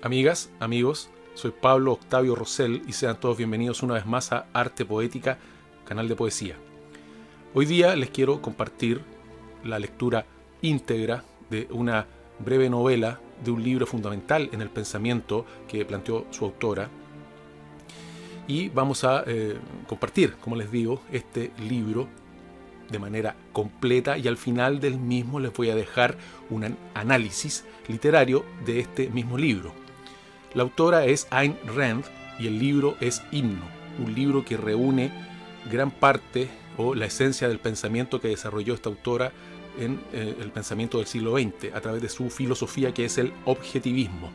Amigas, amigos, soy Pablo Octavio Rosell y sean todos bienvenidos una vez más a Arte Poética, canal de poesía. Hoy día les quiero compartir la lectura íntegra de una breve novela de un libro fundamental en el pensamiento que planteó su autora. Y vamos a eh, compartir, como les digo, este libro de manera completa y al final del mismo les voy a dejar un análisis literario de este mismo libro. La autora es Ayn Rand y el libro es Himno, un libro que reúne gran parte o la esencia del pensamiento que desarrolló esta autora en eh, el pensamiento del siglo XX a través de su filosofía que es el objetivismo.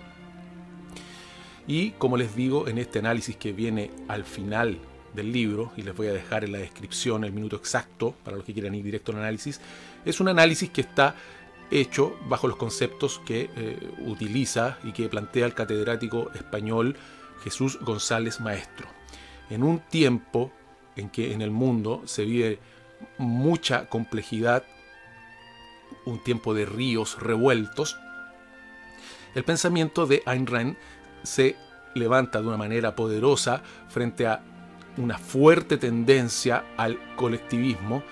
Y como les digo, en este análisis que viene al final del libro, y les voy a dejar en la descripción el minuto exacto para los que quieran ir directo al análisis, es un análisis que está hecho bajo los conceptos que eh, utiliza y que plantea el catedrático español Jesús González Maestro. En un tiempo en que en el mundo se vive mucha complejidad, un tiempo de ríos revueltos, el pensamiento de Ayn Rand se levanta de una manera poderosa frente a una fuerte tendencia al colectivismo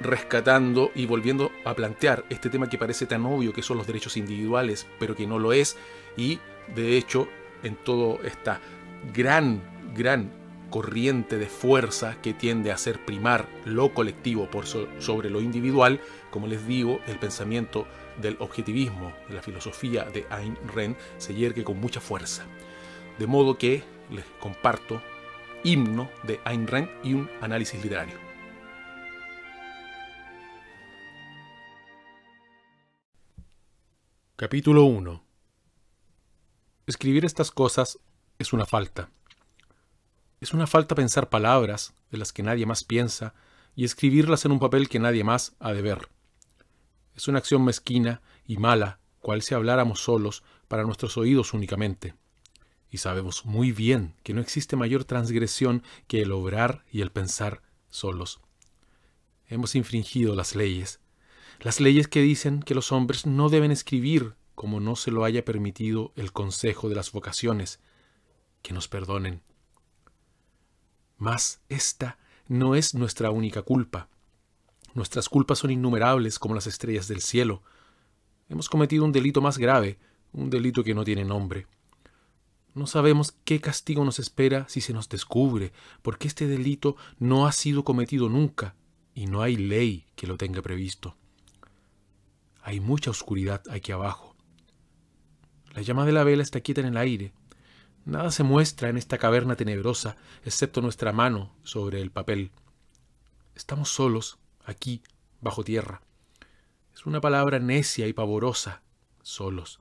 rescatando y volviendo a plantear este tema que parece tan obvio que son los derechos individuales, pero que no lo es, y de hecho en todo esta gran, gran corriente de fuerza que tiende a hacer primar lo colectivo por sobre lo individual, como les digo, el pensamiento del objetivismo, de la filosofía de Ayn Rand, se yergue con mucha fuerza. De modo que les comparto himno de Ayn Rand y un análisis literario. Capítulo 1 Escribir estas cosas es una falta. Es una falta pensar palabras de las que nadie más piensa y escribirlas en un papel que nadie más ha de ver. Es una acción mezquina y mala, cual si habláramos solos para nuestros oídos únicamente. Y sabemos muy bien que no existe mayor transgresión que el obrar y el pensar solos. Hemos infringido las leyes las leyes que dicen que los hombres no deben escribir como no se lo haya permitido el consejo de las vocaciones, que nos perdonen. Mas esta no es nuestra única culpa. Nuestras culpas son innumerables como las estrellas del cielo. Hemos cometido un delito más grave, un delito que no tiene nombre. No sabemos qué castigo nos espera si se nos descubre, porque este delito no ha sido cometido nunca y no hay ley que lo tenga previsto. Hay mucha oscuridad aquí abajo. La llama de la vela está quieta en el aire. Nada se muestra en esta caverna tenebrosa, excepto nuestra mano sobre el papel. Estamos solos, aquí, bajo tierra. Es una palabra necia y pavorosa, solos.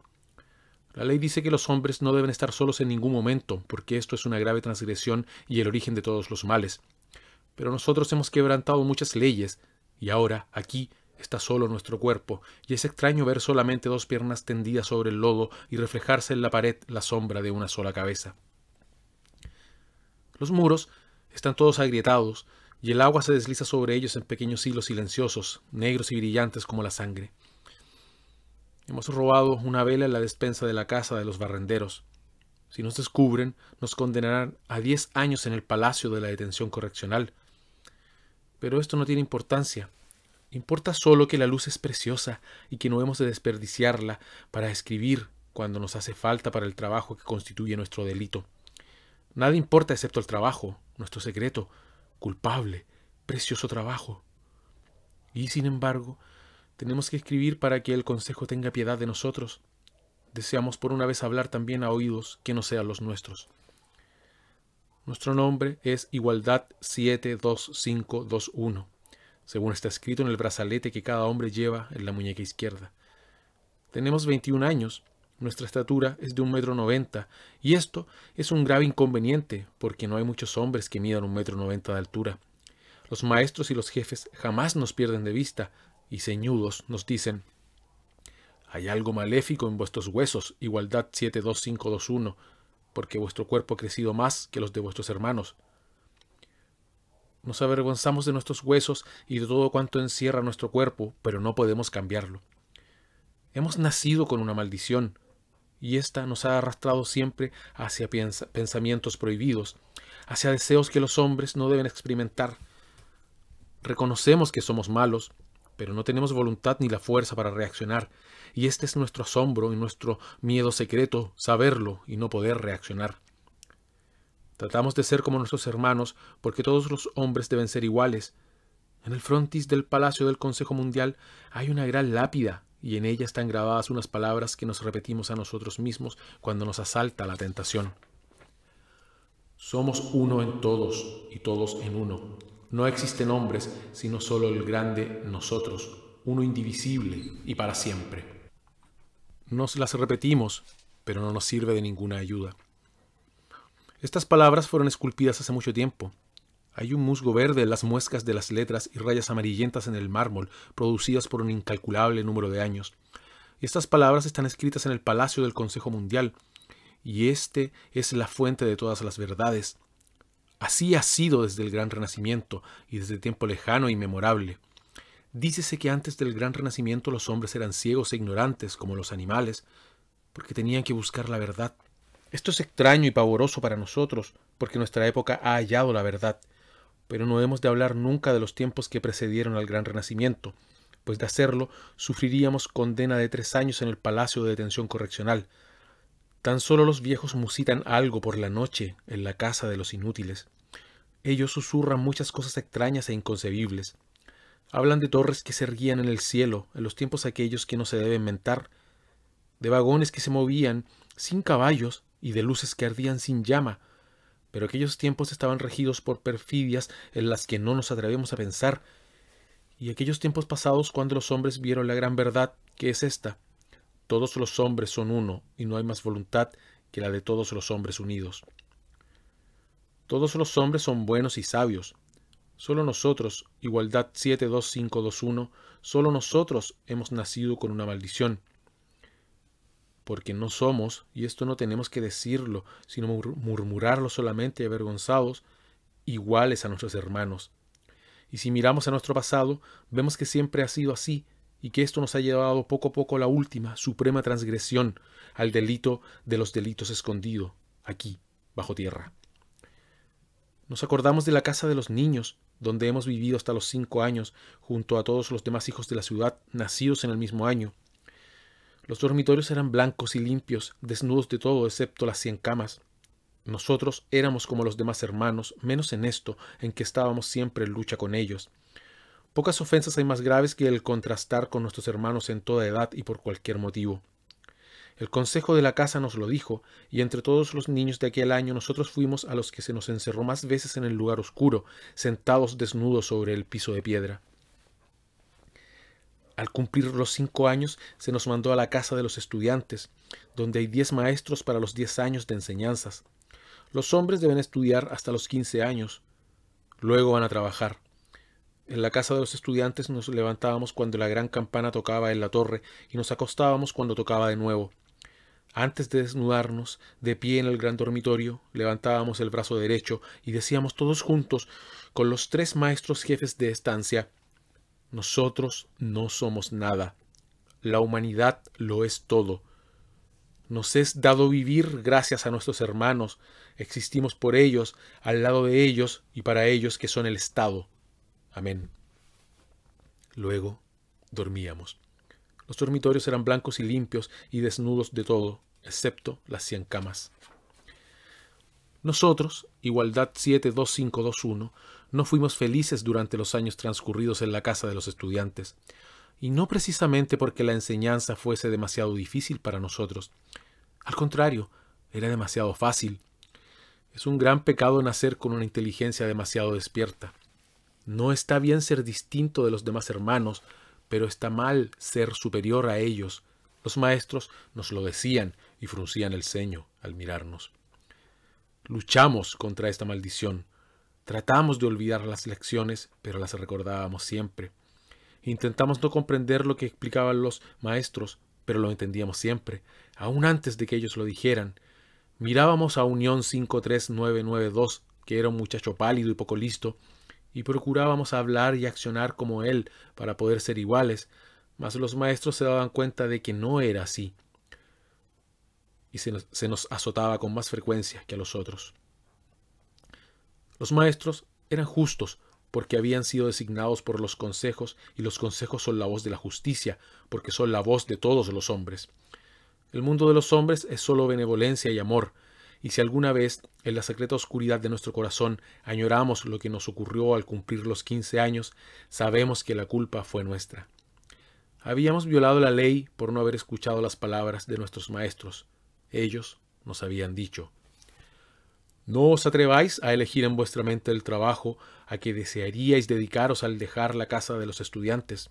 La ley dice que los hombres no deben estar solos en ningún momento, porque esto es una grave transgresión y el origen de todos los males. Pero nosotros hemos quebrantado muchas leyes, y ahora, aquí, Está solo nuestro cuerpo, y es extraño ver solamente dos piernas tendidas sobre el lodo y reflejarse en la pared la sombra de una sola cabeza. Los muros están todos agrietados, y el agua se desliza sobre ellos en pequeños hilos silenciosos, negros y brillantes como la sangre. Hemos robado una vela en la despensa de la casa de los barrenderos. Si nos descubren, nos condenarán a diez años en el palacio de la detención correccional. Pero esto no tiene importancia. Importa solo que la luz es preciosa y que no hemos de desperdiciarla para escribir cuando nos hace falta para el trabajo que constituye nuestro delito. Nada importa excepto el trabajo, nuestro secreto, culpable, precioso trabajo. Y sin embargo, tenemos que escribir para que el Consejo tenga piedad de nosotros. Deseamos por una vez hablar también a oídos que no sean los nuestros. Nuestro nombre es Igualdad 72521 según está escrito en el brazalete que cada hombre lleva en la muñeca izquierda. Tenemos 21 años, nuestra estatura es de un metro noventa, y esto es un grave inconveniente, porque no hay muchos hombres que midan un metro noventa de altura. Los maestros y los jefes jamás nos pierden de vista, y ceñudos nos dicen Hay algo maléfico en vuestros huesos, igualdad 72521, porque vuestro cuerpo ha crecido más que los de vuestros hermanos, nos avergonzamos de nuestros huesos y de todo cuanto encierra nuestro cuerpo, pero no podemos cambiarlo. Hemos nacido con una maldición, y ésta nos ha arrastrado siempre hacia pensamientos prohibidos, hacia deseos que los hombres no deben experimentar. Reconocemos que somos malos, pero no tenemos voluntad ni la fuerza para reaccionar, y este es nuestro asombro y nuestro miedo secreto, saberlo y no poder reaccionar. Tratamos de ser como nuestros hermanos porque todos los hombres deben ser iguales. En el frontis del Palacio del Consejo Mundial hay una gran lápida y en ella están grabadas unas palabras que nos repetimos a nosotros mismos cuando nos asalta la tentación. Somos uno en todos y todos en uno. No existen hombres, sino solo el grande nosotros, uno indivisible y para siempre. Nos las repetimos, pero no nos sirve de ninguna ayuda. Estas palabras fueron esculpidas hace mucho tiempo. Hay un musgo verde en las muescas de las letras y rayas amarillentas en el mármol, producidas por un incalculable número de años. Estas palabras están escritas en el Palacio del Consejo Mundial, y este es la fuente de todas las verdades. Así ha sido desde el Gran Renacimiento y desde tiempo lejano e inmemorable. Dícese que antes del Gran Renacimiento los hombres eran ciegos e ignorantes como los animales, porque tenían que buscar la verdad. Esto es extraño y pavoroso para nosotros, porque nuestra época ha hallado la verdad, pero no hemos de hablar nunca de los tiempos que precedieron al gran renacimiento, pues de hacerlo sufriríamos condena de tres años en el Palacio de Detención Correccional. Tan solo los viejos musitan algo por la noche en la casa de los inútiles. Ellos susurran muchas cosas extrañas e inconcebibles. Hablan de torres que se erguían en el cielo, en los tiempos aquellos que no se deben mentar, de vagones que se movían sin caballos, y de luces que ardían sin llama, pero aquellos tiempos estaban regidos por perfidias en las que no nos atrevemos a pensar, y aquellos tiempos pasados cuando los hombres vieron la gran verdad que es esta, todos los hombres son uno y no hay más voluntad que la de todos los hombres unidos. Todos los hombres son buenos y sabios. Solo nosotros, igualdad 72521, solo nosotros hemos nacido con una maldición porque no somos, y esto no tenemos que decirlo, sino murmurarlo solamente avergonzados, iguales a nuestros hermanos. Y si miramos a nuestro pasado, vemos que siempre ha sido así, y que esto nos ha llevado poco a poco a la última, suprema transgresión, al delito de los delitos escondido, aquí, bajo tierra. Nos acordamos de la casa de los niños, donde hemos vivido hasta los cinco años, junto a todos los demás hijos de la ciudad, nacidos en el mismo año, los dormitorios eran blancos y limpios, desnudos de todo excepto las cien camas. Nosotros éramos como los demás hermanos, menos en esto, en que estábamos siempre en lucha con ellos. Pocas ofensas hay más graves que el contrastar con nuestros hermanos en toda edad y por cualquier motivo. El consejo de la casa nos lo dijo, y entre todos los niños de aquel año nosotros fuimos a los que se nos encerró más veces en el lugar oscuro, sentados desnudos sobre el piso de piedra. Al cumplir los cinco años, se nos mandó a la casa de los estudiantes, donde hay diez maestros para los diez años de enseñanzas. Los hombres deben estudiar hasta los quince años. Luego van a trabajar. En la casa de los estudiantes nos levantábamos cuando la gran campana tocaba en la torre y nos acostábamos cuando tocaba de nuevo. Antes de desnudarnos, de pie en el gran dormitorio, levantábamos el brazo derecho y decíamos todos juntos, con los tres maestros jefes de estancia, nosotros no somos nada. La humanidad lo es todo. Nos es dado vivir gracias a nuestros hermanos. Existimos por ellos, al lado de ellos y para ellos que son el Estado. Amén. Luego dormíamos. Los dormitorios eran blancos y limpios y desnudos de todo, excepto las cien camas. Nosotros, Igualdad 72521, no fuimos felices durante los años transcurridos en la casa de los estudiantes, y no precisamente porque la enseñanza fuese demasiado difícil para nosotros. Al contrario, era demasiado fácil. Es un gran pecado nacer con una inteligencia demasiado despierta. No está bien ser distinto de los demás hermanos, pero está mal ser superior a ellos. Los maestros nos lo decían y fruncían el ceño al mirarnos. Luchamos contra esta maldición, Tratamos de olvidar las lecciones, pero las recordábamos siempre. Intentamos no comprender lo que explicaban los maestros, pero lo entendíamos siempre, aún antes de que ellos lo dijeran. Mirábamos a Unión 53992, que era un muchacho pálido y poco listo, y procurábamos hablar y accionar como él para poder ser iguales, mas los maestros se daban cuenta de que no era así, y se nos, se nos azotaba con más frecuencia que a los otros. Los maestros eran justos, porque habían sido designados por los consejos, y los consejos son la voz de la justicia, porque son la voz de todos los hombres. El mundo de los hombres es solo benevolencia y amor, y si alguna vez, en la secreta oscuridad de nuestro corazón, añoramos lo que nos ocurrió al cumplir los quince años, sabemos que la culpa fue nuestra. Habíamos violado la ley por no haber escuchado las palabras de nuestros maestros. Ellos nos habían dicho, no os atreváis a elegir en vuestra mente el trabajo a que desearíais dedicaros al dejar la casa de los estudiantes.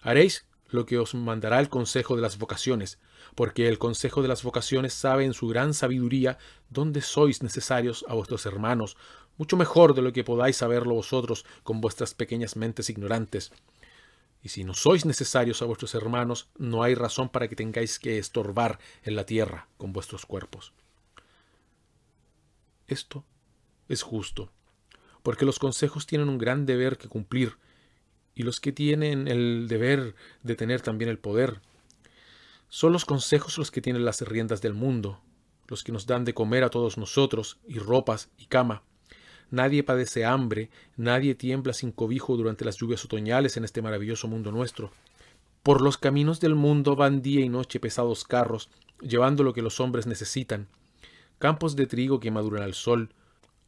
Haréis lo que os mandará el Consejo de las Vocaciones, porque el Consejo de las Vocaciones sabe en su gran sabiduría dónde sois necesarios a vuestros hermanos, mucho mejor de lo que podáis saberlo vosotros con vuestras pequeñas mentes ignorantes. Y si no sois necesarios a vuestros hermanos, no hay razón para que tengáis que estorbar en la tierra con vuestros cuerpos. Esto es justo, porque los consejos tienen un gran deber que cumplir, y los que tienen el deber de tener también el poder. Son los consejos los que tienen las riendas del mundo, los que nos dan de comer a todos nosotros, y ropas y cama. Nadie padece hambre, nadie tiembla sin cobijo durante las lluvias otoñales en este maravilloso mundo nuestro. Por los caminos del mundo van día y noche pesados carros, llevando lo que los hombres necesitan, campos de trigo que maduran al sol.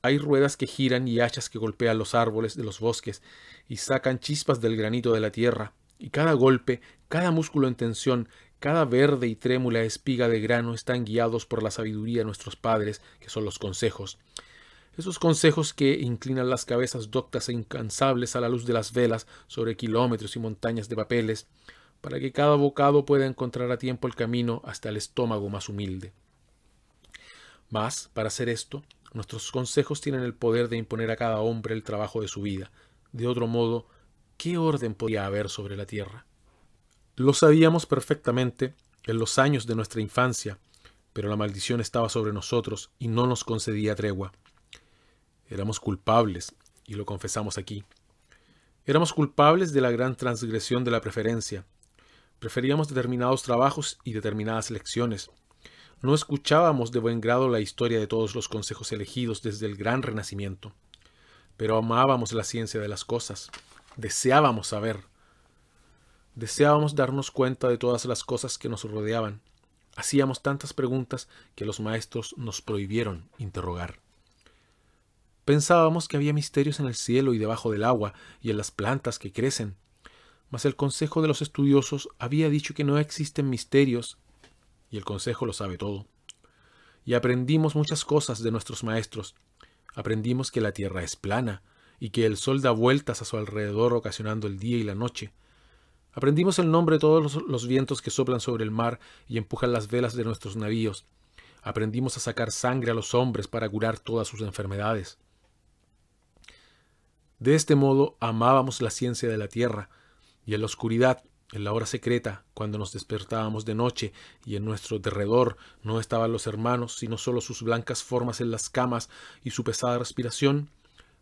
Hay ruedas que giran y hachas que golpean los árboles de los bosques y sacan chispas del granito de la tierra. Y cada golpe, cada músculo en tensión, cada verde y trémula espiga de grano están guiados por la sabiduría de nuestros padres, que son los consejos. Esos consejos que inclinan las cabezas doctas e incansables a la luz de las velas sobre kilómetros y montañas de papeles, para que cada bocado pueda encontrar a tiempo el camino hasta el estómago más humilde. Mas, para hacer esto, nuestros consejos tienen el poder de imponer a cada hombre el trabajo de su vida. De otro modo, ¿qué orden podía haber sobre la tierra? Lo sabíamos perfectamente en los años de nuestra infancia, pero la maldición estaba sobre nosotros y no nos concedía tregua. Éramos culpables, y lo confesamos aquí. Éramos culpables de la gran transgresión de la preferencia. Preferíamos determinados trabajos y determinadas lecciones, no escuchábamos de buen grado la historia de todos los consejos elegidos desde el gran Renacimiento, pero amábamos la ciencia de las cosas, deseábamos saber, deseábamos darnos cuenta de todas las cosas que nos rodeaban, hacíamos tantas preguntas que los maestros nos prohibieron interrogar. Pensábamos que había misterios en el cielo y debajo del agua y en las plantas que crecen, mas el consejo de los estudiosos había dicho que no existen misterios y el consejo lo sabe todo. Y aprendimos muchas cosas de nuestros maestros. Aprendimos que la tierra es plana y que el sol da vueltas a su alrededor ocasionando el día y la noche. Aprendimos el nombre de todos los, vientos que soplan sobre el mar y empujan las velas de nuestros navíos. Aprendimos a sacar sangre a los hombres para curar todas sus enfermedades. De este modo amábamos la ciencia de la tierra, y en la oscuridad en la hora secreta, cuando nos despertábamos de noche y en nuestro derredor no estaban los hermanos, sino solo sus blancas formas en las camas y su pesada respiración,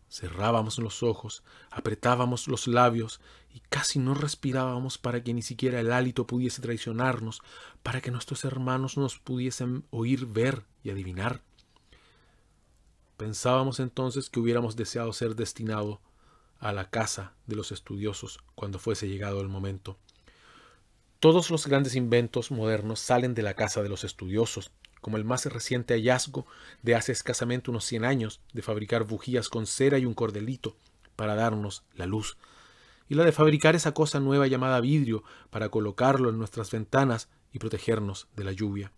cerrábamos los ojos, apretábamos los labios y casi no respirábamos para que ni siquiera el hálito pudiese traicionarnos, para que nuestros hermanos nos pudiesen oír, ver y adivinar. Pensábamos entonces que hubiéramos deseado ser destinado a la casa de los estudiosos cuando fuese llegado el momento. Todos los grandes inventos modernos salen de la casa de los estudiosos, como el más reciente hallazgo de hace escasamente unos 100 años de fabricar bujías con cera y un cordelito para darnos la luz, y la de fabricar esa cosa nueva llamada vidrio para colocarlo en nuestras ventanas y protegernos de la lluvia.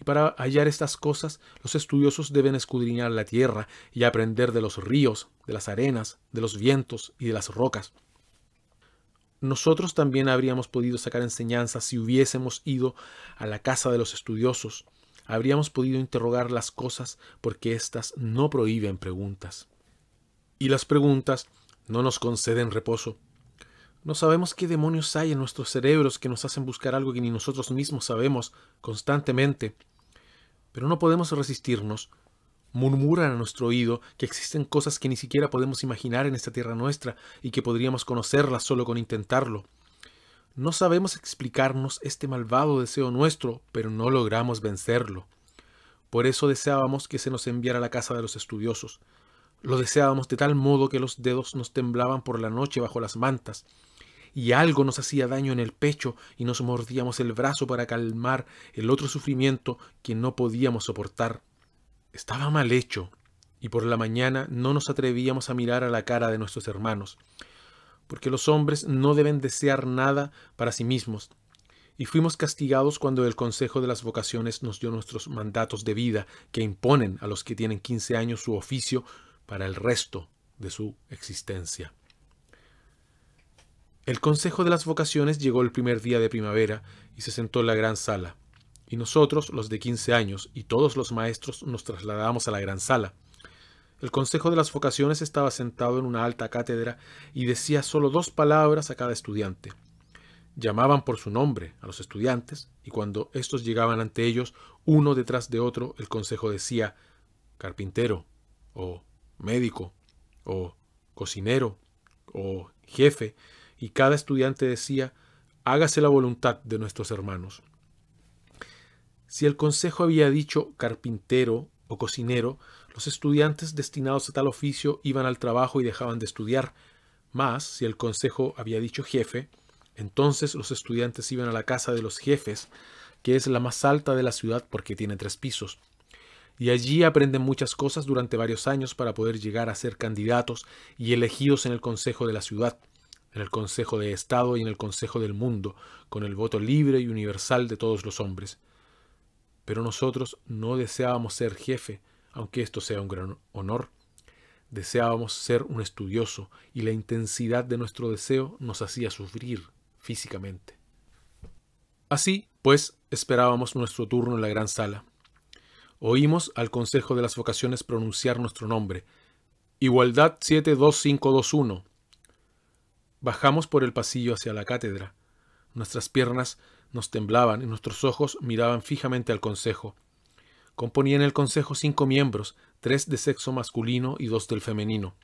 Y para hallar estas cosas, los estudiosos deben escudriñar la tierra y aprender de los ríos, de las arenas, de los vientos y de las rocas nosotros también habríamos podido sacar enseñanzas si hubiésemos ido a la casa de los estudiosos. Habríamos podido interrogar las cosas porque éstas no prohíben preguntas. Y las preguntas no nos conceden reposo. No sabemos qué demonios hay en nuestros cerebros que nos hacen buscar algo que ni nosotros mismos sabemos constantemente. Pero no podemos resistirnos murmuran a nuestro oído que existen cosas que ni siquiera podemos imaginar en esta tierra nuestra y que podríamos conocerlas solo con intentarlo. No sabemos explicarnos este malvado deseo nuestro, pero no logramos vencerlo. Por eso deseábamos que se nos enviara a la casa de los estudiosos. Lo deseábamos de tal modo que los dedos nos temblaban por la noche bajo las mantas, y algo nos hacía daño en el pecho y nos mordíamos el brazo para calmar el otro sufrimiento que no podíamos soportar. Estaba mal hecho, y por la mañana no nos atrevíamos a mirar a la cara de nuestros hermanos, porque los hombres no deben desear nada para sí mismos, y fuimos castigados cuando el Consejo de las Vocaciones nos dio nuestros mandatos de vida que imponen a los que tienen quince años su oficio para el resto de su existencia. El Consejo de las Vocaciones llegó el primer día de primavera y se sentó en la gran sala y nosotros, los de 15 años, y todos los maestros nos trasladamos a la gran sala. El Consejo de las Vocaciones estaba sentado en una alta cátedra y decía solo dos palabras a cada estudiante. Llamaban por su nombre a los estudiantes y cuando estos llegaban ante ellos, uno detrás de otro, el Consejo decía carpintero, o médico, o cocinero, o jefe, y cada estudiante decía hágase la voluntad de nuestros hermanos. Si el consejo había dicho carpintero o cocinero, los estudiantes destinados a tal oficio iban al trabajo y dejaban de estudiar. Más, si el consejo había dicho jefe, entonces los estudiantes iban a la casa de los jefes, que es la más alta de la ciudad porque tiene tres pisos. Y allí aprenden muchas cosas durante varios años para poder llegar a ser candidatos y elegidos en el consejo de la ciudad, en el consejo de Estado y en el consejo del mundo, con el voto libre y universal de todos los hombres. Pero nosotros no deseábamos ser jefe, aunque esto sea un gran honor. Deseábamos ser un estudioso y la intensidad de nuestro deseo nos hacía sufrir físicamente. Así, pues, esperábamos nuestro turno en la gran sala. Oímos al Consejo de las Vocaciones pronunciar nuestro nombre. Igualdad 72521. Bajamos por el pasillo hacia la cátedra. Nuestras piernas nos temblaban y nuestros ojos miraban fijamente al Consejo. Componían el Consejo cinco miembros, tres de sexo masculino y dos del femenino.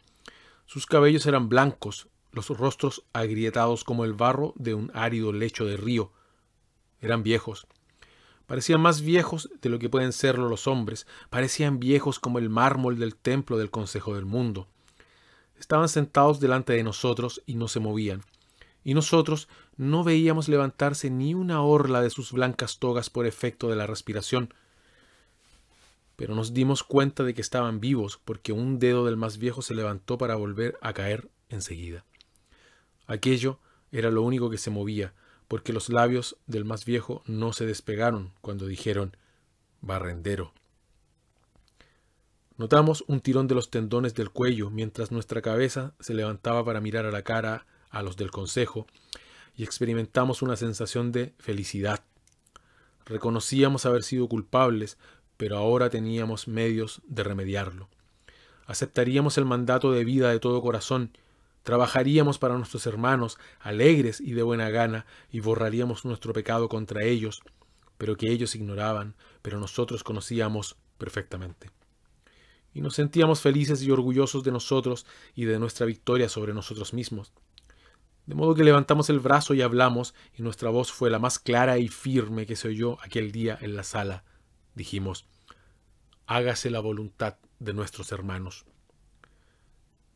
Sus cabellos eran blancos, los rostros agrietados como el barro de un árido lecho de río. Eran viejos. Parecían más viejos de lo que pueden serlo los hombres, parecían viejos como el mármol del templo del Consejo del Mundo. Estaban sentados delante de nosotros y no se movían y nosotros no veíamos levantarse ni una orla de sus blancas togas por efecto de la respiración. Pero nos dimos cuenta de que estaban vivos porque un dedo del más viejo se levantó para volver a caer enseguida. Aquello era lo único que se movía, porque los labios del más viejo no se despegaron cuando dijeron barrendero. Notamos un tirón de los tendones del cuello mientras nuestra cabeza se levantaba para mirar a la cara a los del consejo y experimentamos una sensación de felicidad. Reconocíamos haber sido culpables, pero ahora teníamos medios de remediarlo. Aceptaríamos el mandato de vida de todo corazón, trabajaríamos para nuestros hermanos alegres y de buena gana y borraríamos nuestro pecado contra ellos, pero que ellos ignoraban, pero nosotros conocíamos perfectamente. Y nos sentíamos felices y orgullosos de nosotros y de nuestra victoria sobre nosotros mismos. De modo que levantamos el brazo y hablamos, y nuestra voz fue la más clara y firme que se oyó aquel día en la sala. Dijimos, hágase la voluntad de nuestros hermanos.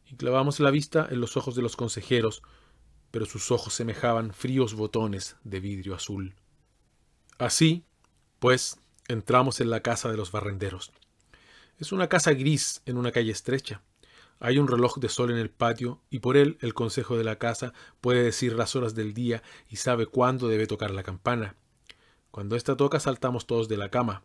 Y clavamos la vista en los ojos de los consejeros, pero sus ojos semejaban fríos botones de vidrio azul. Así, pues, entramos en la casa de los barrenderos. Es una casa gris en una calle estrecha. Hay un reloj de sol en el patio y por él el consejo de la casa puede decir las horas del día y sabe cuándo debe tocar la campana. Cuando ésta toca saltamos todos de la cama.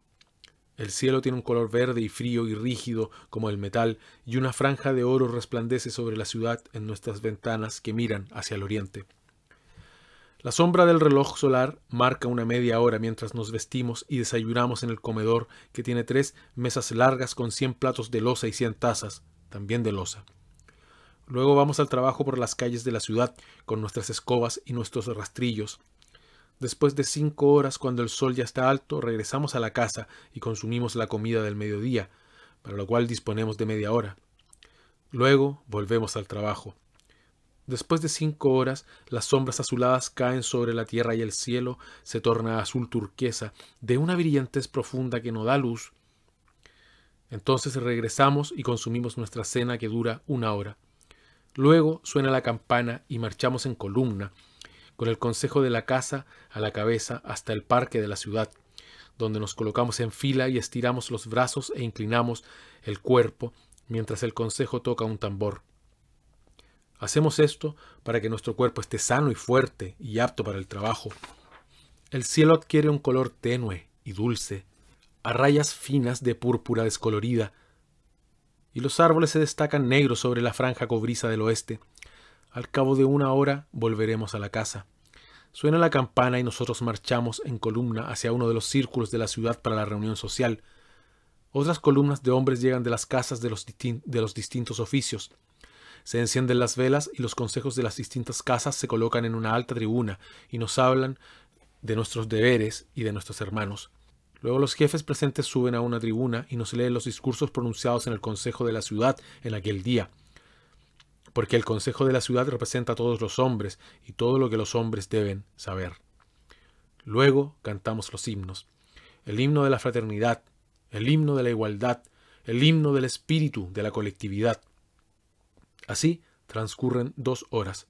El cielo tiene un color verde y frío y rígido como el metal y una franja de oro resplandece sobre la ciudad en nuestras ventanas que miran hacia el oriente. La sombra del reloj solar marca una media hora mientras nos vestimos y desayunamos en el comedor que tiene tres mesas largas con cien platos de loza y cien tazas, también de losa. Luego vamos al trabajo por las calles de la ciudad, con nuestras escobas y nuestros rastrillos. Después de cinco horas, cuando el sol ya está alto, regresamos a la casa y consumimos la comida del mediodía, para lo cual disponemos de media hora. Luego volvemos al trabajo. Después de cinco horas, las sombras azuladas caen sobre la tierra y el cielo se torna azul turquesa, de una brillantez profunda que no da luz, entonces regresamos y consumimos nuestra cena que dura una hora. Luego suena la campana y marchamos en columna, con el consejo de la casa a la cabeza hasta el parque de la ciudad, donde nos colocamos en fila y estiramos los brazos e inclinamos el cuerpo mientras el consejo toca un tambor. Hacemos esto para que nuestro cuerpo esté sano y fuerte y apto para el trabajo. El cielo adquiere un color tenue y dulce a rayas finas de púrpura descolorida, y los árboles se destacan negros sobre la franja cobriza del oeste. Al cabo de una hora volveremos a la casa. Suena la campana y nosotros marchamos en columna hacia uno de los círculos de la ciudad para la reunión social. Otras columnas de hombres llegan de las casas de los, de los distintos oficios. Se encienden las velas y los consejos de las distintas casas se colocan en una alta tribuna y nos hablan de nuestros deberes y de nuestros hermanos. Luego los jefes presentes suben a una tribuna y nos leen los discursos pronunciados en el Consejo de la Ciudad en aquel día. Porque el Consejo de la Ciudad representa a todos los hombres y todo lo que los hombres deben saber. Luego cantamos los himnos. El himno de la fraternidad, el himno de la igualdad, el himno del espíritu de la colectividad. Así transcurren dos horas.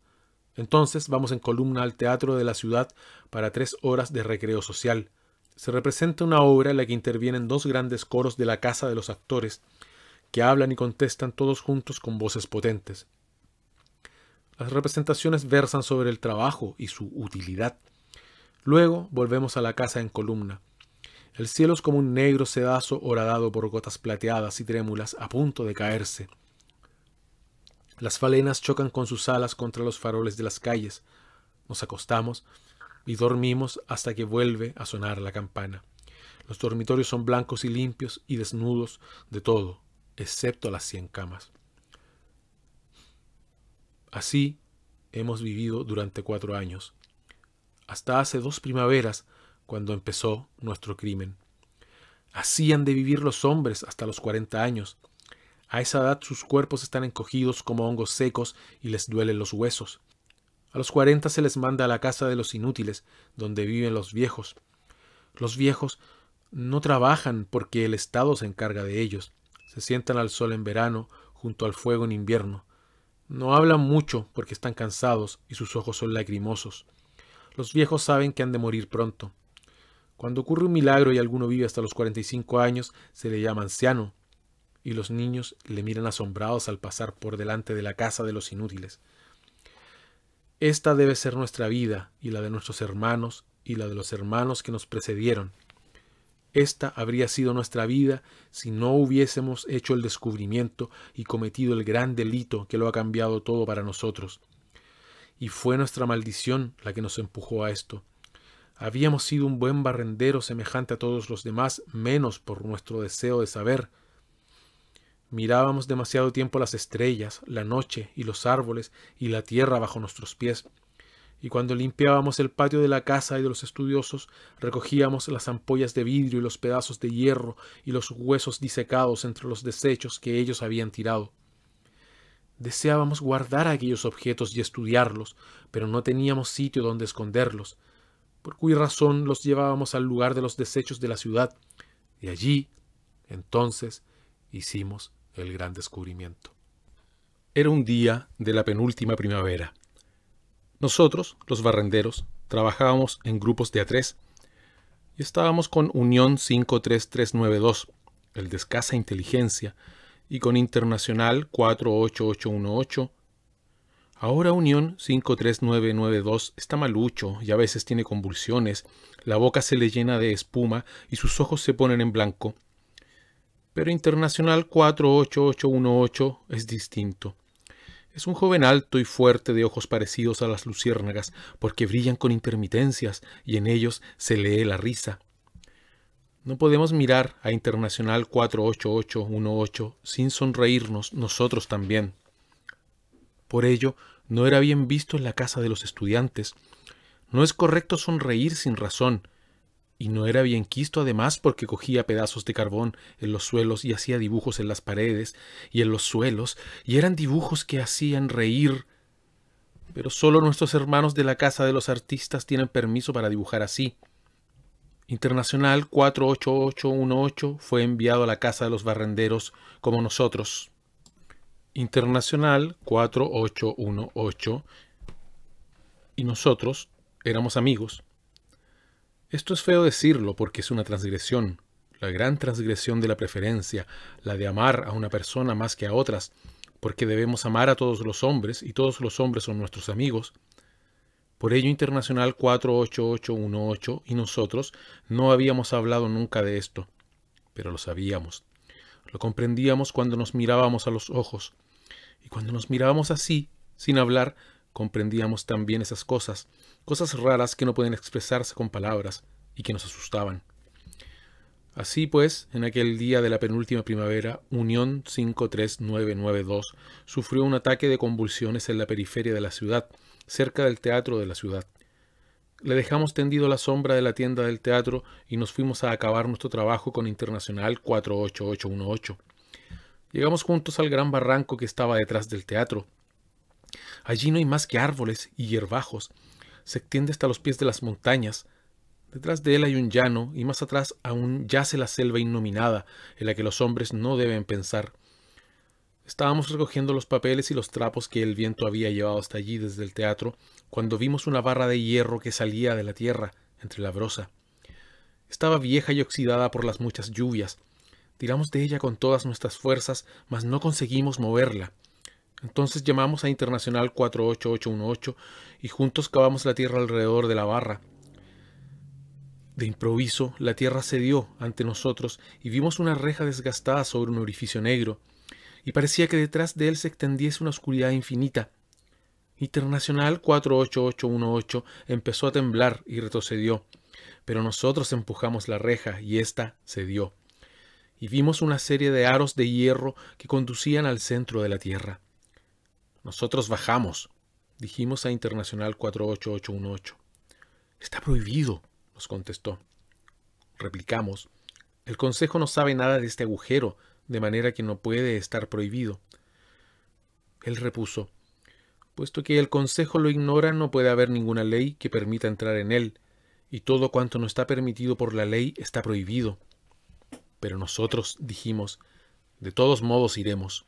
Entonces vamos en columna al teatro de la ciudad para tres horas de recreo social se representa una obra en la que intervienen dos grandes coros de la casa de los actores, que hablan y contestan todos juntos con voces potentes. Las representaciones versan sobre el trabajo y su utilidad. Luego volvemos a la casa en columna. El cielo es como un negro sedazo horadado por gotas plateadas y trémulas a punto de caerse. Las falenas chocan con sus alas contra los faroles de las calles. Nos acostamos y dormimos hasta que vuelve a sonar la campana. Los dormitorios son blancos y limpios y desnudos de todo, excepto las cien camas. Así hemos vivido durante cuatro años, hasta hace dos primaveras cuando empezó nuestro crimen. Así han de vivir los hombres hasta los cuarenta años. A esa edad sus cuerpos están encogidos como hongos secos y les duelen los huesos. A los cuarenta se les manda a la casa de los inútiles, donde viven los viejos. Los viejos no trabajan porque el Estado se encarga de ellos. Se sientan al sol en verano, junto al fuego en invierno. No hablan mucho porque están cansados y sus ojos son lagrimosos. Los viejos saben que han de morir pronto. Cuando ocurre un milagro y alguno vive hasta los 45 años, se le llama anciano, y los niños le miran asombrados al pasar por delante de la casa de los inútiles. Esta debe ser nuestra vida y la de nuestros hermanos y la de los hermanos que nos precedieron. Esta habría sido nuestra vida si no hubiésemos hecho el descubrimiento y cometido el gran delito que lo ha cambiado todo para nosotros. Y fue nuestra maldición la que nos empujó a esto. Habíamos sido un buen barrendero semejante a todos los demás, menos por nuestro deseo de saber, Mirábamos demasiado tiempo las estrellas, la noche y los árboles y la tierra bajo nuestros pies, y cuando limpiábamos el patio de la casa y de los estudiosos, recogíamos las ampollas de vidrio y los pedazos de hierro y los huesos disecados entre los desechos que ellos habían tirado. Deseábamos guardar aquellos objetos y estudiarlos, pero no teníamos sitio donde esconderlos, por cuya razón los llevábamos al lugar de los desechos de la ciudad, y allí, entonces, hicimos el gran descubrimiento. Era un día de la penúltima primavera. Nosotros, los barrenderos, trabajábamos en grupos de a tres y estábamos con Unión 53392, el de escasa inteligencia, y con Internacional 48818. Ahora Unión 53992 está malucho y a veces tiene convulsiones, la boca se le llena de espuma y sus ojos se ponen en blanco, pero Internacional 48818 es distinto. Es un joven alto y fuerte de ojos parecidos a las luciérnagas, porque brillan con intermitencias y en ellos se lee la risa. No podemos mirar a Internacional 48818 sin sonreírnos nosotros también. Por ello, no era bien visto en la casa de los estudiantes. No es correcto sonreír sin razón, y no era bien quisto además porque cogía pedazos de carbón en los suelos y hacía dibujos en las paredes y en los suelos, y eran dibujos que hacían reír. Pero solo nuestros hermanos de la Casa de los Artistas tienen permiso para dibujar así. Internacional 48818 fue enviado a la Casa de los Barrenderos como nosotros. Internacional 4818 y nosotros éramos amigos esto es feo decirlo porque es una transgresión, la gran transgresión de la preferencia, la de amar a una persona más que a otras, porque debemos amar a todos los hombres y todos los hombres son nuestros amigos. Por ello Internacional 48818 y nosotros no habíamos hablado nunca de esto, pero lo sabíamos. Lo comprendíamos cuando nos mirábamos a los ojos, y cuando nos mirábamos así, sin hablar, comprendíamos también esas cosas, cosas raras que no pueden expresarse con palabras y que nos asustaban. Así pues, en aquel día de la penúltima primavera, Unión 53992 sufrió un ataque de convulsiones en la periferia de la ciudad, cerca del teatro de la ciudad. Le dejamos tendido la sombra de la tienda del teatro y nos fuimos a acabar nuestro trabajo con Internacional 48818. Llegamos juntos al gran barranco que estaba detrás del teatro. Allí no hay más que árboles y hierbajos. Se extiende hasta los pies de las montañas. Detrás de él hay un llano y más atrás aún yace la selva innominada en la que los hombres no deben pensar. Estábamos recogiendo los papeles y los trapos que el viento había llevado hasta allí desde el teatro cuando vimos una barra de hierro que salía de la tierra entre la brosa. Estaba vieja y oxidada por las muchas lluvias. Tiramos de ella con todas nuestras fuerzas, mas no conseguimos moverla. Entonces llamamos a Internacional 48818 y juntos cavamos la tierra alrededor de la barra. De improviso, la tierra cedió ante nosotros y vimos una reja desgastada sobre un orificio negro, y parecía que detrás de él se extendiese una oscuridad infinita. Internacional 48818 empezó a temblar y retrocedió, pero nosotros empujamos la reja y ésta cedió. Y vimos una serie de aros de hierro que conducían al centro de la tierra. Nosotros bajamos, dijimos a Internacional 48818. Está prohibido, nos contestó. Replicamos, el Consejo no sabe nada de este agujero, de manera que no puede estar prohibido. Él repuso, puesto que el Consejo lo ignora, no puede haber ninguna ley que permita entrar en él, y todo cuanto no está permitido por la ley está prohibido. Pero nosotros dijimos, de todos modos iremos.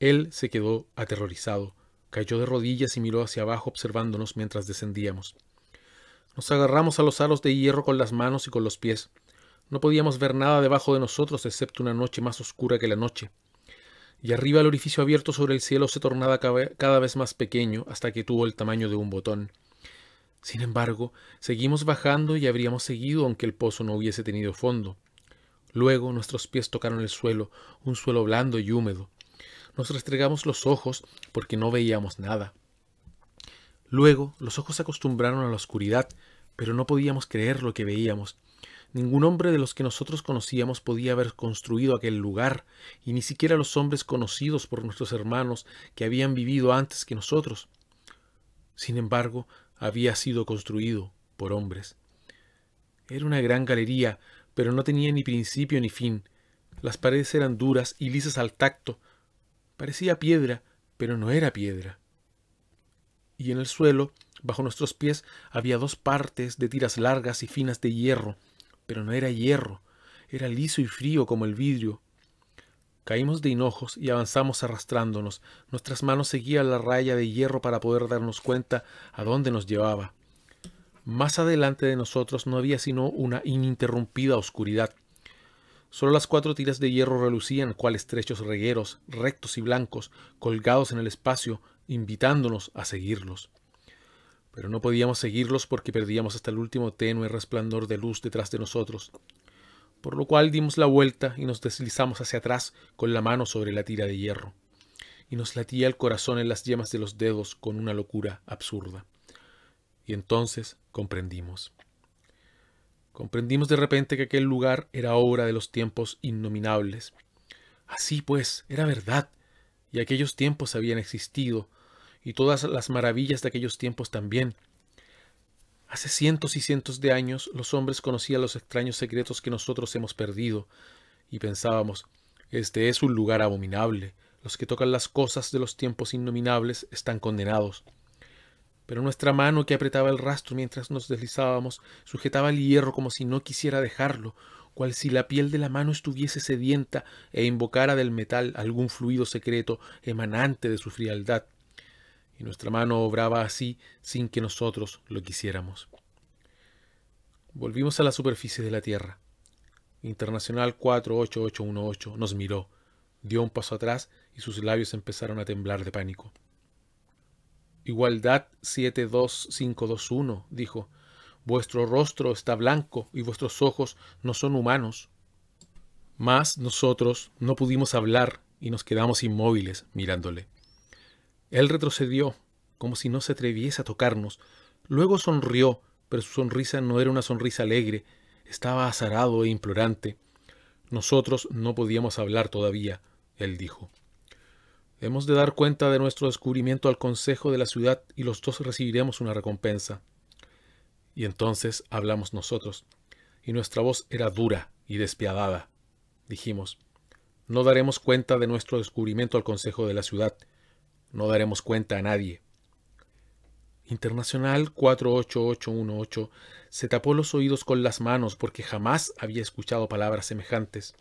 Él se quedó aterrorizado, cayó de rodillas y miró hacia abajo observándonos mientras descendíamos. Nos agarramos a los aros de hierro con las manos y con los pies. No podíamos ver nada debajo de nosotros excepto una noche más oscura que la noche. Y arriba el orificio abierto sobre el cielo se tornaba cada vez más pequeño hasta que tuvo el tamaño de un botón. Sin embargo, seguimos bajando y habríamos seguido aunque el pozo no hubiese tenido fondo. Luego nuestros pies tocaron el suelo, un suelo blando y húmedo nos restregamos los ojos porque no veíamos nada. Luego los ojos se acostumbraron a la oscuridad, pero no podíamos creer lo que veíamos. Ningún hombre de los que nosotros conocíamos podía haber construido aquel lugar, y ni siquiera los hombres conocidos por nuestros hermanos que habían vivido antes que nosotros. Sin embargo, había sido construido por hombres. Era una gran galería, pero no tenía ni principio ni fin. Las paredes eran duras y lisas al tacto, Parecía piedra, pero no era piedra. Y en el suelo, bajo nuestros pies, había dos partes de tiras largas y finas de hierro, pero no era hierro, era liso y frío como el vidrio. Caímos de hinojos y avanzamos arrastrándonos. Nuestras manos seguían la raya de hierro para poder darnos cuenta a dónde nos llevaba. Más adelante de nosotros no había sino una ininterrumpida oscuridad. Solo las cuatro tiras de hierro relucían cual estrechos regueros, rectos y blancos, colgados en el espacio, invitándonos a seguirlos. Pero no podíamos seguirlos porque perdíamos hasta el último tenue resplandor de luz detrás de nosotros, por lo cual dimos la vuelta y nos deslizamos hacia atrás con la mano sobre la tira de hierro. Y nos latía el corazón en las yemas de los dedos con una locura absurda. Y entonces comprendimos. Comprendimos de repente que aquel lugar era obra de los tiempos innominables. Así pues, era verdad, y aquellos tiempos habían existido, y todas las maravillas de aquellos tiempos también. Hace cientos y cientos de años los hombres conocían los extraños secretos que nosotros hemos perdido, y pensábamos, este es un lugar abominable, los que tocan las cosas de los tiempos innominables están condenados pero nuestra mano que apretaba el rastro mientras nos deslizábamos sujetaba el hierro como si no quisiera dejarlo, cual si la piel de la mano estuviese sedienta e invocara del metal algún fluido secreto emanante de su frialdad. Y nuestra mano obraba así sin que nosotros lo quisiéramos. Volvimos a la superficie de la Tierra. Internacional 48818 nos miró, dio un paso atrás y sus labios empezaron a temblar de pánico. Igualdad 72521 dijo, Vuestro rostro está blanco y vuestros ojos no son humanos. Mas nosotros no pudimos hablar y nos quedamos inmóviles mirándole. Él retrocedió, como si no se atreviese a tocarnos. Luego sonrió, pero su sonrisa no era una sonrisa alegre, estaba azarado e implorante. Nosotros no podíamos hablar todavía, él dijo. Hemos de dar cuenta de nuestro descubrimiento al consejo de la ciudad y los dos recibiremos una recompensa. Y entonces hablamos nosotros, y nuestra voz era dura y despiadada. Dijimos, no daremos cuenta de nuestro descubrimiento al consejo de la ciudad, no daremos cuenta a nadie. Internacional 48818 se tapó los oídos con las manos porque jamás había escuchado palabras semejantes.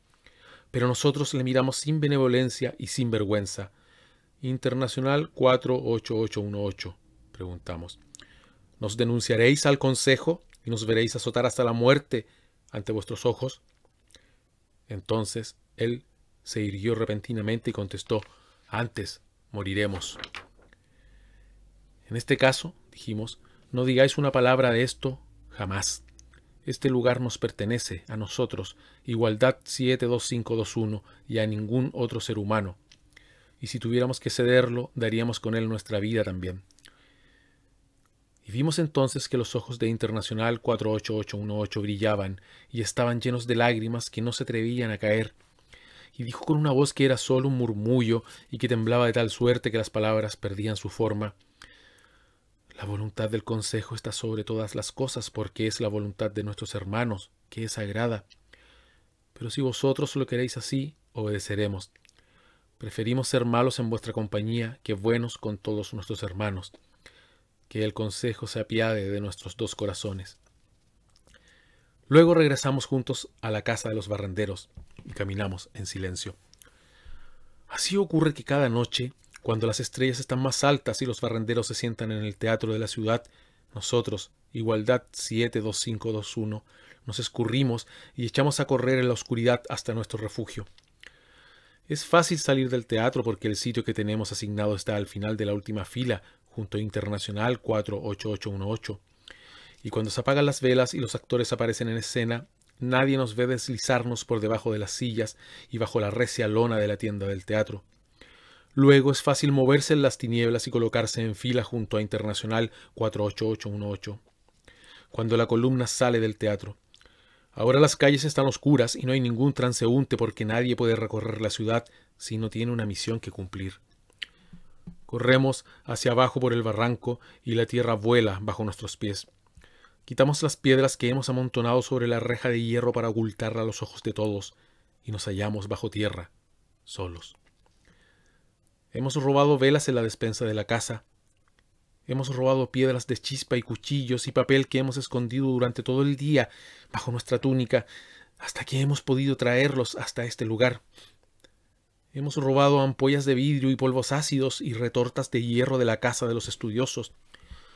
Pero nosotros le miramos sin benevolencia y sin vergüenza, Internacional 48818. Preguntamos. ¿Nos denunciaréis al Consejo y nos veréis azotar hasta la muerte ante vuestros ojos? Entonces él se irguió repentinamente y contestó, antes moriremos. En este caso, dijimos, no digáis una palabra de esto jamás. Este lugar nos pertenece, a nosotros, Igualdad 72521, y a ningún otro ser humano y si tuviéramos que cederlo, daríamos con él nuestra vida también. Y vimos entonces que los ojos de Internacional 48818 brillaban y estaban llenos de lágrimas que no se atrevían a caer. Y dijo con una voz que era solo un murmullo y que temblaba de tal suerte que las palabras perdían su forma. La voluntad del Consejo está sobre todas las cosas porque es la voluntad de nuestros hermanos, que es sagrada. Pero si vosotros lo queréis así, obedeceremos. Preferimos ser malos en vuestra compañía que buenos con todos nuestros hermanos. Que el consejo se apiade de nuestros dos corazones. Luego regresamos juntos a la casa de los barrenderos y caminamos en silencio. Así ocurre que cada noche, cuando las estrellas están más altas y los barrenderos se sientan en el teatro de la ciudad, nosotros, Igualdad 72521, nos escurrimos y echamos a correr en la oscuridad hasta nuestro refugio. Es fácil salir del teatro porque el sitio que tenemos asignado está al final de la última fila, junto a Internacional 48818. Y cuando se apagan las velas y los actores aparecen en escena, nadie nos ve deslizarnos por debajo de las sillas y bajo la recia lona de la tienda del teatro. Luego es fácil moverse en las tinieblas y colocarse en fila junto a Internacional 48818. Cuando la columna sale del teatro, Ahora las calles están oscuras y no hay ningún transeúnte porque nadie puede recorrer la ciudad si no tiene una misión que cumplir. Corremos hacia abajo por el barranco y la tierra vuela bajo nuestros pies. Quitamos las piedras que hemos amontonado sobre la reja de hierro para ocultarla a los ojos de todos y nos hallamos bajo tierra, solos. Hemos robado velas en la despensa de la casa Hemos robado piedras de chispa y cuchillos y papel que hemos escondido durante todo el día bajo nuestra túnica, hasta que hemos podido traerlos hasta este lugar. Hemos robado ampollas de vidrio y polvos ácidos y retortas de hierro de la casa de los estudiosos,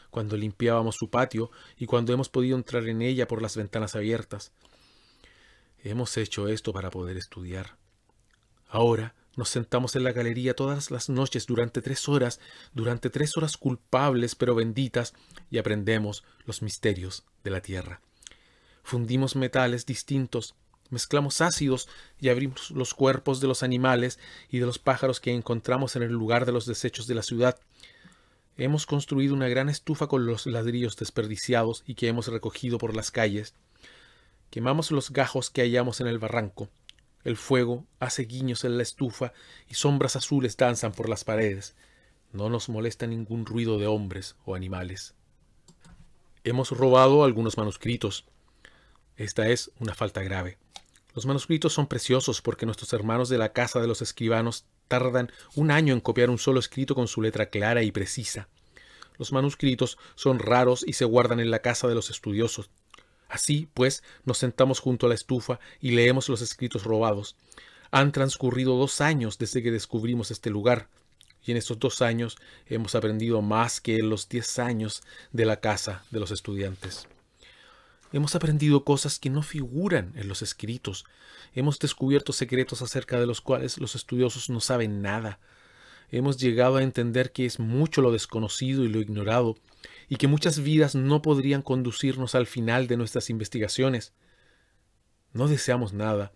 cuando limpiábamos su patio y cuando hemos podido entrar en ella por las ventanas abiertas. Hemos hecho esto para poder estudiar. Ahora, nos sentamos en la galería todas las noches durante tres horas, durante tres horas culpables pero benditas, y aprendemos los misterios de la tierra. Fundimos metales distintos, mezclamos ácidos y abrimos los cuerpos de los animales y de los pájaros que encontramos en el lugar de los desechos de la ciudad. Hemos construido una gran estufa con los ladrillos desperdiciados y que hemos recogido por las calles. Quemamos los gajos que hallamos en el barranco el fuego hace guiños en la estufa y sombras azules danzan por las paredes. No nos molesta ningún ruido de hombres o animales. Hemos robado algunos manuscritos. Esta es una falta grave. Los manuscritos son preciosos porque nuestros hermanos de la casa de los escribanos tardan un año en copiar un solo escrito con su letra clara y precisa. Los manuscritos son raros y se guardan en la casa de los estudiosos, Así, pues, nos sentamos junto a la estufa y leemos los escritos robados. Han transcurrido dos años desde que descubrimos este lugar, y en estos dos años hemos aprendido más que en los diez años de la casa de los estudiantes. Hemos aprendido cosas que no figuran en los escritos. Hemos descubierto secretos acerca de los cuales los estudiosos no saben nada. Hemos llegado a entender que es mucho lo desconocido y lo ignorado, y que muchas vidas no podrían conducirnos al final de nuestras investigaciones. No deseamos nada,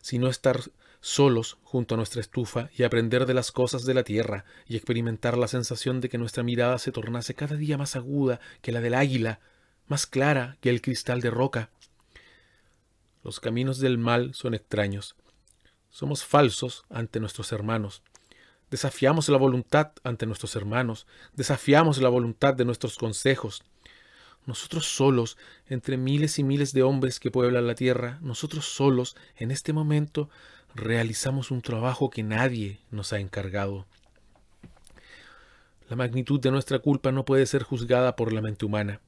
sino estar solos junto a nuestra estufa y aprender de las cosas de la tierra y experimentar la sensación de que nuestra mirada se tornase cada día más aguda que la del águila, más clara que el cristal de roca. Los caminos del mal son extraños. Somos falsos ante nuestros hermanos. Desafiamos la voluntad ante nuestros hermanos, desafiamos la voluntad de nuestros consejos. Nosotros solos, entre miles y miles de hombres que pueblan la tierra, nosotros solos, en este momento, realizamos un trabajo que nadie nos ha encargado. La magnitud de nuestra culpa no puede ser juzgada por la mente humana.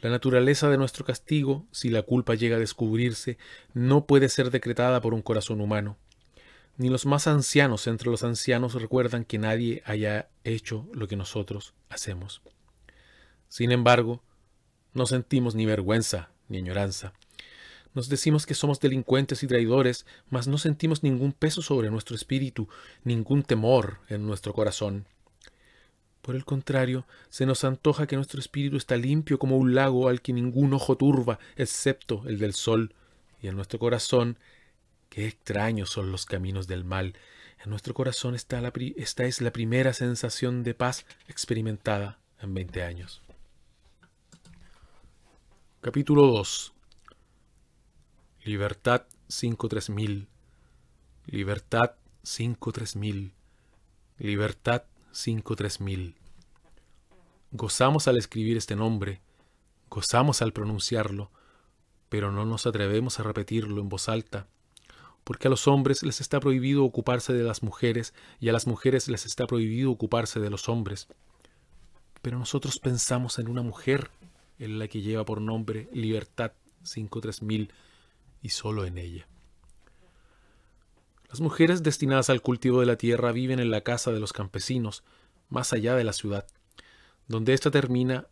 La naturaleza de nuestro castigo, si la culpa llega a descubrirse, no puede ser decretada por un corazón humano. Ni los más ancianos entre los ancianos recuerdan que nadie haya hecho lo que nosotros hacemos. Sin embargo, no sentimos ni vergüenza ni añoranza. Nos decimos que somos delincuentes y traidores, mas no sentimos ningún peso sobre nuestro espíritu, ningún temor en nuestro corazón. Por el contrario, se nos antoja que nuestro espíritu está limpio como un lago al que ningún ojo turba, excepto el del sol, y en nuestro corazón Qué extraños son los caminos del mal. En nuestro corazón está esta es la primera sensación de paz experimentada en 20 años. Capítulo 2. Libertad 53000. Libertad 53000. Libertad 53000. Gozamos al escribir este nombre, gozamos al pronunciarlo, pero no nos atrevemos a repetirlo en voz alta porque a los hombres les está prohibido ocuparse de las mujeres y a las mujeres les está prohibido ocuparse de los hombres. Pero nosotros pensamos en una mujer, en la que lleva por nombre Libertad 53000, y solo en ella. Las mujeres destinadas al cultivo de la tierra viven en la casa de los campesinos, más allá de la ciudad. Donde ésta termina,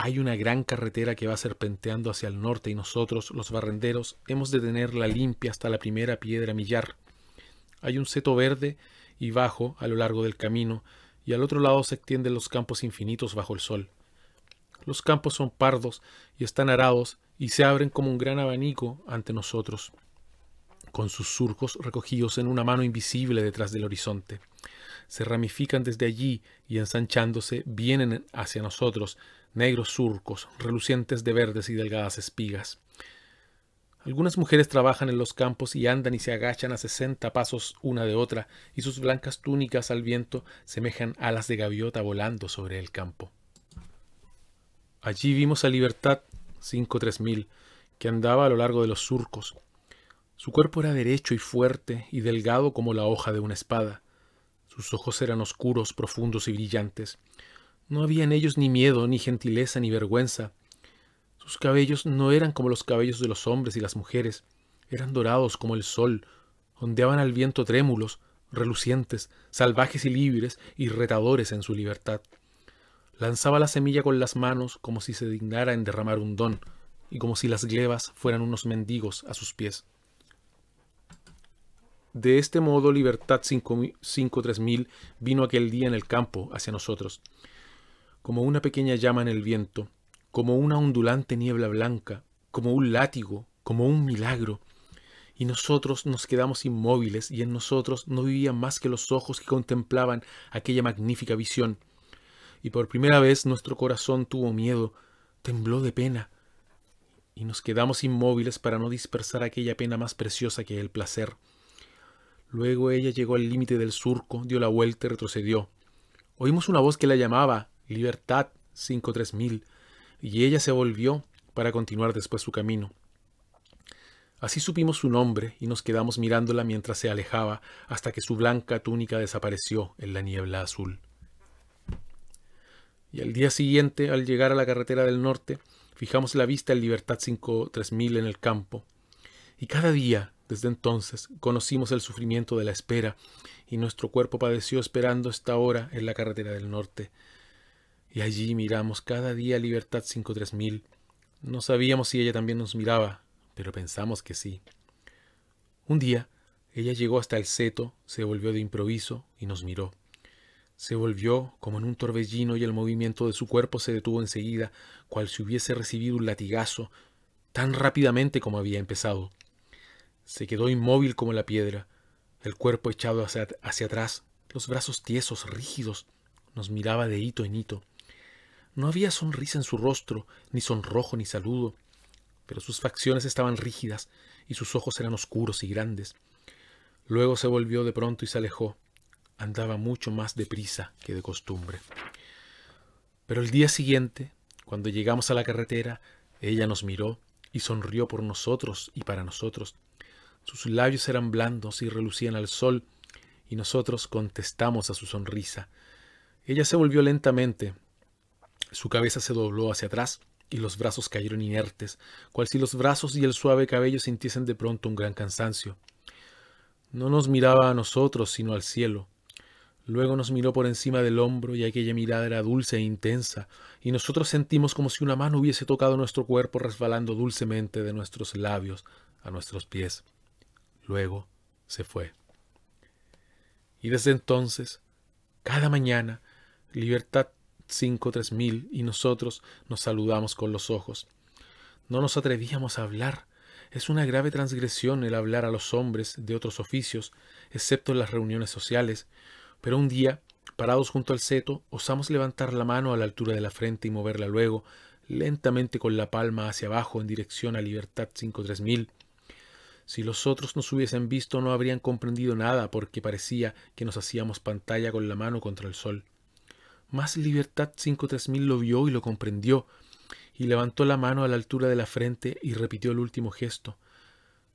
hay una gran carretera que va serpenteando hacia el norte y nosotros, los barrenderos, hemos de tenerla limpia hasta la primera piedra millar. Hay un seto verde y bajo a lo largo del camino, y al otro lado se extienden los campos infinitos bajo el sol. Los campos son pardos y están arados y se abren como un gran abanico ante nosotros, con sus surcos recogidos en una mano invisible detrás del horizonte. Se ramifican desde allí y ensanchándose vienen hacia nosotros, negros surcos, relucientes de verdes y delgadas espigas. Algunas mujeres trabajan en los campos y andan y se agachan a sesenta pasos una de otra, y sus blancas túnicas al viento semejan alas de gaviota volando sobre el campo. Allí vimos a Libertad cinco tres mil que andaba a lo largo de los surcos. Su cuerpo era derecho y fuerte y delgado como la hoja de una espada. Sus ojos eran oscuros, profundos y brillantes. No había en ellos ni miedo, ni gentileza, ni vergüenza. Sus cabellos no eran como los cabellos de los hombres y las mujeres, eran dorados como el sol, ondeaban al viento trémulos, relucientes, salvajes y libres y retadores en su libertad. Lanzaba la semilla con las manos como si se dignara en derramar un don, y como si las glebas fueran unos mendigos a sus pies. De este modo Libertad 53000 vino aquel día en el campo hacia nosotros como una pequeña llama en el viento, como una ondulante niebla blanca, como un látigo, como un milagro. Y nosotros nos quedamos inmóviles y en nosotros no vivían más que los ojos que contemplaban aquella magnífica visión. Y por primera vez nuestro corazón tuvo miedo, tembló de pena, y nos quedamos inmóviles para no dispersar aquella pena más preciosa que el placer. Luego ella llegó al límite del surco, dio la vuelta y retrocedió. Oímos una voz que la llamaba, Libertad 53000, y ella se volvió para continuar después su camino. Así supimos su nombre y nos quedamos mirándola mientras se alejaba hasta que su blanca túnica desapareció en la niebla azul. Y al día siguiente, al llegar a la carretera del norte, fijamos la vista en Libertad 53000 en el campo. Y cada día, desde entonces, conocimos el sufrimiento de la espera, y nuestro cuerpo padeció esperando esta hora en la carretera del norte y allí miramos cada día Libertad 53000. No sabíamos si ella también nos miraba, pero pensamos que sí. Un día, ella llegó hasta el seto, se volvió de improviso y nos miró. Se volvió como en un torbellino y el movimiento de su cuerpo se detuvo enseguida, cual si hubiese recibido un latigazo, tan rápidamente como había empezado. Se quedó inmóvil como la piedra, el cuerpo echado hacia, hacia atrás, los brazos tiesos, rígidos, nos miraba de hito en hito. No había sonrisa en su rostro, ni sonrojo ni saludo, pero sus facciones estaban rígidas y sus ojos eran oscuros y grandes. Luego se volvió de pronto y se alejó. Andaba mucho más deprisa que de costumbre. Pero el día siguiente, cuando llegamos a la carretera, ella nos miró y sonrió por nosotros y para nosotros. Sus labios eran blandos y relucían al sol, y nosotros contestamos a su sonrisa. Ella se volvió lentamente, su cabeza se dobló hacia atrás y los brazos cayeron inertes, cual si los brazos y el suave cabello sintiesen de pronto un gran cansancio. No nos miraba a nosotros, sino al cielo. Luego nos miró por encima del hombro y aquella mirada era dulce e intensa, y nosotros sentimos como si una mano hubiese tocado nuestro cuerpo resbalando dulcemente de nuestros labios a nuestros pies. Luego se fue. Y desde entonces, cada mañana, Libertad cinco mil y nosotros nos saludamos con los ojos. No nos atrevíamos a hablar. Es una grave transgresión el hablar a los hombres de otros oficios, excepto en las reuniones sociales, pero un día, parados junto al seto, osamos levantar la mano a la altura de la frente y moverla luego, lentamente con la palma hacia abajo en dirección a Libertad 53000. Si los otros nos hubiesen visto no habrían comprendido nada porque parecía que nos hacíamos pantalla con la mano contra el sol. Más Libertad 53000 lo vio y lo comprendió, y levantó la mano a la altura de la frente y repitió el último gesto.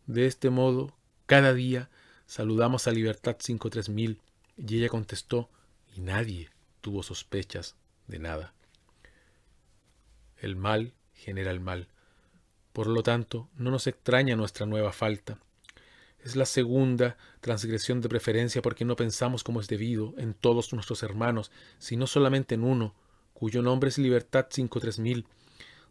De este modo, cada día saludamos a Libertad 53000, y ella contestó, y nadie tuvo sospechas de nada. El mal genera el mal. Por lo tanto, no nos extraña nuestra nueva falta, es la segunda transgresión de preferencia porque no pensamos como es debido en todos nuestros hermanos, sino solamente en uno, cuyo nombre es Libertad 53000.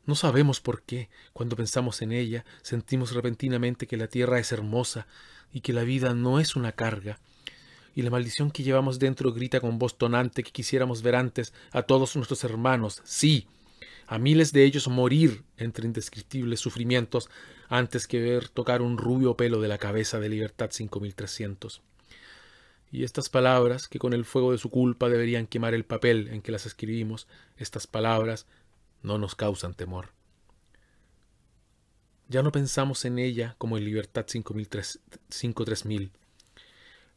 No sabemos por qué, cuando pensamos en ella, sentimos repentinamente que la tierra es hermosa y que la vida no es una carga. Y la maldición que llevamos dentro grita con voz tonante que quisiéramos ver antes a todos nuestros hermanos, sí, a miles de ellos morir entre indescriptibles sufrimientos antes que ver tocar un rubio pelo de la cabeza de Libertad 5300. Y estas palabras, que con el fuego de su culpa deberían quemar el papel en que las escribimos, estas palabras no nos causan temor. Ya no pensamos en ella como en Libertad 5300.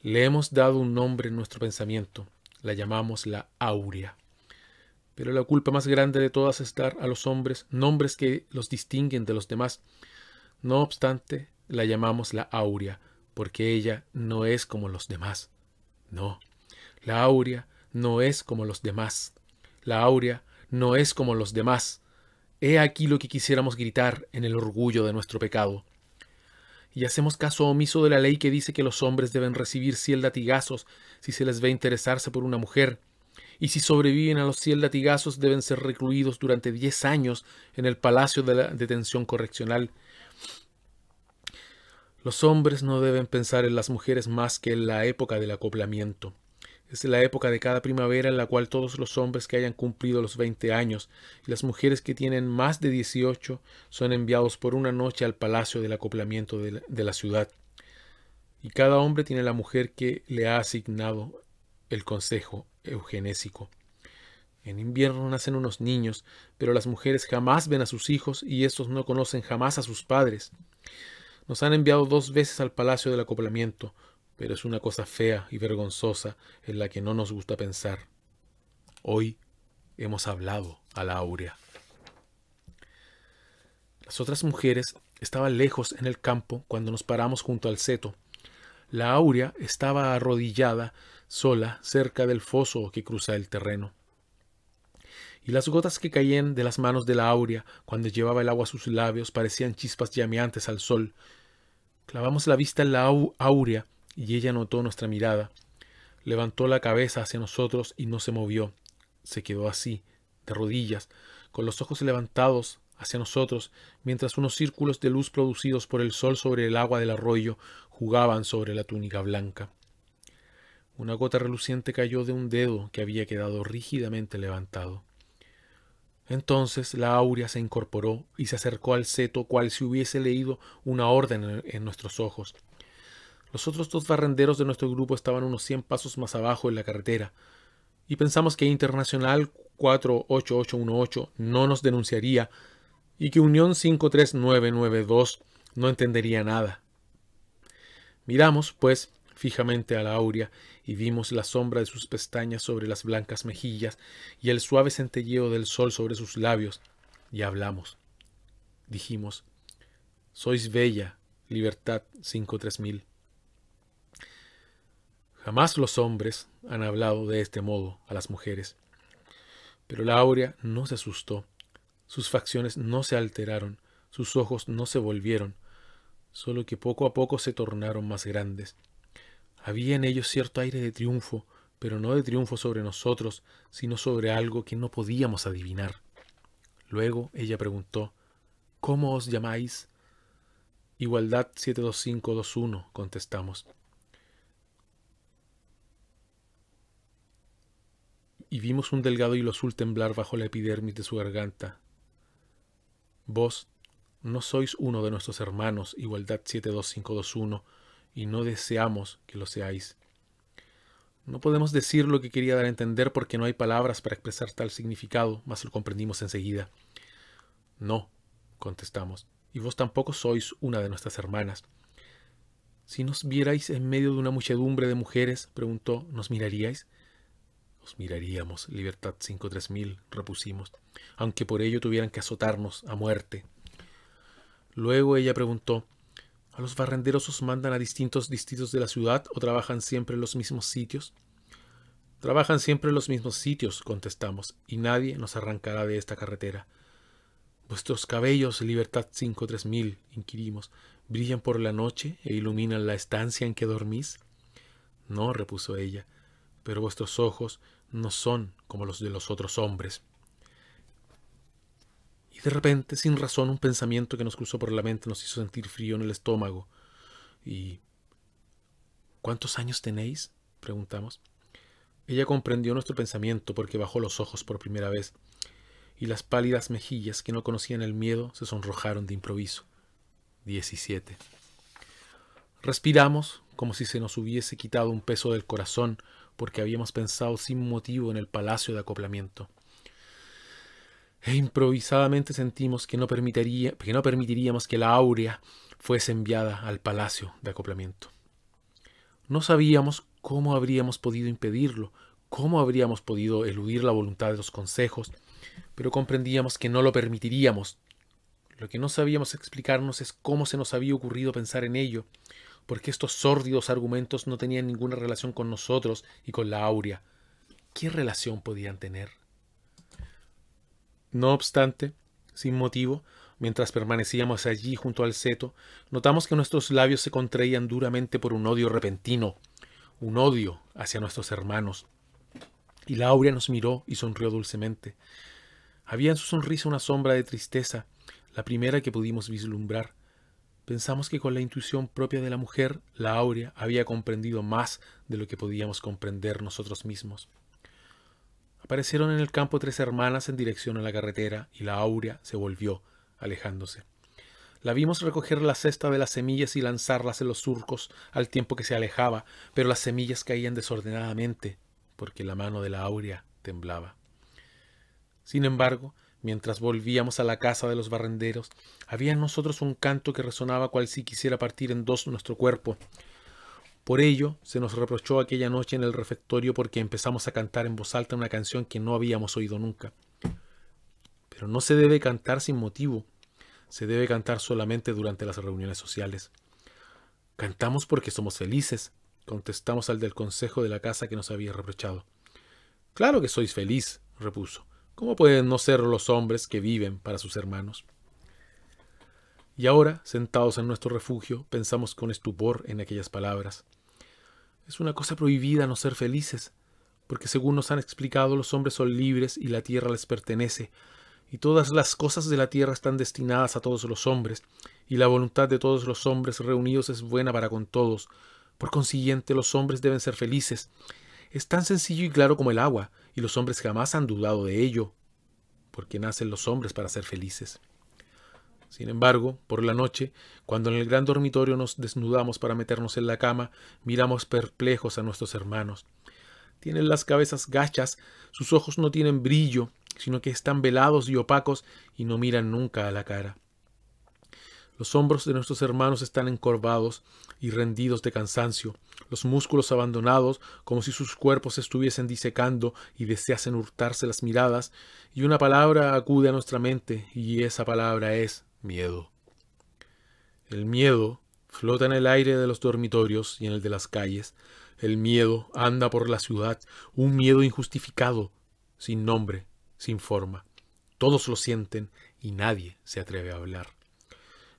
Le hemos dado un nombre en nuestro pensamiento. La llamamos la Aurea. Pero la culpa más grande de todas es dar a los hombres nombres que los distinguen de los demás. No obstante, la llamamos la Aurea, porque ella no es como los demás. No, la Aurea no es como los demás. La Aurea no es como los demás. He aquí lo que quisiéramos gritar en el orgullo de nuestro pecado. Y hacemos caso omiso de la ley que dice que los hombres deben recibir ciel si se les ve interesarse por una mujer, y si sobreviven a los 100 latigazos deben ser recluidos durante 10 años en el Palacio de la Detención Correccional. Los hombres no deben pensar en las mujeres más que en la época del acoplamiento. Es la época de cada primavera en la cual todos los hombres que hayan cumplido los 20 años y las mujeres que tienen más de 18 son enviados por una noche al palacio del acoplamiento de la ciudad. Y cada hombre tiene la mujer que le ha asignado el consejo eugenésico. En invierno nacen unos niños, pero las mujeres jamás ven a sus hijos y estos no conocen jamás a sus padres. Nos han enviado dos veces al palacio del acoplamiento, pero es una cosa fea y vergonzosa en la que no nos gusta pensar. Hoy hemos hablado a la Aurea. Las otras mujeres estaban lejos en el campo cuando nos paramos junto al seto. La Aurea estaba arrodillada sola cerca del foso que cruza el terreno. Y las gotas que caían de las manos de la Aurea cuando llevaba el agua a sus labios parecían chispas llameantes al sol. Clavamos la vista en la au y ella notó nuestra mirada. Levantó la cabeza hacia nosotros y no se movió. Se quedó así, de rodillas, con los ojos levantados hacia nosotros, mientras unos círculos de luz producidos por el sol sobre el agua del arroyo jugaban sobre la túnica blanca. Una gota reluciente cayó de un dedo que había quedado rígidamente levantado. Entonces la Aurea se incorporó y se acercó al seto cual si hubiese leído una orden en nuestros ojos. Los otros dos barrenderos de nuestro grupo estaban unos cien pasos más abajo en la carretera, y pensamos que Internacional 48818 no nos denunciaría y que Unión 53992 no entendería nada. Miramos, pues, fijamente a la Aurea y vimos la sombra de sus pestañas sobre las blancas mejillas y el suave centelleo del sol sobre sus labios, y hablamos. Dijimos, Sois bella, Libertad 53000. Jamás los hombres han hablado de este modo a las mujeres. Pero la áurea no se asustó, sus facciones no se alteraron, sus ojos no se volvieron, solo que poco a poco se tornaron más grandes, había en ellos cierto aire de triunfo, pero no de triunfo sobre nosotros, sino sobre algo que no podíamos adivinar. Luego ella preguntó, ¿Cómo os llamáis? Igualdad 72521, contestamos. Y vimos un delgado hilo azul temblar bajo la epidermis de su garganta. Vos no sois uno de nuestros hermanos, Igualdad 72521, y no deseamos que lo seáis. No podemos decir lo que quería dar a entender porque no hay palabras para expresar tal significado, mas lo comprendimos enseguida. No, contestamos, y vos tampoco sois una de nuestras hermanas. Si nos vierais en medio de una muchedumbre de mujeres, preguntó, ¿nos miraríais? Os miraríamos, Libertad 53000, repusimos, aunque por ello tuvieran que azotarnos a muerte. Luego ella preguntó, a los barrenderos os mandan a distintos distritos de la ciudad o trabajan siempre en los mismos sitios. Trabajan siempre en los mismos sitios, contestamos, y nadie nos arrancará de esta carretera. Vuestros cabellos, Libertad mil inquirimos, brillan por la noche e iluminan la estancia en que dormís. No, repuso ella, pero vuestros ojos no son como los de los otros hombres. De repente, sin razón, un pensamiento que nos cruzó por la mente nos hizo sentir frío en el estómago. ¿Y cuántos años tenéis? preguntamos. Ella comprendió nuestro pensamiento porque bajó los ojos por primera vez, y las pálidas mejillas que no conocían el miedo se sonrojaron de improviso. Diecisiete. Respiramos como si se nos hubiese quitado un peso del corazón porque habíamos pensado sin motivo en el palacio de acoplamiento e improvisadamente sentimos que no, que no permitiríamos que la Áurea fuese enviada al palacio de acoplamiento. No sabíamos cómo habríamos podido impedirlo, cómo habríamos podido eludir la voluntad de los consejos, pero comprendíamos que no lo permitiríamos. Lo que no sabíamos explicarnos es cómo se nos había ocurrido pensar en ello, porque estos sórdidos argumentos no tenían ninguna relación con nosotros y con la Áurea. ¿Qué relación podían tener? No obstante, sin motivo, mientras permanecíamos allí junto al seto, notamos que nuestros labios se contraían duramente por un odio repentino, un odio hacia nuestros hermanos. Y Laura nos miró y sonrió dulcemente. Había en su sonrisa una sombra de tristeza, la primera que pudimos vislumbrar. Pensamos que con la intuición propia de la mujer, la áurea había comprendido más de lo que podíamos comprender nosotros mismos. Aparecieron en el campo tres hermanas en dirección a la carretera y la áurea se volvió, alejándose. La vimos recoger la cesta de las semillas y lanzarlas en los surcos al tiempo que se alejaba, pero las semillas caían desordenadamente, porque la mano de la áurea temblaba. Sin embargo, mientras volvíamos a la casa de los barrenderos, había en nosotros un canto que resonaba cual si quisiera partir en dos nuestro cuerpo. Por ello, se nos reprochó aquella noche en el refectorio porque empezamos a cantar en voz alta una canción que no habíamos oído nunca. Pero no se debe cantar sin motivo, se debe cantar solamente durante las reuniones sociales. Cantamos porque somos felices, contestamos al del consejo de la casa que nos había reprochado. Claro que sois feliz, repuso. ¿Cómo pueden no ser los hombres que viven para sus hermanos? Y ahora, sentados en nuestro refugio, pensamos con estupor en aquellas palabras. Es una cosa prohibida no ser felices, porque según nos han explicado los hombres son libres y la tierra les pertenece, y todas las cosas de la tierra están destinadas a todos los hombres, y la voluntad de todos los hombres reunidos es buena para con todos. Por consiguiente, los hombres deben ser felices. Es tan sencillo y claro como el agua, y los hombres jamás han dudado de ello, porque nacen los hombres para ser felices. Sin embargo, por la noche, cuando en el gran dormitorio nos desnudamos para meternos en la cama, miramos perplejos a nuestros hermanos. Tienen las cabezas gachas, sus ojos no tienen brillo, sino que están velados y opacos y no miran nunca a la cara. Los hombros de nuestros hermanos están encorvados y rendidos de cansancio, los músculos abandonados como si sus cuerpos estuviesen disecando y deseasen hurtarse las miradas, y una palabra acude a nuestra mente, y esa palabra es miedo. El miedo flota en el aire de los dormitorios y en el de las calles. El miedo anda por la ciudad, un miedo injustificado, sin nombre, sin forma. Todos lo sienten y nadie se atreve a hablar.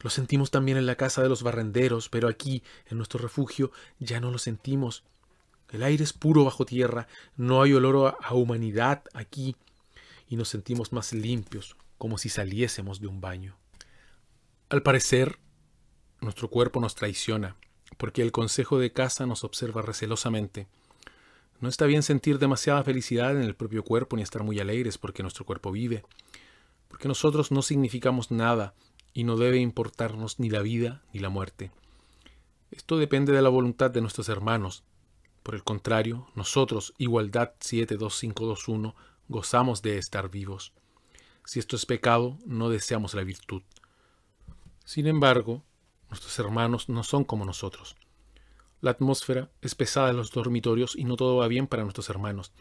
Lo sentimos también en la casa de los barrenderos, pero aquí, en nuestro refugio, ya no lo sentimos. El aire es puro bajo tierra, no hay olor a humanidad aquí, y nos sentimos más limpios, como si saliésemos de un baño. Al parecer, nuestro cuerpo nos traiciona, porque el consejo de casa nos observa recelosamente. No está bien sentir demasiada felicidad en el propio cuerpo ni estar muy alegres porque nuestro cuerpo vive, porque nosotros no significamos nada y no debe importarnos ni la vida ni la muerte. Esto depende de la voluntad de nuestros hermanos. Por el contrario, nosotros, Igualdad 72521, gozamos de estar vivos. Si esto es pecado, no deseamos la virtud. Sin embargo, nuestros hermanos no son como nosotros. La atmósfera es pesada en los dormitorios y no todo va bien para nuestros hermanos.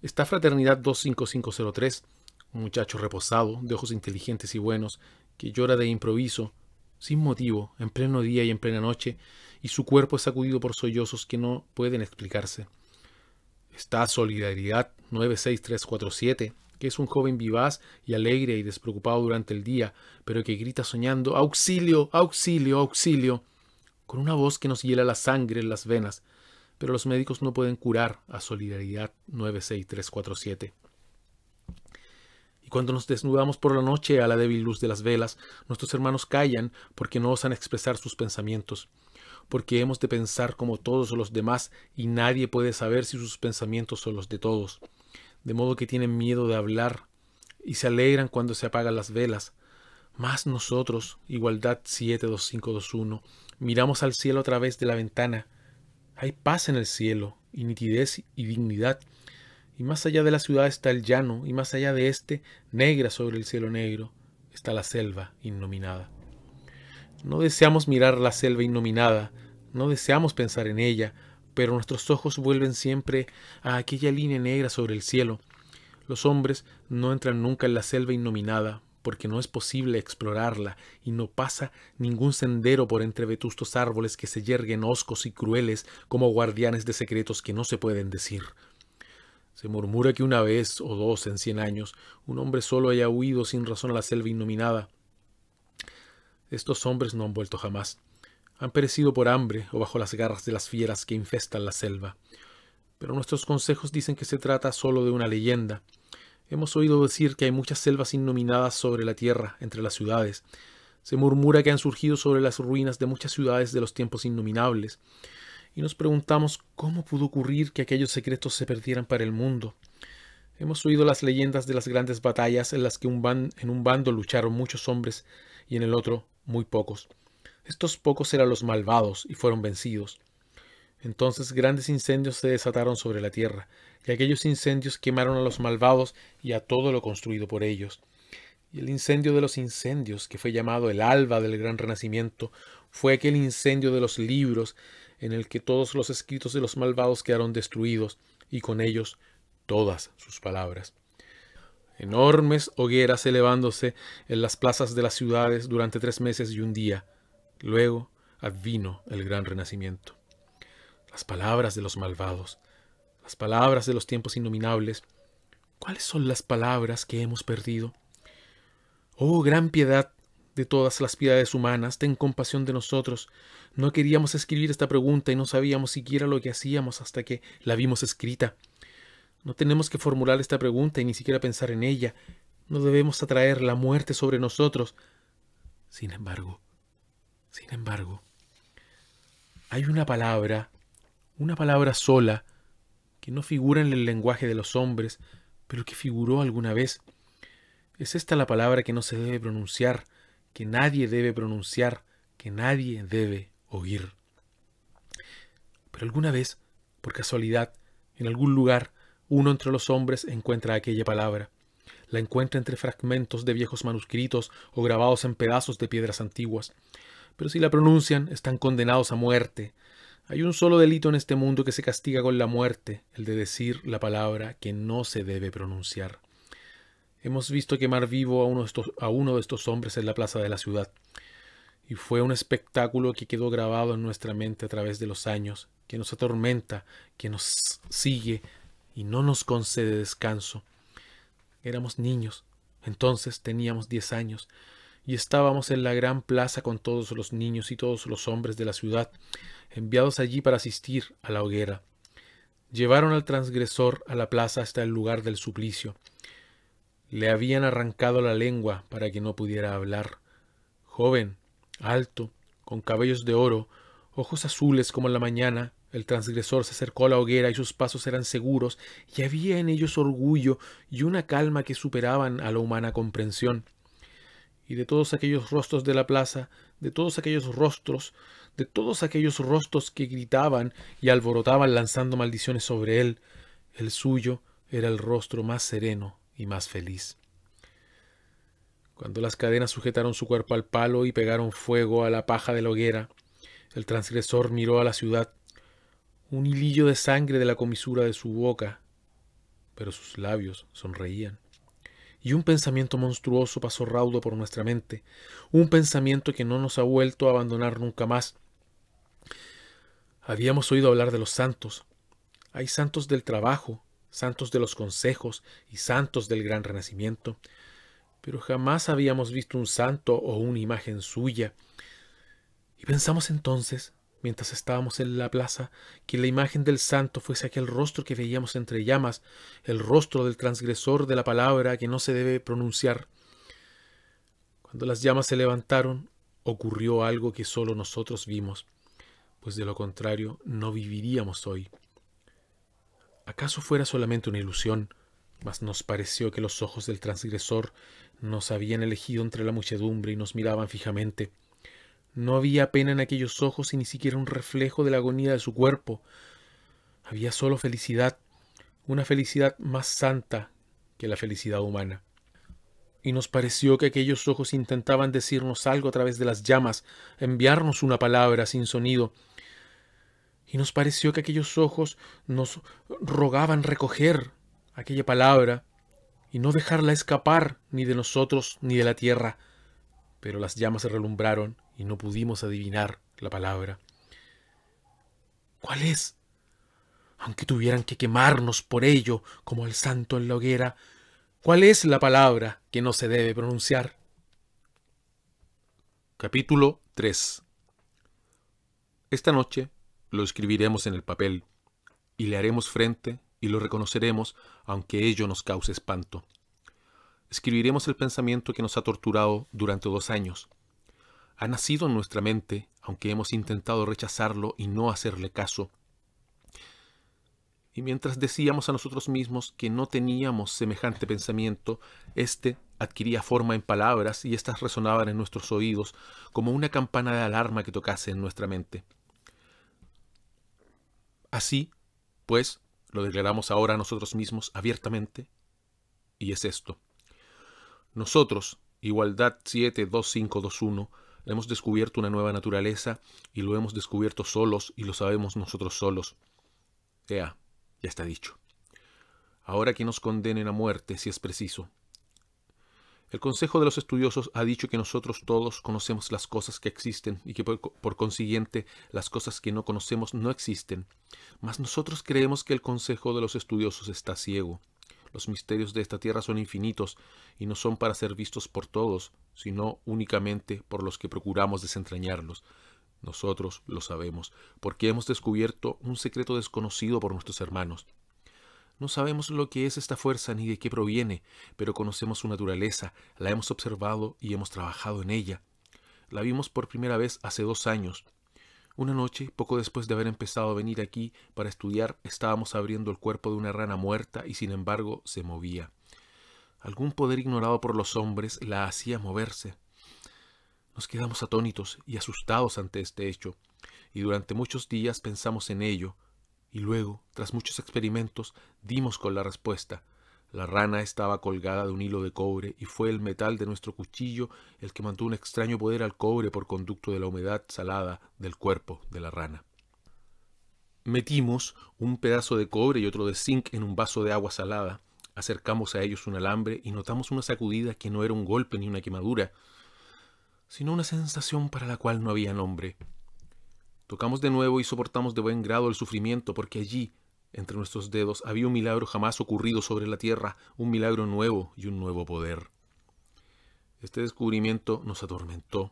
Está Fraternidad 25503, un muchacho reposado, de ojos inteligentes y buenos, que llora de improviso, sin motivo, en pleno día y en plena noche, y su cuerpo es sacudido por sollozos que no pueden explicarse. Está Solidaridad 96347, que es un joven vivaz y alegre y despreocupado durante el día, pero que grita soñando auxilio, auxilio, auxilio, con una voz que nos hiela la sangre en las venas. Pero los médicos no pueden curar a Solidaridad 96347. Y cuando nos desnudamos por la noche a la débil luz de las velas, nuestros hermanos callan porque no osan expresar sus pensamientos, porque hemos de pensar como todos los demás y nadie puede saber si sus pensamientos son los de todos de modo que tienen miedo de hablar y se alegran cuando se apagan las velas. Más nosotros, igualdad 72521, miramos al cielo a través de la ventana. Hay paz en el cielo, y nitidez y dignidad. Y más allá de la ciudad está el llano, y más allá de este, negra sobre el cielo negro, está la selva innominada. No deseamos mirar la selva innominada, no deseamos pensar en ella, pero nuestros ojos vuelven siempre a aquella línea negra sobre el cielo. Los hombres no entran nunca en la selva innominada, porque no es posible explorarla y no pasa ningún sendero por entre vetustos árboles que se yerguen hoscos y crueles como guardianes de secretos que no se pueden decir. Se murmura que una vez o dos en cien años un hombre solo haya huido sin razón a la selva innominada. Estos hombres no han vuelto jamás. Han perecido por hambre o bajo las garras de las fieras que infestan la selva. Pero nuestros consejos dicen que se trata solo de una leyenda. Hemos oído decir que hay muchas selvas innominadas sobre la tierra, entre las ciudades. Se murmura que han surgido sobre las ruinas de muchas ciudades de los tiempos innominables. Y nos preguntamos cómo pudo ocurrir que aquellos secretos se perdieran para el mundo. Hemos oído las leyendas de las grandes batallas en las que en un bando lucharon muchos hombres y en el otro muy pocos. Estos pocos eran los malvados y fueron vencidos. Entonces grandes incendios se desataron sobre la tierra, y aquellos incendios quemaron a los malvados y a todo lo construido por ellos. Y el incendio de los incendios, que fue llamado el alba del gran renacimiento, fue aquel incendio de los libros en el que todos los escritos de los malvados quedaron destruidos, y con ellos todas sus palabras. Enormes hogueras elevándose en las plazas de las ciudades durante tres meses y un día. Luego advino el gran renacimiento. Las palabras de los malvados, las palabras de los tiempos innominables, ¿cuáles son las palabras que hemos perdido? Oh, gran piedad de todas las piedades humanas, ten compasión de nosotros. No queríamos escribir esta pregunta y no sabíamos siquiera lo que hacíamos hasta que la vimos escrita. No tenemos que formular esta pregunta y ni siquiera pensar en ella. No debemos atraer la muerte sobre nosotros. Sin embargo, sin embargo, hay una palabra, una palabra sola, que no figura en el lenguaje de los hombres, pero que figuró alguna vez. Es esta la palabra que no se debe pronunciar, que nadie debe pronunciar, que nadie debe oír. Pero alguna vez, por casualidad, en algún lugar, uno entre los hombres encuentra aquella palabra. La encuentra entre fragmentos de viejos manuscritos o grabados en pedazos de piedras antiguas pero si la pronuncian están condenados a muerte. Hay un solo delito en este mundo que se castiga con la muerte, el de decir la palabra que no se debe pronunciar. Hemos visto quemar vivo a uno, de estos, hombres en la plaza de la ciudad, y fue un espectáculo que quedó grabado en nuestra mente a través de los años, que nos atormenta, que nos sigue y no nos concede descanso. Éramos niños, entonces teníamos diez años, y estábamos en la gran plaza con todos los niños y todos los hombres de la ciudad, enviados allí para asistir a la hoguera. Llevaron al transgresor a la plaza hasta el lugar del suplicio. Le habían arrancado la lengua para que no pudiera hablar. Joven, alto, con cabellos de oro, ojos azules como en la mañana, el transgresor se acercó a la hoguera y sus pasos eran seguros, y había en ellos orgullo y una calma que superaban a la humana comprensión y de todos aquellos rostros de la plaza, de todos aquellos rostros, de todos aquellos rostros que gritaban y alborotaban lanzando maldiciones sobre él, el suyo era el rostro más sereno y más feliz. Cuando las cadenas sujetaron su cuerpo al palo y pegaron fuego a la paja de la hoguera, el transgresor miró a la ciudad, un hilillo de sangre de la comisura de su boca, pero sus labios sonreían y un pensamiento monstruoso pasó raudo por nuestra mente, un pensamiento que no nos ha vuelto a abandonar nunca más. Habíamos oído hablar de los santos. Hay santos del trabajo, santos de los consejos y santos del gran renacimiento, pero jamás habíamos visto un santo o una imagen suya. Y pensamos entonces, mientras estábamos en la plaza, que la imagen del santo fuese aquel rostro que veíamos entre llamas, el rostro del transgresor de la palabra que no se debe pronunciar. Cuando las llamas se levantaron, ocurrió algo que solo nosotros vimos, pues de lo contrario no viviríamos hoy. ¿Acaso fuera solamente una ilusión? Mas nos pareció que los ojos del transgresor nos habían elegido entre la muchedumbre y nos miraban fijamente. No había pena en aquellos ojos y ni siquiera un reflejo de la agonía de su cuerpo. Había solo felicidad, una felicidad más santa que la felicidad humana. Y nos pareció que aquellos ojos intentaban decirnos algo a través de las llamas, enviarnos una palabra sin sonido. Y nos pareció que aquellos ojos nos rogaban recoger aquella palabra y no dejarla escapar ni de nosotros ni de la tierra pero las llamas se relumbraron y no pudimos adivinar la palabra. ¿Cuál es? Aunque tuvieran que quemarnos por ello, como el santo en la hoguera, ¿cuál es la palabra que no se debe pronunciar? Capítulo 3 Esta noche lo escribiremos en el papel, y le haremos frente y lo reconoceremos, aunque ello nos cause espanto escribiremos el pensamiento que nos ha torturado durante dos años. Ha nacido en nuestra mente, aunque hemos intentado rechazarlo y no hacerle caso. Y mientras decíamos a nosotros mismos que no teníamos semejante pensamiento, éste adquiría forma en palabras y éstas resonaban en nuestros oídos como una campana de alarma que tocase en nuestra mente. Así, pues, lo declaramos ahora a nosotros mismos abiertamente, y es esto. Nosotros, Igualdad 72521, hemos descubierto una nueva naturaleza y lo hemos descubierto solos y lo sabemos nosotros solos. Ea, ya está dicho. Ahora que nos condenen a muerte, si es preciso. El Consejo de los Estudiosos ha dicho que nosotros todos conocemos las cosas que existen y que por consiguiente las cosas que no conocemos no existen. Mas nosotros creemos que el Consejo de los Estudiosos está ciego. Los misterios de esta tierra son infinitos y no son para ser vistos por todos, sino únicamente por los que procuramos desentrañarlos. Nosotros lo sabemos, porque hemos descubierto un secreto desconocido por nuestros hermanos. No sabemos lo que es esta fuerza ni de qué proviene, pero conocemos su naturaleza, la hemos observado y hemos trabajado en ella. La vimos por primera vez hace dos años, una noche, poco después de haber empezado a venir aquí para estudiar, estábamos abriendo el cuerpo de una rana muerta y sin embargo se movía. Algún poder ignorado por los hombres la hacía moverse. Nos quedamos atónitos y asustados ante este hecho, y durante muchos días pensamos en ello, y luego, tras muchos experimentos, dimos con la respuesta. La rana estaba colgada de un hilo de cobre y fue el metal de nuestro cuchillo el que mantuvo un extraño poder al cobre por conducto de la humedad salada del cuerpo de la rana. Metimos un pedazo de cobre y otro de zinc en un vaso de agua salada, acercamos a ellos un alambre y notamos una sacudida que no era un golpe ni una quemadura, sino una sensación para la cual no había nombre. Tocamos de nuevo y soportamos de buen grado el sufrimiento porque allí, entre nuestros dedos había un milagro jamás ocurrido sobre la tierra, un milagro nuevo y un nuevo poder. Este descubrimiento nos atormentó.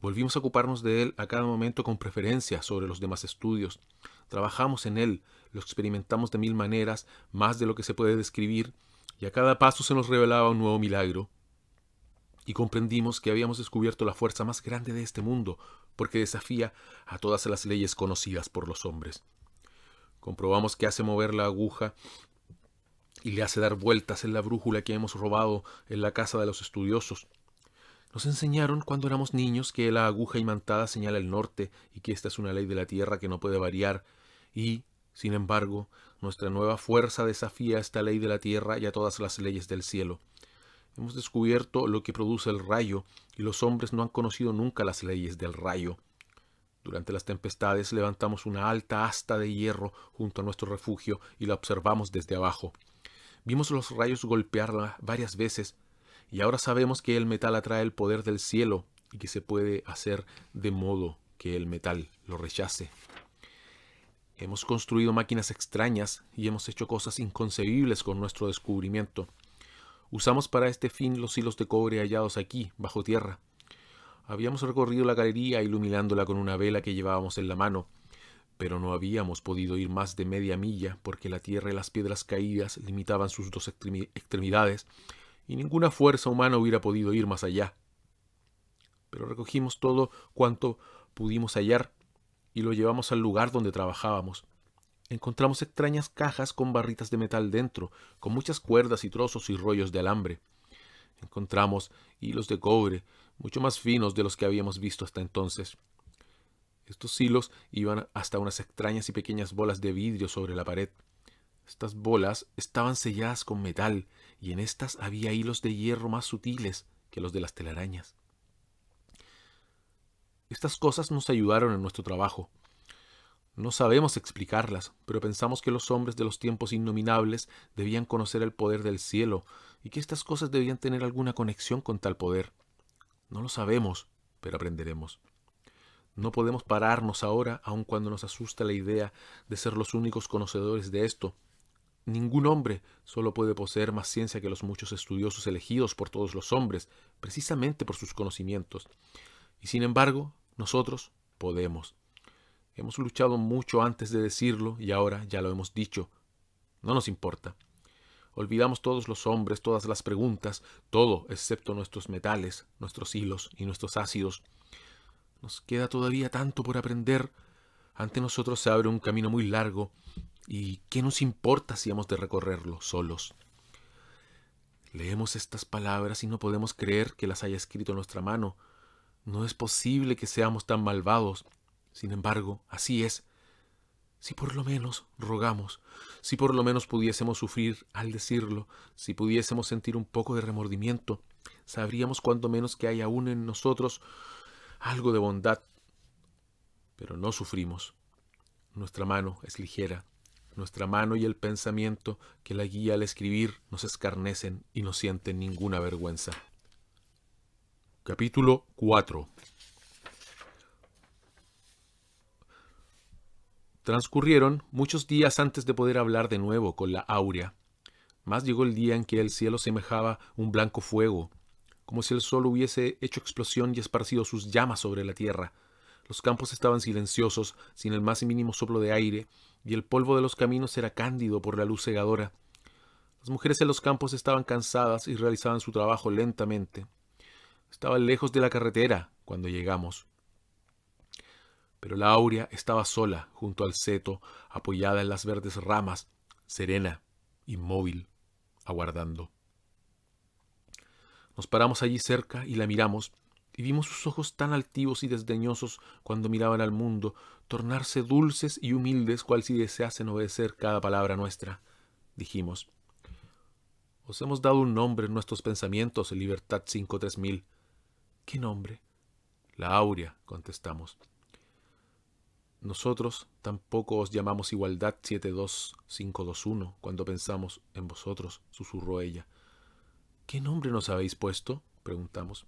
Volvimos a ocuparnos de él a cada momento con preferencia sobre los demás estudios. Trabajamos en él, lo experimentamos de mil maneras, más de lo que se puede describir, y a cada paso se nos revelaba un nuevo milagro. Y comprendimos que habíamos descubierto la fuerza más grande de este mundo, porque desafía a todas las leyes conocidas por los hombres. Comprobamos que hace mover la aguja y le hace dar vueltas en la brújula que hemos robado en la casa de los estudiosos. Nos enseñaron cuando éramos niños que la aguja imantada señala el norte y que esta es una ley de la tierra que no puede variar, y, sin embargo, nuestra nueva fuerza desafía esta ley de la tierra y a todas las leyes del cielo. Hemos descubierto lo que produce el rayo, y los hombres no han conocido nunca las leyes del rayo. Durante las tempestades levantamos una alta asta de hierro junto a nuestro refugio y la observamos desde abajo. Vimos los rayos golpearla varias veces y ahora sabemos que el metal atrae el poder del cielo y que se puede hacer de modo que el metal lo rechace. Hemos construido máquinas extrañas y hemos hecho cosas inconcebibles con nuestro descubrimiento. Usamos para este fin los hilos de cobre hallados aquí, bajo tierra, Habíamos recorrido la galería iluminándola con una vela que llevábamos en la mano, pero no habíamos podido ir más de media milla porque la tierra y las piedras caídas limitaban sus dos extremidades y ninguna fuerza humana hubiera podido ir más allá. Pero recogimos todo cuanto pudimos hallar y lo llevamos al lugar donde trabajábamos. Encontramos extrañas cajas con barritas de metal dentro, con muchas cuerdas y trozos y rollos de alambre. Encontramos hilos de cobre, mucho más finos de los que habíamos visto hasta entonces. Estos hilos iban hasta unas extrañas y pequeñas bolas de vidrio sobre la pared. Estas bolas estaban selladas con metal, y en estas había hilos de hierro más sutiles que los de las telarañas. Estas cosas nos ayudaron en nuestro trabajo. No sabemos explicarlas, pero pensamos que los hombres de los tiempos innominables debían conocer el poder del cielo y que estas cosas debían tener alguna conexión con tal poder. No lo sabemos, pero aprenderemos. No podemos pararnos ahora, aun cuando nos asusta la idea de ser los únicos conocedores de esto. Ningún hombre solo puede poseer más ciencia que los muchos estudiosos elegidos por todos los hombres, precisamente por sus conocimientos. Y sin embargo, nosotros podemos. Hemos luchado mucho antes de decirlo y ahora ya lo hemos dicho. No nos importa. Olvidamos todos los hombres, todas las preguntas, todo excepto nuestros metales, nuestros hilos y nuestros ácidos. Nos queda todavía tanto por aprender. Ante nosotros se abre un camino muy largo, y ¿qué nos importa si hemos de recorrerlo solos? Leemos estas palabras y no podemos creer que las haya escrito nuestra mano. No es posible que seamos tan malvados. Sin embargo, así es. Si por lo menos rogamos, si por lo menos pudiésemos sufrir al decirlo, si pudiésemos sentir un poco de remordimiento, sabríamos cuanto menos que hay aún en nosotros algo de bondad. Pero no sufrimos. Nuestra mano es ligera, nuestra mano y el pensamiento que la guía al escribir nos escarnecen y no sienten ninguna vergüenza. Capítulo 4 Transcurrieron muchos días antes de poder hablar de nuevo con la Áurea. Más llegó el día en que el cielo semejaba un blanco fuego, como si el sol hubiese hecho explosión y esparcido sus llamas sobre la tierra. Los campos estaban silenciosos, sin el más mínimo soplo de aire, y el polvo de los caminos era cándido por la luz cegadora. Las mujeres en los campos estaban cansadas y realizaban su trabajo lentamente. Estaba lejos de la carretera cuando llegamos. Pero la Aurea estaba sola junto al seto, apoyada en las verdes ramas, serena, inmóvil, aguardando. Nos paramos allí cerca y la miramos, y vimos sus ojos tan altivos y desdeñosos cuando miraban al mundo, tornarse dulces y humildes cual si deseasen obedecer cada palabra nuestra. Dijimos, Os hemos dado un nombre en nuestros pensamientos, Libertad mil. ¿Qué nombre? La Aurea, contestamos. Nosotros tampoco os llamamos igualdad 72521 cuando pensamos en vosotros, susurró ella. ¿Qué nombre nos habéis puesto? preguntamos.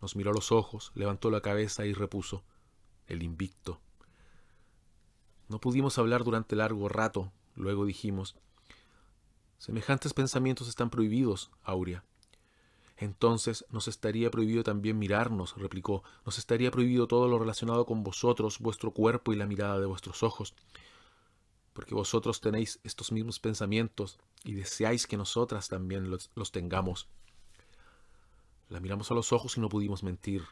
Nos miró a los ojos, levantó la cabeza y repuso. El invicto. No pudimos hablar durante largo rato. Luego dijimos, Semejantes pensamientos están prohibidos, Aurea. Entonces nos estaría prohibido también mirarnos, replicó, nos estaría prohibido todo lo relacionado con vosotros, vuestro cuerpo y la mirada de vuestros ojos, porque vosotros tenéis estos mismos pensamientos y deseáis que nosotras también los, tengamos. La miramos a los ojos y no pudimos mentir.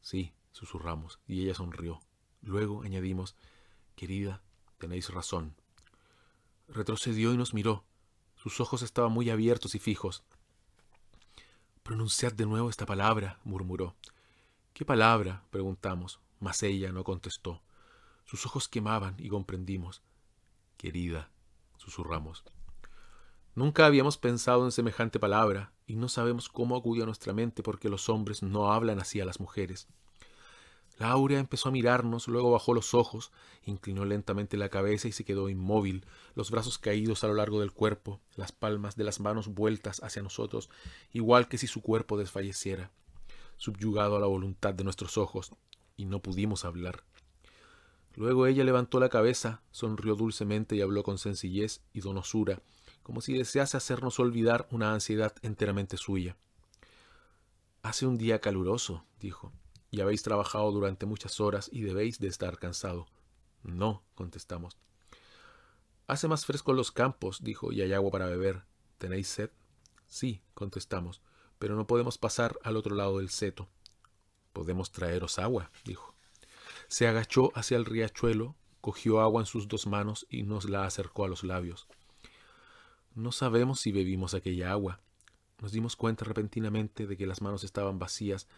Sí, susurramos, y ella sonrió. Luego añadimos, Querida, tenéis razón. Retrocedió y nos miró. Sus ojos estaban muy abiertos y fijos. Pronunciad de nuevo esta palabra, murmuró. ¿Qué palabra? preguntamos, mas ella no contestó. Sus ojos quemaban y comprendimos. Querida, susurramos. Nunca habíamos pensado en semejante palabra, y no sabemos cómo acude a nuestra mente porque los hombres no hablan así a las mujeres. Gauria empezó a mirarnos, luego bajó los ojos, inclinó lentamente la cabeza y se quedó inmóvil, los brazos caídos a lo largo del cuerpo, las palmas de las manos vueltas hacia nosotros, igual que si su cuerpo desfalleciera, subyugado a la voluntad de nuestros ojos, y no pudimos hablar. Luego ella levantó la cabeza, sonrió dulcemente y habló con sencillez y donosura, como si desease hacernos olvidar una ansiedad enteramente suya. Hace un día caluroso, dijo y habéis trabajado durante muchas horas y debéis de estar cansado. No, contestamos. Hace más fresco los campos, dijo, y hay agua para beber. ¿Tenéis sed? Sí, contestamos, pero no podemos pasar al otro lado del seto. Podemos traeros agua, dijo. Se agachó hacia el riachuelo, cogió agua en sus dos manos y nos la acercó a los labios. No sabemos si bebimos aquella agua. Nos dimos cuenta repentinamente de que las manos estaban vacías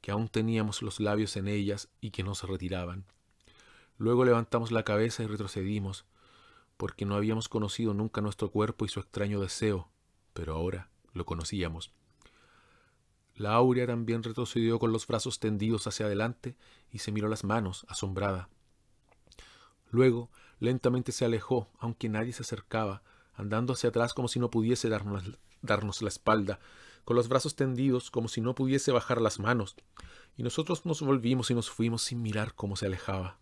que aún teníamos los labios en ellas y que no se retiraban. Luego levantamos la cabeza y retrocedimos, porque no habíamos conocido nunca nuestro cuerpo y su extraño deseo, pero ahora lo conocíamos. La áurea también retrocedió con los brazos tendidos hacia adelante y se miró las manos, asombrada. Luego, lentamente se alejó, aunque nadie se acercaba, andando hacia atrás como si no pudiese darnos la espalda, con los brazos tendidos como si no pudiese bajar las manos, y nosotros nos volvimos y nos fuimos sin mirar cómo se alejaba.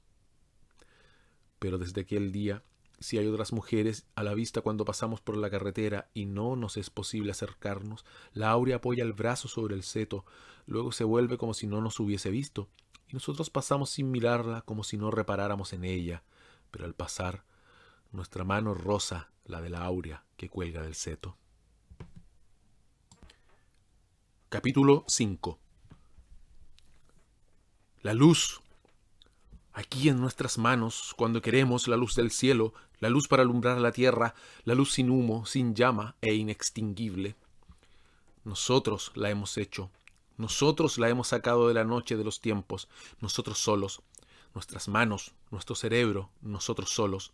Pero desde aquel día, si hay otras mujeres a la vista cuando pasamos por la carretera y no nos es posible acercarnos, la Aurea apoya el brazo sobre el seto, luego se vuelve como si no nos hubiese visto, y nosotros pasamos sin mirarla como si no reparáramos en ella, pero al pasar, nuestra mano rosa la de la Aurea que cuelga del seto capítulo 5. La luz, aquí en nuestras manos, cuando queremos la luz del cielo, la luz para alumbrar la tierra, la luz sin humo, sin llama e inextinguible. Nosotros la hemos hecho, nosotros la hemos sacado de la noche de los tiempos, nosotros solos, nuestras manos, nuestro cerebro, nosotros solos.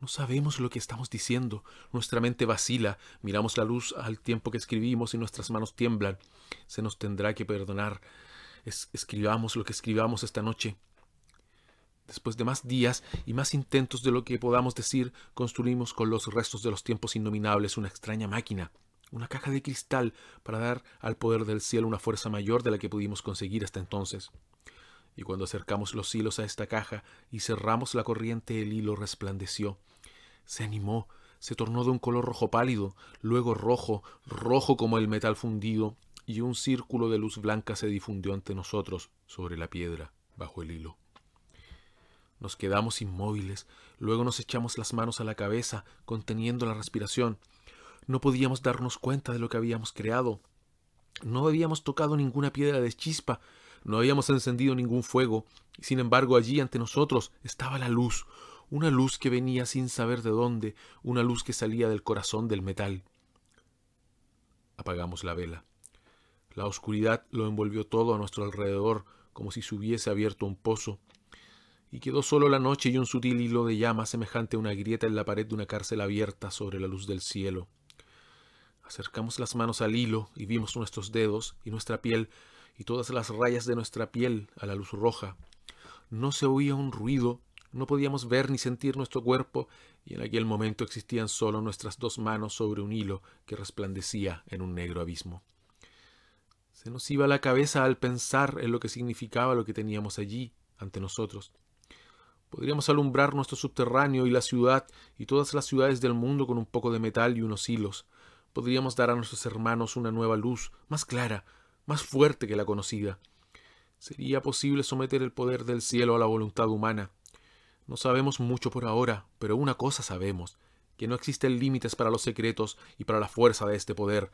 No sabemos lo que estamos diciendo. Nuestra mente vacila, miramos la luz al tiempo que escribimos y nuestras manos tiemblan. Se nos tendrá que perdonar. escribamos lo que escribamos esta noche. Después de más días y más intentos de lo que podamos decir, construimos con los restos de los tiempos indominables una extraña máquina, una caja de cristal para dar al poder del cielo una fuerza mayor de la que pudimos conseguir hasta entonces y cuando acercamos los hilos a esta caja y cerramos la corriente el hilo resplandeció. Se animó, se tornó de un color rojo pálido, luego rojo, rojo como el metal fundido, y un círculo de luz blanca se difundió ante nosotros, sobre la piedra, bajo el hilo. Nos quedamos inmóviles, luego nos echamos las manos a la cabeza, conteniendo la respiración. No podíamos darnos cuenta de lo que habíamos creado. No habíamos tocado ninguna piedra de chispa, no habíamos encendido ningún fuego, y sin embargo allí ante nosotros estaba la luz, una luz que venía sin saber de dónde, una luz que salía del corazón del metal. Apagamos la vela. La oscuridad lo envolvió todo a nuestro alrededor, como si se hubiese abierto un pozo, y quedó solo la noche y un sutil hilo de llama semejante a una grieta en la pared de una cárcel abierta sobre la luz del cielo. Acercamos las manos al hilo y vimos nuestros dedos y nuestra piel y todas las rayas de nuestra piel a la luz roja. No se oía un ruido, no podíamos ver ni sentir nuestro cuerpo, y en aquel momento existían solo nuestras dos manos sobre un hilo que resplandecía en un negro abismo. Se nos iba la cabeza al pensar en lo que significaba lo que teníamos allí ante nosotros. Podríamos alumbrar nuestro subterráneo y la ciudad y todas las ciudades del mundo con un poco de metal y unos hilos. Podríamos dar a nuestros hermanos una nueva luz, más clara, más fuerte que la conocida. Sería posible someter el poder del cielo a la voluntad humana. No sabemos mucho por ahora, pero una cosa sabemos, que no existen límites para los secretos y para la fuerza de este poder,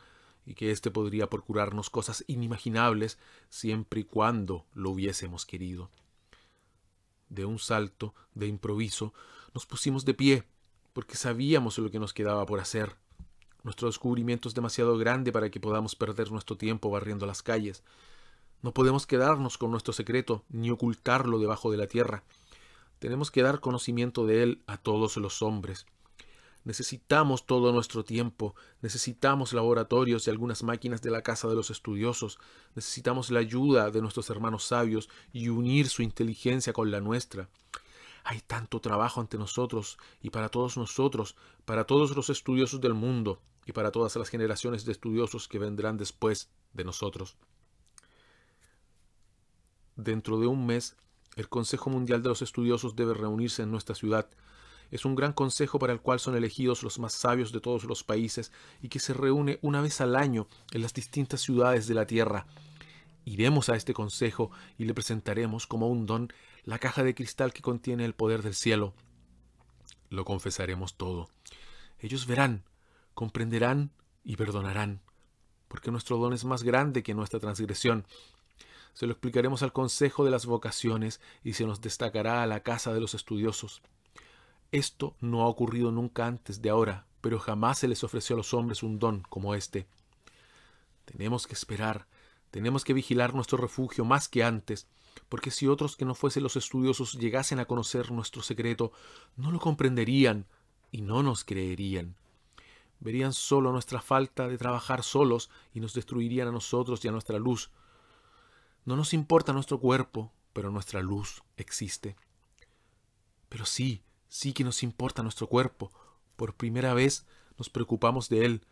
y que éste podría procurarnos cosas inimaginables siempre y cuando lo hubiésemos querido. De un salto, de improviso, nos pusimos de pie, porque sabíamos lo que nos quedaba por hacer. Nuestro descubrimiento es demasiado grande para que podamos perder nuestro tiempo barriendo las calles. No podemos quedarnos con nuestro secreto ni ocultarlo debajo de la tierra. Tenemos que dar conocimiento de él a todos los hombres. Necesitamos todo nuestro tiempo, necesitamos laboratorios y algunas máquinas de la casa de los estudiosos, necesitamos la ayuda de nuestros hermanos sabios y unir su inteligencia con la nuestra. Hay tanto trabajo ante nosotros y para todos nosotros, para todos los estudiosos del mundo y para todas las generaciones de estudiosos que vendrán después de nosotros. Dentro de un mes, el Consejo Mundial de los Estudiosos debe reunirse en nuestra ciudad. Es un gran consejo para el cual son elegidos los más sabios de todos los países y que se reúne una vez al año en las distintas ciudades de la Tierra. Iremos a este consejo y le presentaremos como un don la caja de cristal que contiene el poder del cielo. Lo confesaremos todo. Ellos verán comprenderán y perdonarán, porque nuestro don es más grande que nuestra transgresión. Se lo explicaremos al Consejo de las Vocaciones y se nos destacará a la Casa de los Estudiosos. Esto no ha ocurrido nunca antes de ahora, pero jamás se les ofreció a los hombres un don como este. Tenemos que esperar, tenemos que vigilar nuestro refugio más que antes, porque si otros que no fuesen los estudiosos llegasen a conocer nuestro secreto, no lo comprenderían y no nos creerían verían solo nuestra falta de trabajar solos y nos destruirían a nosotros y a nuestra luz. No nos importa nuestro cuerpo, pero nuestra luz existe. Pero sí, sí que nos importa nuestro cuerpo. Por primera vez nos preocupamos de él,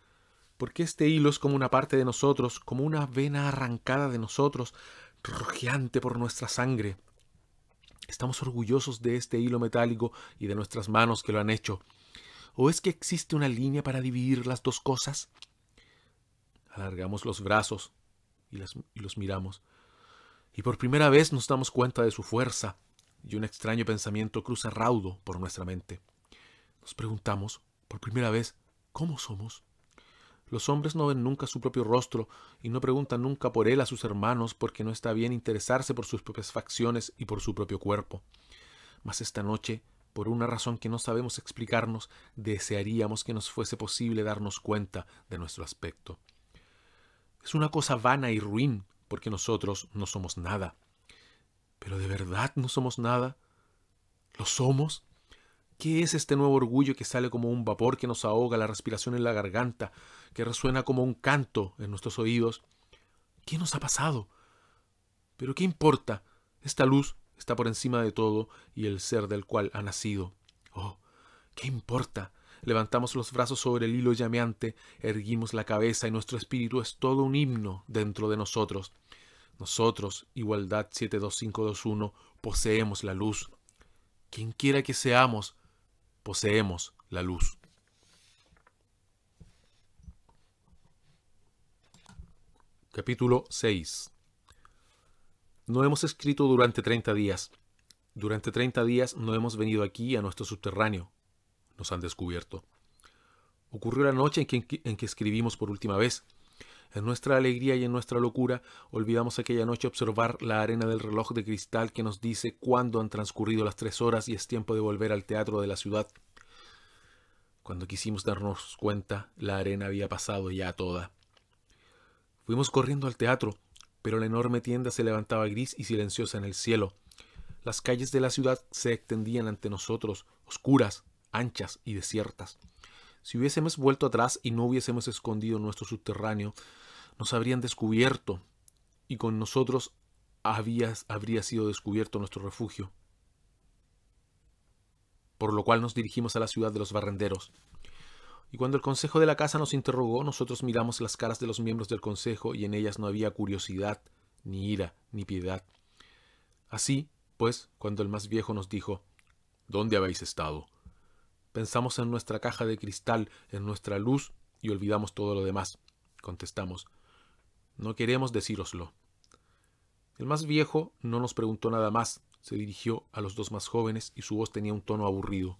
porque este hilo es como una parte de nosotros, como una vena arrancada de nosotros, rojeante por nuestra sangre. Estamos orgullosos de este hilo metálico y de nuestras manos que lo han hecho. ¿O es que existe una línea para dividir las dos cosas? Alargamos los brazos y, los miramos, y por primera vez nos damos cuenta de su fuerza, y un extraño pensamiento cruza raudo por nuestra mente. Nos preguntamos, por primera vez, ¿cómo somos? Los hombres no ven nunca su propio rostro y no preguntan nunca por él a sus hermanos porque no está bien interesarse por sus propias facciones y por su propio cuerpo. Mas esta noche por una razón que no sabemos explicarnos, desearíamos que nos fuese posible darnos cuenta de nuestro aspecto. Es una cosa vana y ruin, porque nosotros no somos nada. ¿Pero de verdad no somos nada? ¿Lo somos? ¿Qué es este nuevo orgullo que sale como un vapor que nos ahoga la respiración en la garganta, que resuena como un canto en nuestros oídos? ¿Qué nos ha pasado? ¿Pero qué importa? Esta luz está por encima de todo y el ser del cual ha nacido. Oh, ¿qué importa? Levantamos los brazos sobre el hilo llameante, erguimos la cabeza y nuestro espíritu es todo un himno dentro de nosotros. Nosotros, Igualdad 72521, poseemos la luz. Quien quiera que seamos, poseemos la luz. Capítulo 6 no hemos escrito durante 30 días. Durante 30 días no hemos venido aquí a nuestro subterráneo. Nos han descubierto. Ocurrió la noche en que, en que escribimos por última vez. En nuestra alegría y en nuestra locura olvidamos aquella noche observar la arena del reloj de cristal que nos dice cuándo han transcurrido las tres horas y es tiempo de volver al teatro de la ciudad. Cuando quisimos darnos cuenta, la arena había pasado ya toda. Fuimos corriendo al teatro pero la enorme tienda se levantaba gris y silenciosa en el cielo. Las calles de la ciudad se extendían ante nosotros, oscuras, anchas y desiertas. Si hubiésemos vuelto atrás y no hubiésemos escondido nuestro subterráneo, nos habrían descubierto, y con nosotros habría sido descubierto nuestro refugio. Por lo cual nos dirigimos a la ciudad de los barrenderos. Y cuando el consejo de la casa nos interrogó, nosotros miramos las caras de los miembros del consejo y en ellas no había curiosidad, ni ira, ni piedad. Así, pues, cuando el más viejo nos dijo, ¿Dónde habéis estado? Pensamos en nuestra caja de cristal, en nuestra luz, y olvidamos todo lo demás. Contestamos, no queremos decíroslo. El más viejo no nos preguntó nada más, se dirigió a los dos más jóvenes y su voz tenía un tono aburrido.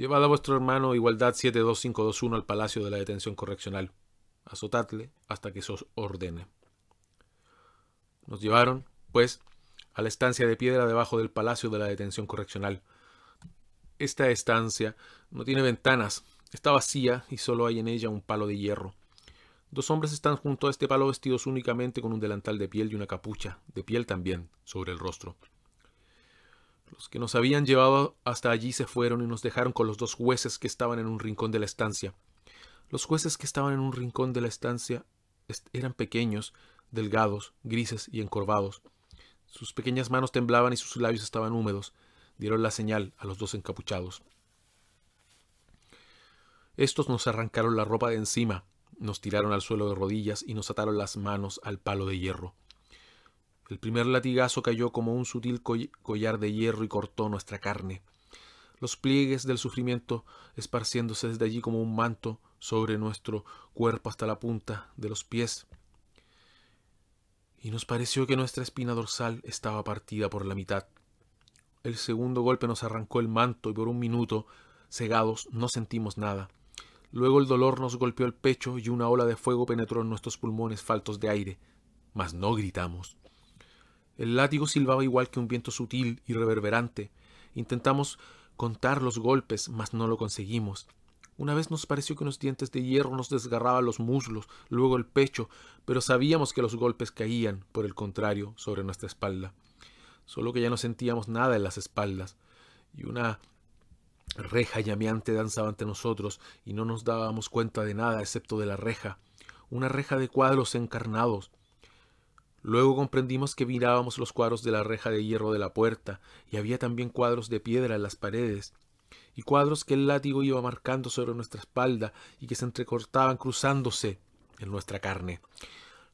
Llevad a vuestro hermano Igualdad 72521 al Palacio de la Detención Correccional. Azotadle hasta que se os ordene. Nos llevaron, pues, a la estancia de piedra debajo del Palacio de la Detención Correccional. Esta estancia no tiene ventanas, está vacía y solo hay en ella un palo de hierro. Dos hombres están junto a este palo vestidos únicamente con un delantal de piel y una capucha, de piel también, sobre el rostro. Los que nos habían llevado hasta allí se fueron y nos dejaron con los dos jueces que estaban en un rincón de la estancia. Los jueces que estaban en un rincón de la estancia eran pequeños, delgados, grises y encorvados. Sus pequeñas manos temblaban y sus labios estaban húmedos. Dieron la señal a los dos encapuchados. Estos nos arrancaron la ropa de encima, nos tiraron al suelo de rodillas y nos ataron las manos al palo de hierro. El primer latigazo cayó como un sutil collar de hierro y cortó nuestra carne. Los pliegues del sufrimiento esparciéndose desde allí como un manto sobre nuestro cuerpo hasta la punta de los pies. Y nos pareció que nuestra espina dorsal estaba partida por la mitad. El segundo golpe nos arrancó el manto y por un minuto, cegados, no sentimos nada. Luego el dolor nos golpeó el pecho y una ola de fuego penetró en nuestros pulmones faltos de aire, mas no gritamos. El látigo silbaba igual que un viento sutil y reverberante. Intentamos contar los golpes, mas no lo conseguimos. Una vez nos pareció que unos dientes de hierro nos desgarraban los muslos, luego el pecho, pero sabíamos que los golpes caían, por el contrario, sobre nuestra espalda. Solo que ya no sentíamos nada en las espaldas, y una reja llameante danzaba ante nosotros, y no nos dábamos cuenta de nada excepto de la reja, una reja de cuadros encarnados, Luego comprendimos que mirábamos los cuadros de la reja de hierro de la puerta, y había también cuadros de piedra en las paredes, y cuadros que el látigo iba marcando sobre nuestra espalda y que se entrecortaban cruzándose en nuestra carne.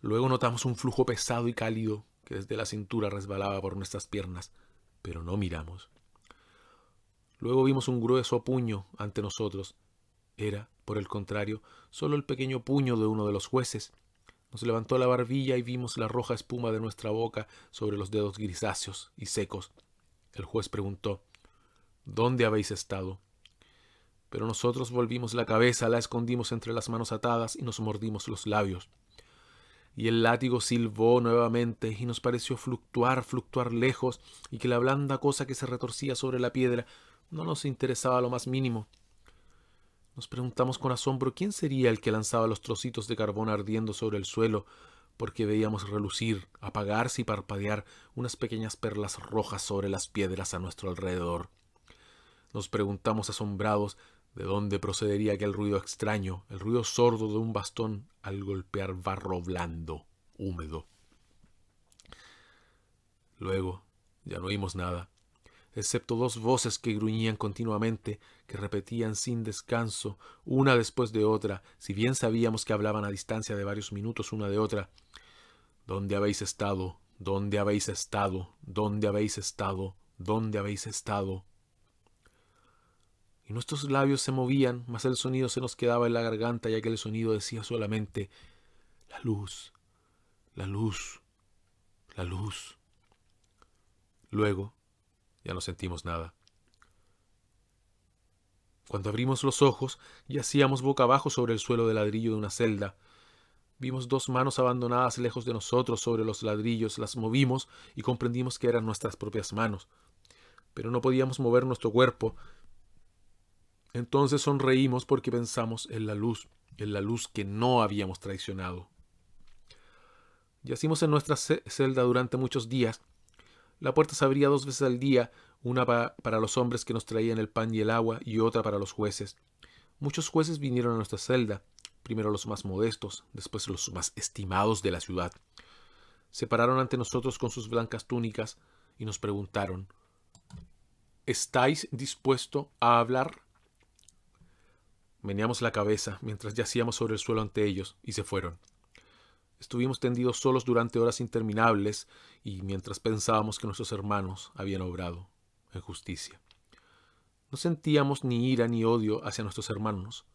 Luego notamos un flujo pesado y cálido que desde la cintura resbalaba por nuestras piernas, pero no miramos. Luego vimos un grueso puño ante nosotros. Era, por el contrario, solo el pequeño puño de uno de los jueces, se levantó la barbilla y vimos la roja espuma de nuestra boca sobre los dedos grisáceos y secos. El juez preguntó ¿Dónde habéis estado? Pero nosotros volvimos la cabeza, la escondimos entre las manos atadas y nos mordimos los labios. Y el látigo silbó nuevamente y nos pareció fluctuar, fluctuar lejos, y que la blanda cosa que se retorcía sobre la piedra no nos interesaba lo más mínimo. Nos preguntamos con asombro quién sería el que lanzaba los trocitos de carbón ardiendo sobre el suelo, porque veíamos relucir, apagarse y parpadear unas pequeñas perlas rojas sobre las piedras a nuestro alrededor. Nos preguntamos asombrados de dónde procedería aquel ruido extraño, el ruido sordo de un bastón al golpear barro blando, húmedo. Luego, ya no oímos nada excepto dos voces que gruñían continuamente, que repetían sin descanso, una después de otra, si bien sabíamos que hablaban a distancia de varios minutos una de otra. ¿Dónde habéis estado? ¿Dónde habéis estado? ¿Dónde habéis estado? ¿Dónde habéis estado? Y nuestros labios se movían, mas el sonido se nos quedaba en la garganta, ya que el sonido decía solamente la luz, la luz, la luz. Luego, ya no sentimos nada. Cuando abrimos los ojos, yacíamos boca abajo sobre el suelo de ladrillo de una celda. Vimos dos manos abandonadas lejos de nosotros sobre los ladrillos, las movimos y comprendimos que eran nuestras propias manos. Pero no podíamos mover nuestro cuerpo. Entonces sonreímos porque pensamos en la luz, en la luz que no habíamos traicionado. Yacimos en nuestra celda durante muchos días la puerta se abría dos veces al día, una para los hombres que nos traían el pan y el agua y otra para los jueces. Muchos jueces vinieron a nuestra celda, primero los más modestos, después los más estimados de la ciudad. Se pararon ante nosotros con sus blancas túnicas y nos preguntaron, ¿estáis dispuesto a hablar? Meneamos la cabeza mientras yacíamos sobre el suelo ante ellos y se fueron. Estuvimos tendidos solos durante horas interminables y mientras pensábamos que nuestros hermanos habían obrado en justicia. No sentíamos ni ira ni odio hacia nuestros hermanos.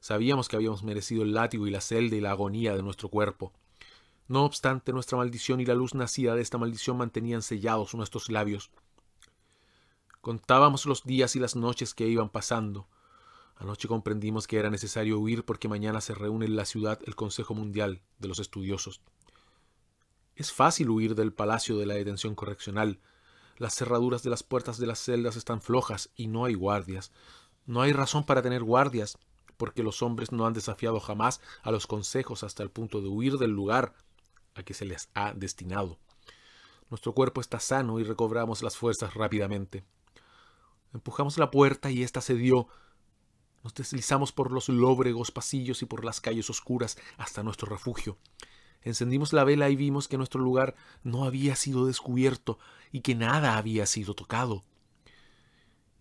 Sabíamos que habíamos merecido el látigo y la celda y la agonía de nuestro cuerpo. No obstante, nuestra maldición y la luz nacida de esta maldición mantenían sellados nuestros labios. Contábamos los días y las noches que iban pasando, Anoche comprendimos que era necesario huir porque mañana se reúne en la ciudad el Consejo Mundial de los Estudiosos. Es fácil huir del palacio de la detención correccional. Las cerraduras de las puertas de las celdas están flojas y no hay guardias. No hay razón para tener guardias, porque los hombres no han desafiado jamás a los consejos hasta el punto de huir del lugar a que se les ha destinado. Nuestro cuerpo está sano y recobramos las fuerzas rápidamente. Empujamos la puerta y ésta se dio nos deslizamos por los lóbregos pasillos y por las calles oscuras hasta nuestro refugio. Encendimos la vela y vimos que nuestro lugar no había sido descubierto y que nada había sido tocado.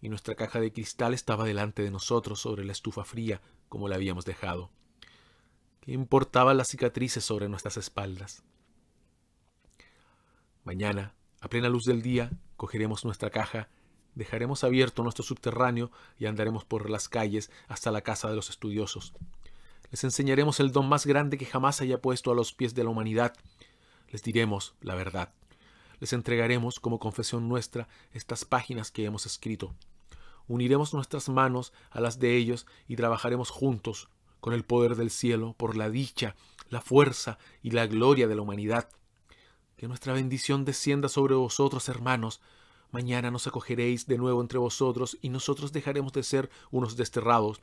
Y nuestra caja de cristal estaba delante de nosotros sobre la estufa fría, como la habíamos dejado. ¿Qué importaban las cicatrices sobre nuestras espaldas? Mañana, a plena luz del día, cogeremos nuestra caja dejaremos abierto nuestro subterráneo y andaremos por las calles hasta la casa de los estudiosos. Les enseñaremos el don más grande que jamás haya puesto a los pies de la humanidad. Les diremos la verdad. Les entregaremos como confesión nuestra estas páginas que hemos escrito. Uniremos nuestras manos a las de ellos y trabajaremos juntos con el poder del cielo por la dicha, la fuerza y la gloria de la humanidad. Que nuestra bendición descienda sobre vosotros, hermanos, Mañana nos acogeréis de nuevo entre vosotros y nosotros dejaremos de ser unos desterrados.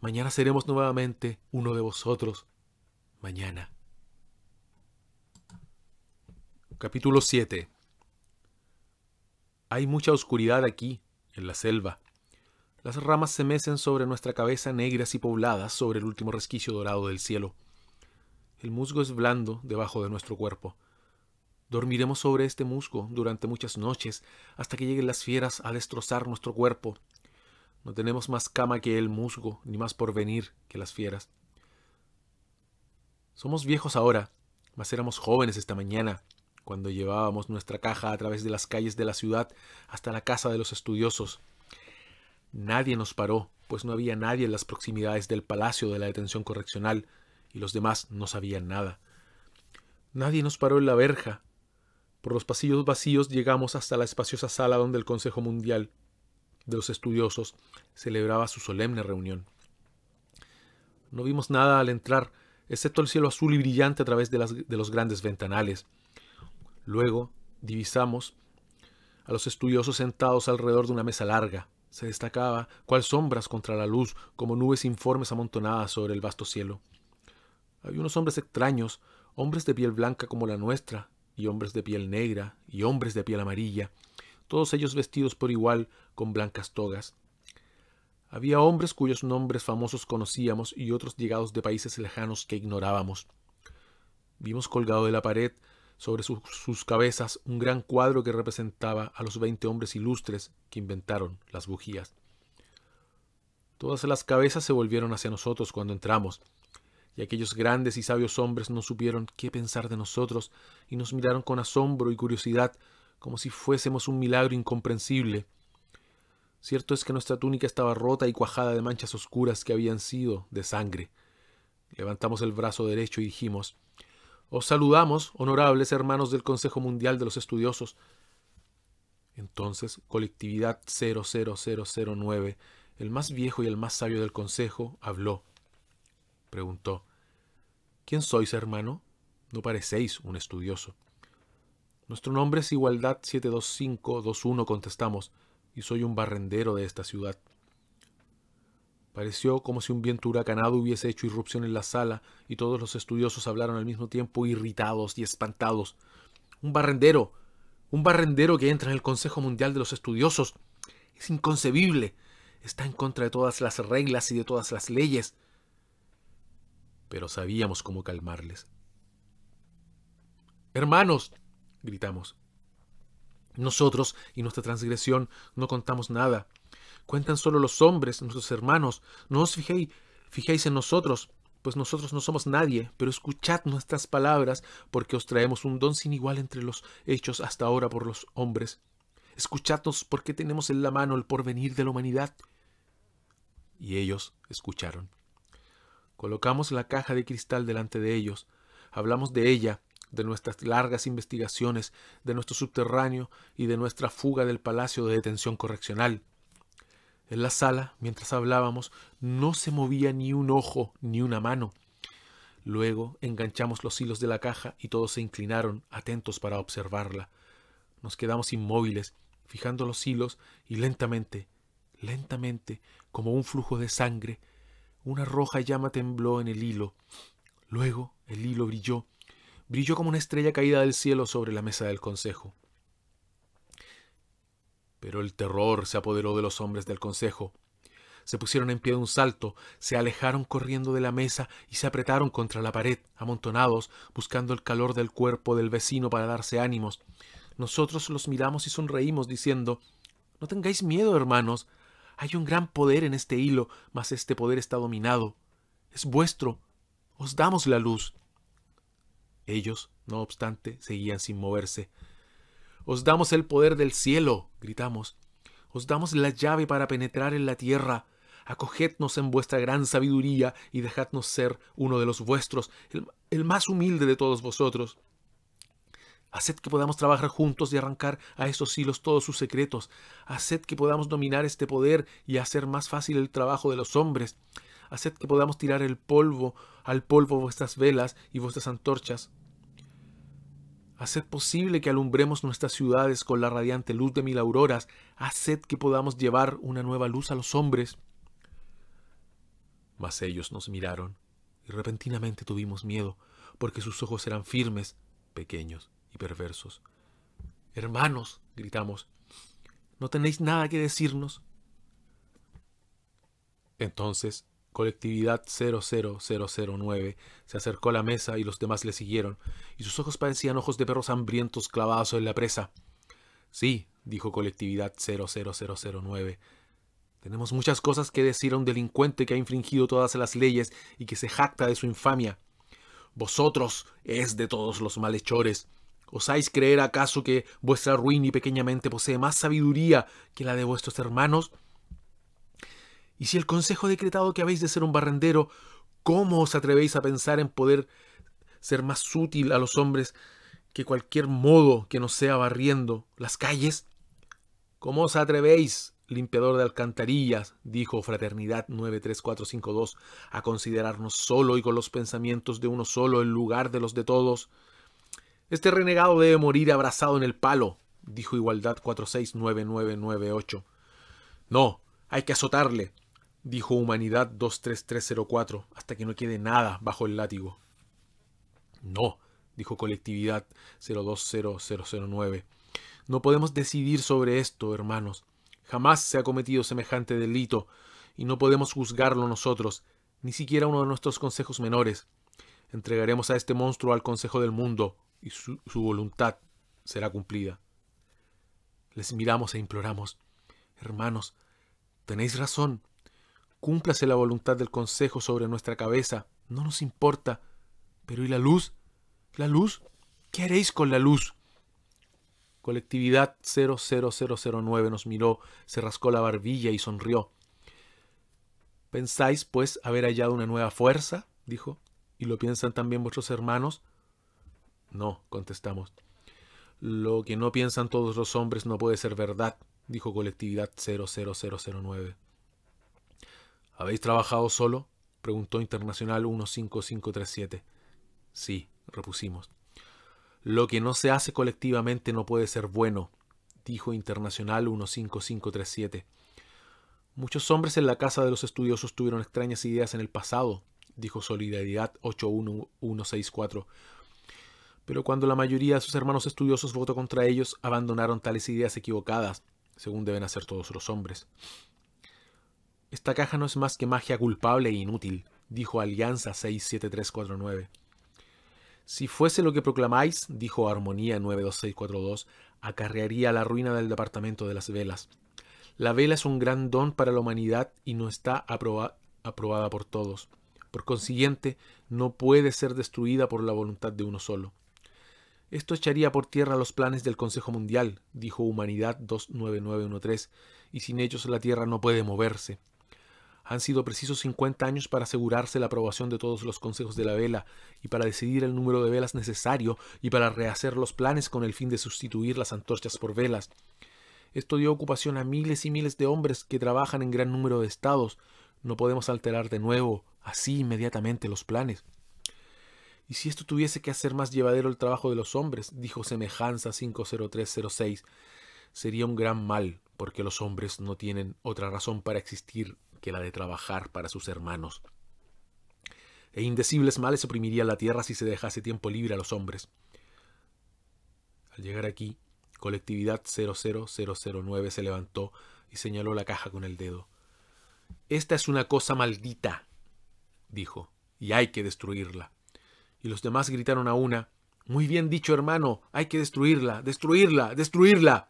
Mañana seremos nuevamente uno de vosotros. Mañana. Capítulo 7 Hay mucha oscuridad aquí, en la selva. Las ramas se mecen sobre nuestra cabeza negras y pobladas sobre el último resquicio dorado del cielo. El musgo es blando debajo de nuestro cuerpo. Dormiremos sobre este musgo durante muchas noches hasta que lleguen las fieras a destrozar nuestro cuerpo. No tenemos más cama que el musgo, ni más porvenir que las fieras. Somos viejos ahora, mas éramos jóvenes esta mañana, cuando llevábamos nuestra caja a través de las calles de la ciudad hasta la casa de los estudiosos. Nadie nos paró, pues no había nadie en las proximidades del palacio de la detención correccional, y los demás no sabían nada. Nadie nos paró en la verja, por los pasillos vacíos llegamos hasta la espaciosa sala donde el Consejo Mundial de los Estudiosos celebraba su solemne reunión. No vimos nada al entrar, excepto el cielo azul y brillante a través de, de los grandes ventanales. Luego divisamos a los estudiosos sentados alrededor de una mesa larga. Se destacaba, cual sombras contra la luz, como nubes informes amontonadas sobre el vasto cielo. Había unos hombres extraños, hombres de piel blanca como la nuestra, y hombres de piel negra, y hombres de piel amarilla, todos ellos vestidos por igual con blancas togas. Había hombres cuyos nombres famosos conocíamos y otros llegados de países lejanos que ignorábamos. Vimos colgado de la pared sobre sus, sus cabezas un gran cuadro que representaba a los veinte hombres ilustres que inventaron las bujías. Todas las cabezas se volvieron hacia nosotros cuando entramos, y aquellos grandes y sabios hombres no supieron qué pensar de nosotros y nos miraron con asombro y curiosidad, como si fuésemos un milagro incomprensible. Cierto es que nuestra túnica estaba rota y cuajada de manchas oscuras que habían sido de sangre. Levantamos el brazo derecho y dijimos, Os saludamos, honorables hermanos del Consejo Mundial de los Estudiosos. Entonces, colectividad 00009, el más viejo y el más sabio del Consejo, habló. Preguntó, ¿Quién sois, hermano? No parecéis un estudioso. Nuestro nombre es Igualdad 72521, contestamos, y soy un barrendero de esta ciudad. Pareció como si un viento huracanado hubiese hecho irrupción en la sala y todos los estudiosos hablaron al mismo tiempo irritados y espantados. Un barrendero, un barrendero que entra en el Consejo Mundial de los Estudiosos. Es inconcebible. Está en contra de todas las reglas y de todas las leyes pero sabíamos cómo calmarles. Hermanos, gritamos. Nosotros y nuestra transgresión no contamos nada. Cuentan solo los hombres, nuestros hermanos. No os fijéis, fijéis en nosotros, pues nosotros no somos nadie, pero escuchad nuestras palabras, porque os traemos un don sin igual entre los hechos hasta ahora por los hombres. Escuchadnos, porque tenemos en la mano el porvenir de la humanidad. Y ellos escucharon. Colocamos la caja de cristal delante de ellos. Hablamos de ella, de nuestras largas investigaciones, de nuestro subterráneo y de nuestra fuga del Palacio de Detención Correccional. En la sala, mientras hablábamos, no se movía ni un ojo ni una mano. Luego enganchamos los hilos de la caja y todos se inclinaron, atentos para observarla. Nos quedamos inmóviles, fijando los hilos y lentamente, lentamente, como un flujo de sangre, una roja llama tembló en el hilo. Luego el hilo brilló. Brilló como una estrella caída del cielo sobre la mesa del consejo. Pero el terror se apoderó de los hombres del consejo. Se pusieron en pie de un salto, se alejaron corriendo de la mesa y se apretaron contra la pared, amontonados, buscando el calor del cuerpo del vecino para darse ánimos. Nosotros los miramos y sonreímos, diciendo No tengáis miedo, hermanos, hay un gran poder en este hilo, mas este poder está dominado. Es vuestro. Os damos la luz. Ellos, no obstante, seguían sin moverse. Os damos el poder del cielo, gritamos. Os damos la llave para penetrar en la tierra. Acogednos en vuestra gran sabiduría y dejadnos ser uno de los vuestros, el, el más humilde de todos vosotros. Haced que podamos trabajar juntos y arrancar a esos hilos todos sus secretos. Haced que podamos dominar este poder y hacer más fácil el trabajo de los hombres. Haced que podamos tirar el polvo, al polvo vuestras velas y vuestras antorchas. Haced posible que alumbremos nuestras ciudades con la radiante luz de mil auroras. Haced que podamos llevar una nueva luz a los hombres. Mas ellos nos miraron y repentinamente tuvimos miedo, porque sus ojos eran firmes, pequeños y perversos. Hermanos, gritamos, ¿no tenéis nada que decirnos? Entonces, colectividad 00009 se acercó a la mesa y los demás le siguieron, y sus ojos parecían ojos de perros hambrientos clavados en la presa. Sí, dijo colectividad 00009, tenemos muchas cosas que decir a un delincuente que ha infringido todas las leyes y que se jacta de su infamia. Vosotros es de todos los malhechores. ¿Osáis creer acaso que vuestra ruina y pequeña mente posee más sabiduría que la de vuestros hermanos? Y si el consejo decretado que habéis de ser un barrendero, ¿cómo os atrevéis a pensar en poder ser más útil a los hombres que cualquier modo que nos sea barriendo las calles? ¿Cómo os atrevéis, limpiador de alcantarillas, dijo Fraternidad 93452, a considerarnos solo y con los pensamientos de uno solo en lugar de los de todos? Este renegado debe morir abrazado en el palo, dijo Igualdad 469998. No, hay que azotarle, dijo Humanidad 23304, hasta que no quede nada bajo el látigo. No, dijo Colectividad 020009. No podemos decidir sobre esto, hermanos. Jamás se ha cometido semejante delito, y no podemos juzgarlo nosotros, ni siquiera uno de nuestros consejos menores. Entregaremos a este monstruo al Consejo del Mundo, y su, voluntad será cumplida. Les miramos e imploramos, hermanos, tenéis razón, cúmplase la voluntad del consejo sobre nuestra cabeza, no nos importa, pero ¿y la luz? ¿La luz? ¿Qué haréis con la luz? Colectividad 00009 nos miró, se rascó la barbilla y sonrió. ¿Pensáis, pues, haber hallado una nueva fuerza? dijo. ¿Y lo piensan también vuestros hermanos? No, contestamos. Lo que no piensan todos los hombres no puede ser verdad, dijo Colectividad 00009. ¿Habéis trabajado solo? preguntó Internacional 15537. Sí, repusimos. Lo que no se hace colectivamente no puede ser bueno, dijo Internacional 15537. Muchos hombres en la casa de los estudiosos tuvieron extrañas ideas en el pasado, dijo Solidaridad 81164 pero cuando la mayoría de sus hermanos estudiosos votó contra ellos, abandonaron tales ideas equivocadas, según deben hacer todos los hombres. Esta caja no es más que magia culpable e inútil, dijo Alianza 67349. Si fuese lo que proclamáis, dijo Armonía 92642, acarrearía la ruina del departamento de las velas. La vela es un gran don para la humanidad y no está aprobada por todos. Por consiguiente, no puede ser destruida por la voluntad de uno solo. Esto echaría por tierra los planes del Consejo Mundial, dijo Humanidad 29913, y sin ellos la Tierra no puede moverse. Han sido precisos 50 años para asegurarse la aprobación de todos los consejos de la vela y para decidir el número de velas necesario y para rehacer los planes con el fin de sustituir las antorchas por velas. Esto dio ocupación a miles y miles de hombres que trabajan en gran número de estados. No podemos alterar de nuevo, así inmediatamente, los planes. Y si esto tuviese que hacer más llevadero el trabajo de los hombres, dijo Semejanza 50306, sería un gran mal, porque los hombres no tienen otra razón para existir que la de trabajar para sus hermanos. E indecibles males oprimiría la tierra si se dejase tiempo libre a los hombres. Al llegar aquí, Colectividad 00009 se levantó y señaló la caja con el dedo. Esta es una cosa maldita, dijo, y hay que destruirla. Y los demás gritaron a una, Muy bien dicho, hermano, hay que destruirla, destruirla, destruirla.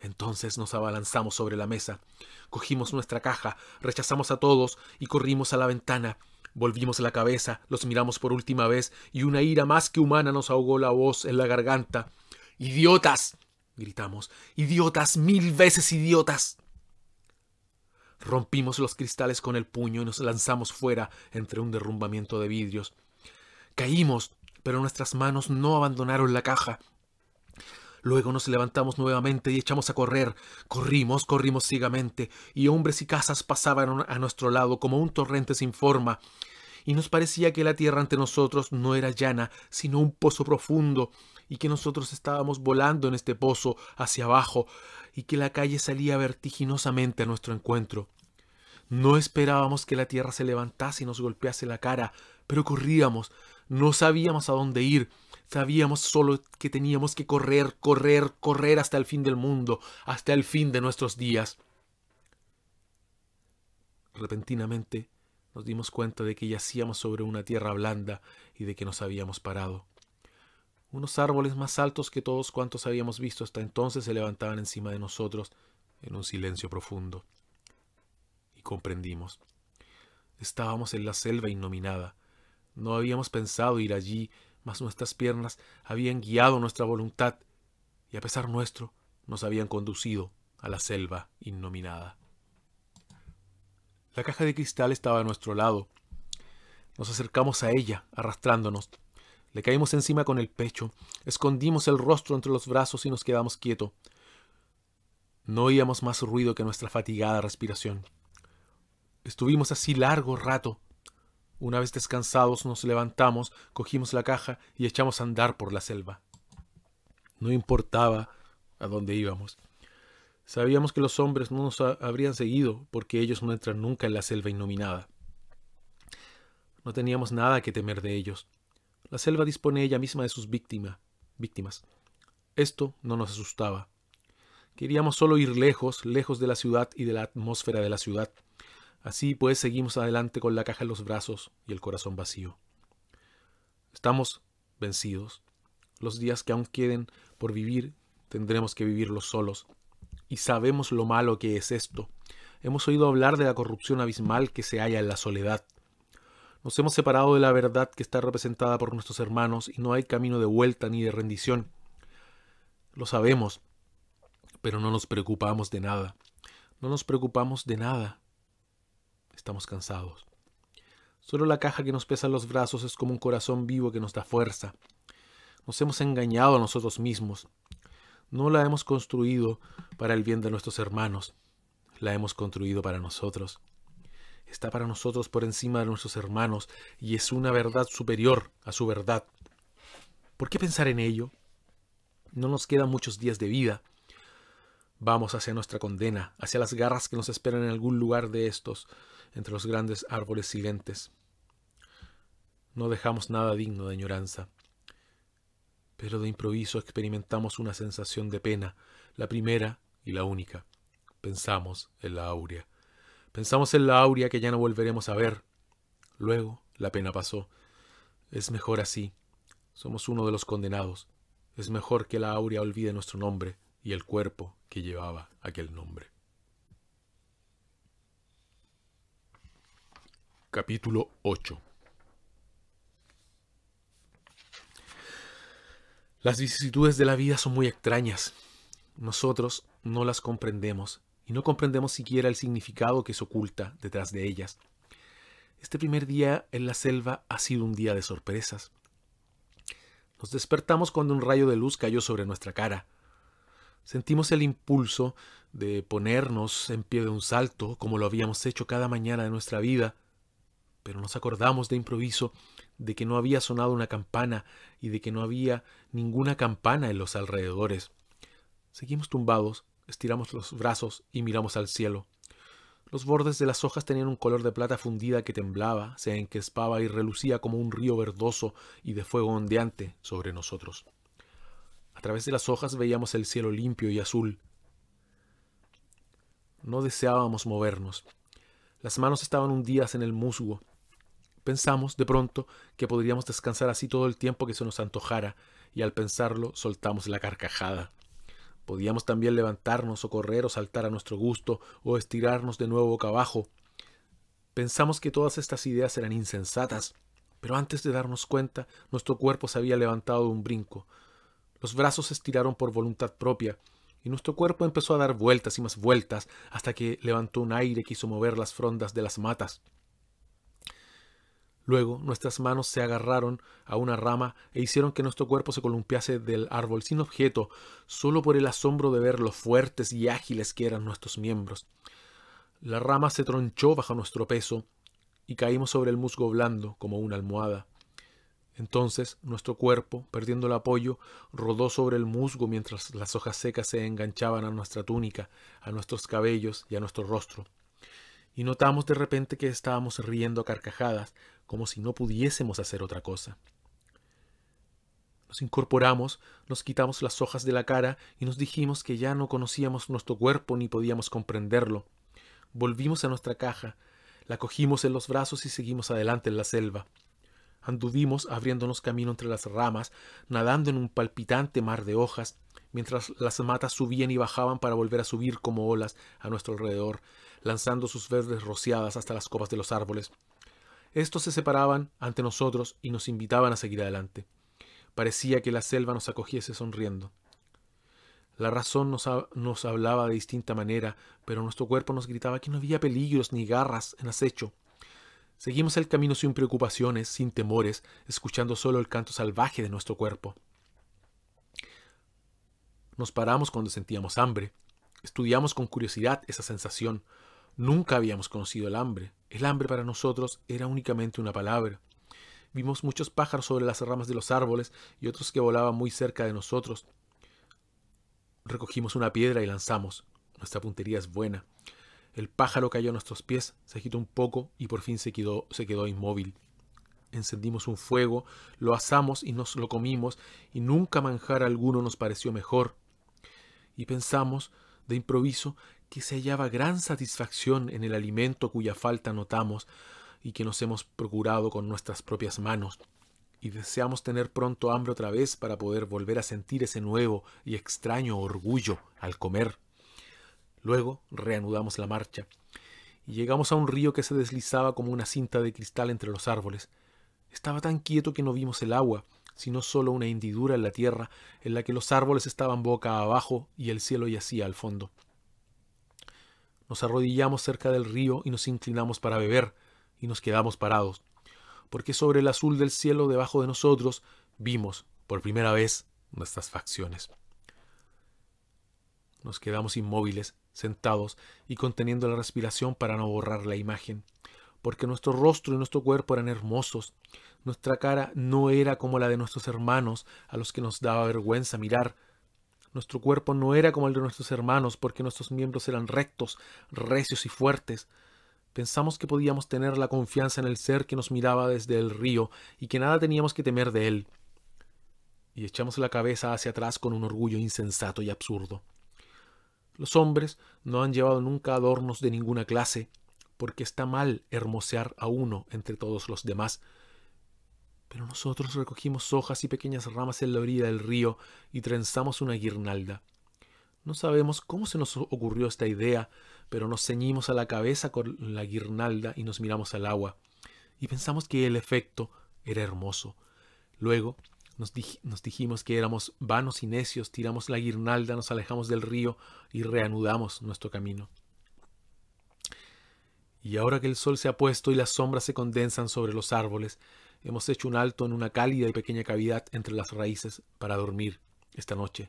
Entonces nos abalanzamos sobre la mesa, cogimos nuestra caja, rechazamos a todos y corrimos a la ventana. Volvimos la cabeza, los miramos por última vez y una ira más que humana nos ahogó la voz en la garganta. ¡Idiotas! gritamos. ¡Idiotas! ¡Mil veces idiotas! Rompimos los cristales con el puño y nos lanzamos fuera entre un derrumbamiento de vidrios. Caímos, pero nuestras manos no abandonaron la caja. Luego nos levantamos nuevamente y echamos a correr. Corrimos, corrimos ciegamente, y hombres y casas pasaban a nuestro lado como un torrente sin forma. Y nos parecía que la tierra ante nosotros no era llana, sino un pozo profundo, y que nosotros estábamos volando en este pozo hacia abajo, y que la calle salía vertiginosamente a nuestro encuentro. No esperábamos que la tierra se levantase y nos golpease la cara, pero corríamos, no sabíamos a dónde ir. Sabíamos solo que teníamos que correr, correr, correr hasta el fin del mundo, hasta el fin de nuestros días. Repentinamente nos dimos cuenta de que yacíamos sobre una tierra blanda y de que nos habíamos parado. Unos árboles más altos que todos cuantos habíamos visto hasta entonces se levantaban encima de nosotros en un silencio profundo. Y comprendimos. Estábamos en la selva innominada, no habíamos pensado ir allí, mas nuestras piernas habían guiado nuestra voluntad y a pesar nuestro nos habían conducido a la selva innominada. La caja de cristal estaba a nuestro lado. Nos acercamos a ella, arrastrándonos. Le caímos encima con el pecho, escondimos el rostro entre los brazos y nos quedamos quietos. No oíamos más ruido que nuestra fatigada respiración. Estuvimos así largo rato, una vez descansados nos levantamos, cogimos la caja y echamos a andar por la selva. No importaba a dónde íbamos. Sabíamos que los hombres no nos habrían seguido porque ellos no entran nunca en la selva innominada. No teníamos nada que temer de ellos. La selva dispone ella misma de sus víctimas. víctimas. Esto no nos asustaba. Queríamos solo ir lejos, lejos de la ciudad y de la atmósfera de la ciudad. Así pues seguimos adelante con la caja en los brazos y el corazón vacío. Estamos vencidos. Los días que aún queden por vivir tendremos que vivirlos solos. Y sabemos lo malo que es esto. Hemos oído hablar de la corrupción abismal que se halla en la soledad. Nos hemos separado de la verdad que está representada por nuestros hermanos y no hay camino de vuelta ni de rendición. Lo sabemos, pero no nos preocupamos de nada. No nos preocupamos de nada. Estamos cansados. Solo la caja que nos pesa los brazos es como un corazón vivo que nos da fuerza. Nos hemos engañado a nosotros mismos. No la hemos construido para el bien de nuestros hermanos. La hemos construido para nosotros. Está para nosotros por encima de nuestros hermanos y es una verdad superior a su verdad. ¿Por qué pensar en ello? No nos quedan muchos días de vida. Vamos hacia nuestra condena, hacia las garras que nos esperan en algún lugar de estos, entre los grandes árboles silentes. No dejamos nada digno de añoranza. Pero de improviso experimentamos una sensación de pena, la primera y la única. Pensamos en la Aurea. Pensamos en la Aurea que ya no volveremos a ver. Luego la pena pasó. Es mejor así. Somos uno de los condenados. Es mejor que la Aurea olvide nuestro nombre y el cuerpo que llevaba aquel nombre. capítulo 8. Las vicisitudes de la vida son muy extrañas. Nosotros no las comprendemos y no comprendemos siquiera el significado que se oculta detrás de ellas. Este primer día en la selva ha sido un día de sorpresas. Nos despertamos cuando un rayo de luz cayó sobre nuestra cara. Sentimos el impulso de ponernos en pie de un salto, como lo habíamos hecho cada mañana de nuestra vida, pero nos acordamos de improviso de que no había sonado una campana y de que no había ninguna campana en los alrededores. Seguimos tumbados, estiramos los brazos y miramos al cielo. Los bordes de las hojas tenían un color de plata fundida que temblaba, se encrespaba y relucía como un río verdoso y de fuego ondeante sobre nosotros. A través de las hojas veíamos el cielo limpio y azul. No deseábamos movernos. Las manos estaban hundidas en el musgo, Pensamos, de pronto, que podríamos descansar así todo el tiempo que se nos antojara, y al pensarlo soltamos la carcajada. Podíamos también levantarnos o correr o saltar a nuestro gusto o estirarnos de nuevo boca abajo. Pensamos que todas estas ideas eran insensatas, pero antes de darnos cuenta, nuestro cuerpo se había levantado de un brinco. Los brazos se estiraron por voluntad propia, y nuestro cuerpo empezó a dar vueltas y más vueltas hasta que levantó un aire que hizo mover las frondas de las matas. Luego nuestras manos se agarraron a una rama e hicieron que nuestro cuerpo se columpiase del árbol sin objeto, solo por el asombro de ver lo fuertes y ágiles que eran nuestros miembros. La rama se tronchó bajo nuestro peso y caímos sobre el musgo blando como una almohada. Entonces nuestro cuerpo, perdiendo el apoyo, rodó sobre el musgo mientras las hojas secas se enganchaban a nuestra túnica, a nuestros cabellos y a nuestro rostro. Y notamos de repente que estábamos riendo a carcajadas, como si no pudiésemos hacer otra cosa. Nos incorporamos, nos quitamos las hojas de la cara y nos dijimos que ya no conocíamos nuestro cuerpo ni podíamos comprenderlo. Volvimos a nuestra caja, la cogimos en los brazos y seguimos adelante en la selva. Anduvimos abriéndonos camino entre las ramas, nadando en un palpitante mar de hojas, mientras las matas subían y bajaban para volver a subir como olas a nuestro alrededor, lanzando sus verdes rociadas hasta las copas de los árboles. Estos se separaban ante nosotros y nos invitaban a seguir adelante. Parecía que la selva nos acogiese sonriendo. La razón nos, hablaba de distinta manera, pero nuestro cuerpo nos gritaba que no había peligros ni garras en acecho. Seguimos el camino sin preocupaciones, sin temores, escuchando solo el canto salvaje de nuestro cuerpo. Nos paramos cuando sentíamos hambre. Estudiamos con curiosidad esa sensación, Nunca habíamos conocido el hambre. El hambre para nosotros era únicamente una palabra. Vimos muchos pájaros sobre las ramas de los árboles y otros que volaban muy cerca de nosotros. Recogimos una piedra y lanzamos. Nuestra puntería es buena. El pájaro cayó a nuestros pies, se agitó un poco y por fin se quedó, se quedó inmóvil. Encendimos un fuego, lo asamos y nos lo comimos, y nunca manjar alguno nos pareció mejor. Y pensamos, de improviso, que se hallaba gran satisfacción en el alimento cuya falta notamos y que nos hemos procurado con nuestras propias manos, y deseamos tener pronto hambre otra vez para poder volver a sentir ese nuevo y extraño orgullo al comer. Luego reanudamos la marcha, y llegamos a un río que se deslizaba como una cinta de cristal entre los árboles. Estaba tan quieto que no vimos el agua, sino solo una hendidura en la tierra en la que los árboles estaban boca abajo y el cielo yacía al fondo. Nos arrodillamos cerca del río y nos inclinamos para beber, y nos quedamos parados, porque sobre el azul del cielo debajo de nosotros vimos, por primera vez, nuestras facciones. Nos quedamos inmóviles, sentados y conteniendo la respiración para no borrar la imagen, porque nuestro rostro y nuestro cuerpo eran hermosos, nuestra cara no era como la de nuestros hermanos, a los que nos daba vergüenza mirar, nuestro cuerpo no era como el de nuestros hermanos porque nuestros miembros eran rectos, recios y fuertes. Pensamos que podíamos tener la confianza en el ser que nos miraba desde el río y que nada teníamos que temer de él. Y echamos la cabeza hacia atrás con un orgullo insensato y absurdo. Los hombres no han llevado nunca adornos de ninguna clase, porque está mal hermosear a uno entre todos los demás, pero nosotros recogimos hojas y pequeñas ramas en la orilla del río y trenzamos una guirnalda. No sabemos cómo se nos ocurrió esta idea, pero nos ceñimos a la cabeza con la guirnalda y nos miramos al agua, y pensamos que el efecto era hermoso. Luego nos, nos dijimos que éramos vanos y necios, tiramos la guirnalda, nos alejamos del río y reanudamos nuestro camino. Y ahora que el sol se ha puesto y las sombras se condensan sobre los árboles, Hemos hecho un alto en una cálida y pequeña cavidad entre las raíces para dormir esta noche.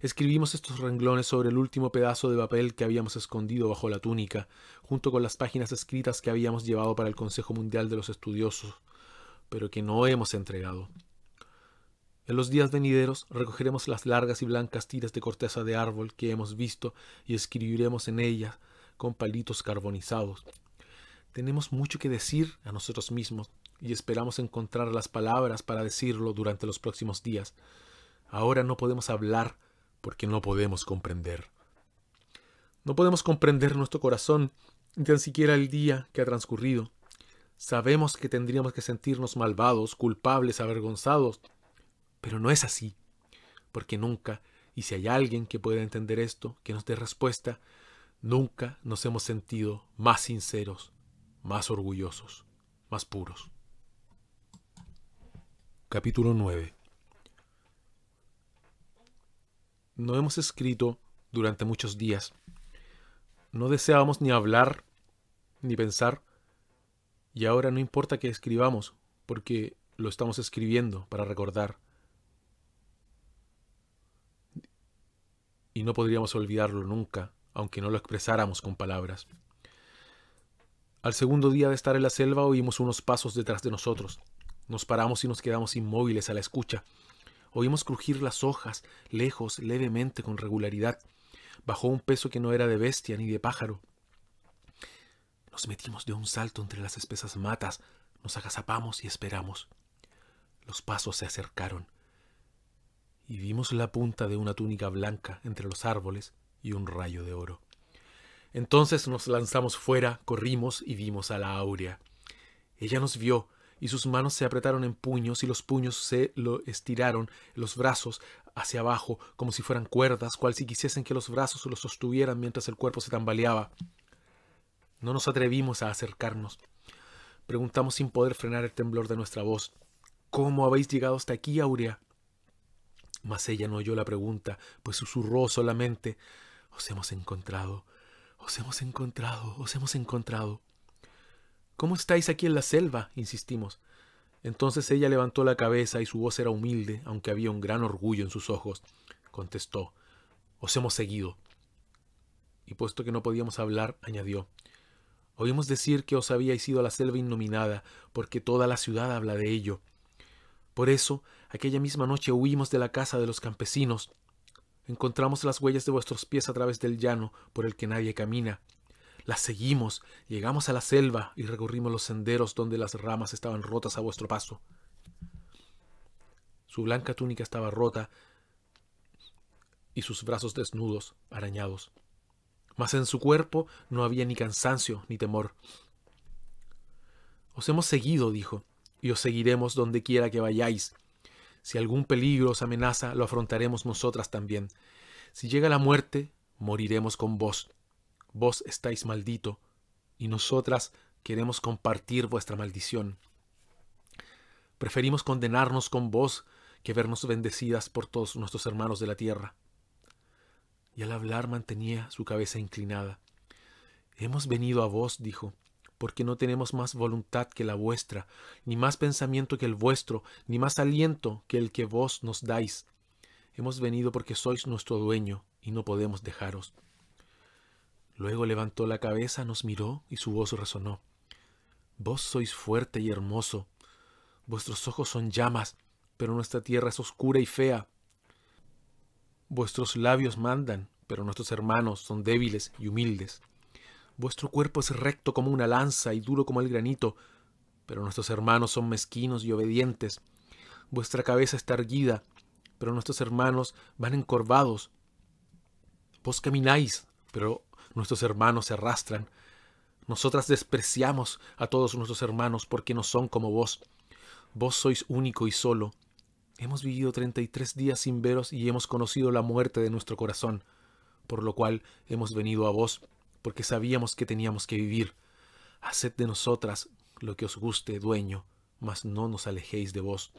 Escribimos estos renglones sobre el último pedazo de papel que habíamos escondido bajo la túnica, junto con las páginas escritas que habíamos llevado para el Consejo Mundial de los Estudiosos, pero que no hemos entregado. En los días venideros recogeremos las largas y blancas tiras de corteza de árbol que hemos visto y escribiremos en ellas con palitos carbonizados. Tenemos mucho que decir a nosotros mismos y esperamos encontrar las palabras para decirlo durante los próximos días. Ahora no podemos hablar porque no podemos comprender. No podemos comprender nuestro corazón, ni tan siquiera el día que ha transcurrido. Sabemos que tendríamos que sentirnos malvados, culpables, avergonzados, pero no es así, porque nunca, y si hay alguien que pueda entender esto, que nos dé respuesta, nunca nos hemos sentido más sinceros, más orgullosos, más puros capítulo 9. No hemos escrito durante muchos días. No deseábamos ni hablar ni pensar, y ahora no importa que escribamos, porque lo estamos escribiendo para recordar. Y no podríamos olvidarlo nunca, aunque no lo expresáramos con palabras. Al segundo día de estar en la selva oímos unos pasos detrás de nosotros. Nos paramos y nos quedamos inmóviles a la escucha. Oímos crujir las hojas, lejos, levemente, con regularidad. Bajó un peso que no era de bestia ni de pájaro. Nos metimos de un salto entre las espesas matas, nos agazapamos y esperamos. Los pasos se acercaron y vimos la punta de una túnica blanca entre los árboles y un rayo de oro. Entonces nos lanzamos fuera, corrimos y vimos a la Áurea. Ella nos vio y sus manos se apretaron en puños y los puños se lo estiraron, los brazos hacia abajo, como si fueran cuerdas, cual si quisiesen que los brazos los sostuvieran mientras el cuerpo se tambaleaba. No nos atrevimos a acercarnos. Preguntamos sin poder frenar el temblor de nuestra voz. ¿Cómo habéis llegado hasta aquí, Aurea? Mas ella no oyó la pregunta, pues susurró solamente Os hemos encontrado, os hemos encontrado, os hemos encontrado. ¿Cómo estáis aquí en la selva? insistimos. Entonces ella levantó la cabeza y su voz era humilde, aunque había un gran orgullo en sus ojos. Contestó, Os hemos seguido. Y puesto que no podíamos hablar, añadió, Oímos decir que os habíais ido a la selva innominada, porque toda la ciudad habla de ello. Por eso, aquella misma noche huimos de la casa de los campesinos. Encontramos las huellas de vuestros pies a través del llano, por el que nadie camina. Las seguimos, llegamos a la selva y recorrimos los senderos donde las ramas estaban rotas a vuestro paso. Su blanca túnica estaba rota y sus brazos desnudos, arañados. Mas en su cuerpo no había ni cansancio ni temor. Os hemos seguido, dijo, y os seguiremos donde quiera que vayáis. Si algún peligro os amenaza, lo afrontaremos nosotras también. Si llega la muerte, moriremos con vos vos estáis maldito, y nosotras queremos compartir vuestra maldición. Preferimos condenarnos con vos que vernos bendecidas por todos nuestros hermanos de la tierra. Y al hablar mantenía su cabeza inclinada. Hemos venido a vos, dijo, porque no tenemos más voluntad que la vuestra, ni más pensamiento que el vuestro, ni más aliento que el que vos nos dais. Hemos venido porque sois nuestro dueño, y no podemos dejaros. Luego levantó la cabeza, nos miró y su voz resonó. Vos sois fuerte y hermoso. Vuestros ojos son llamas, pero nuestra tierra es oscura y fea. Vuestros labios mandan, pero nuestros hermanos son débiles y humildes. Vuestro cuerpo es recto como una lanza y duro como el granito, pero nuestros hermanos son mezquinos y obedientes. Vuestra cabeza está erguida, pero nuestros hermanos van encorvados. Vos camináis, pero nuestros hermanos se arrastran. Nosotras despreciamos a todos nuestros hermanos porque no son como vos. Vos sois único y solo. Hemos vivido treinta y tres días sin veros y hemos conocido la muerte de nuestro corazón, por lo cual hemos venido a vos, porque sabíamos que teníamos que vivir. Haced de nosotras lo que os guste, dueño, mas no nos alejéis de vos.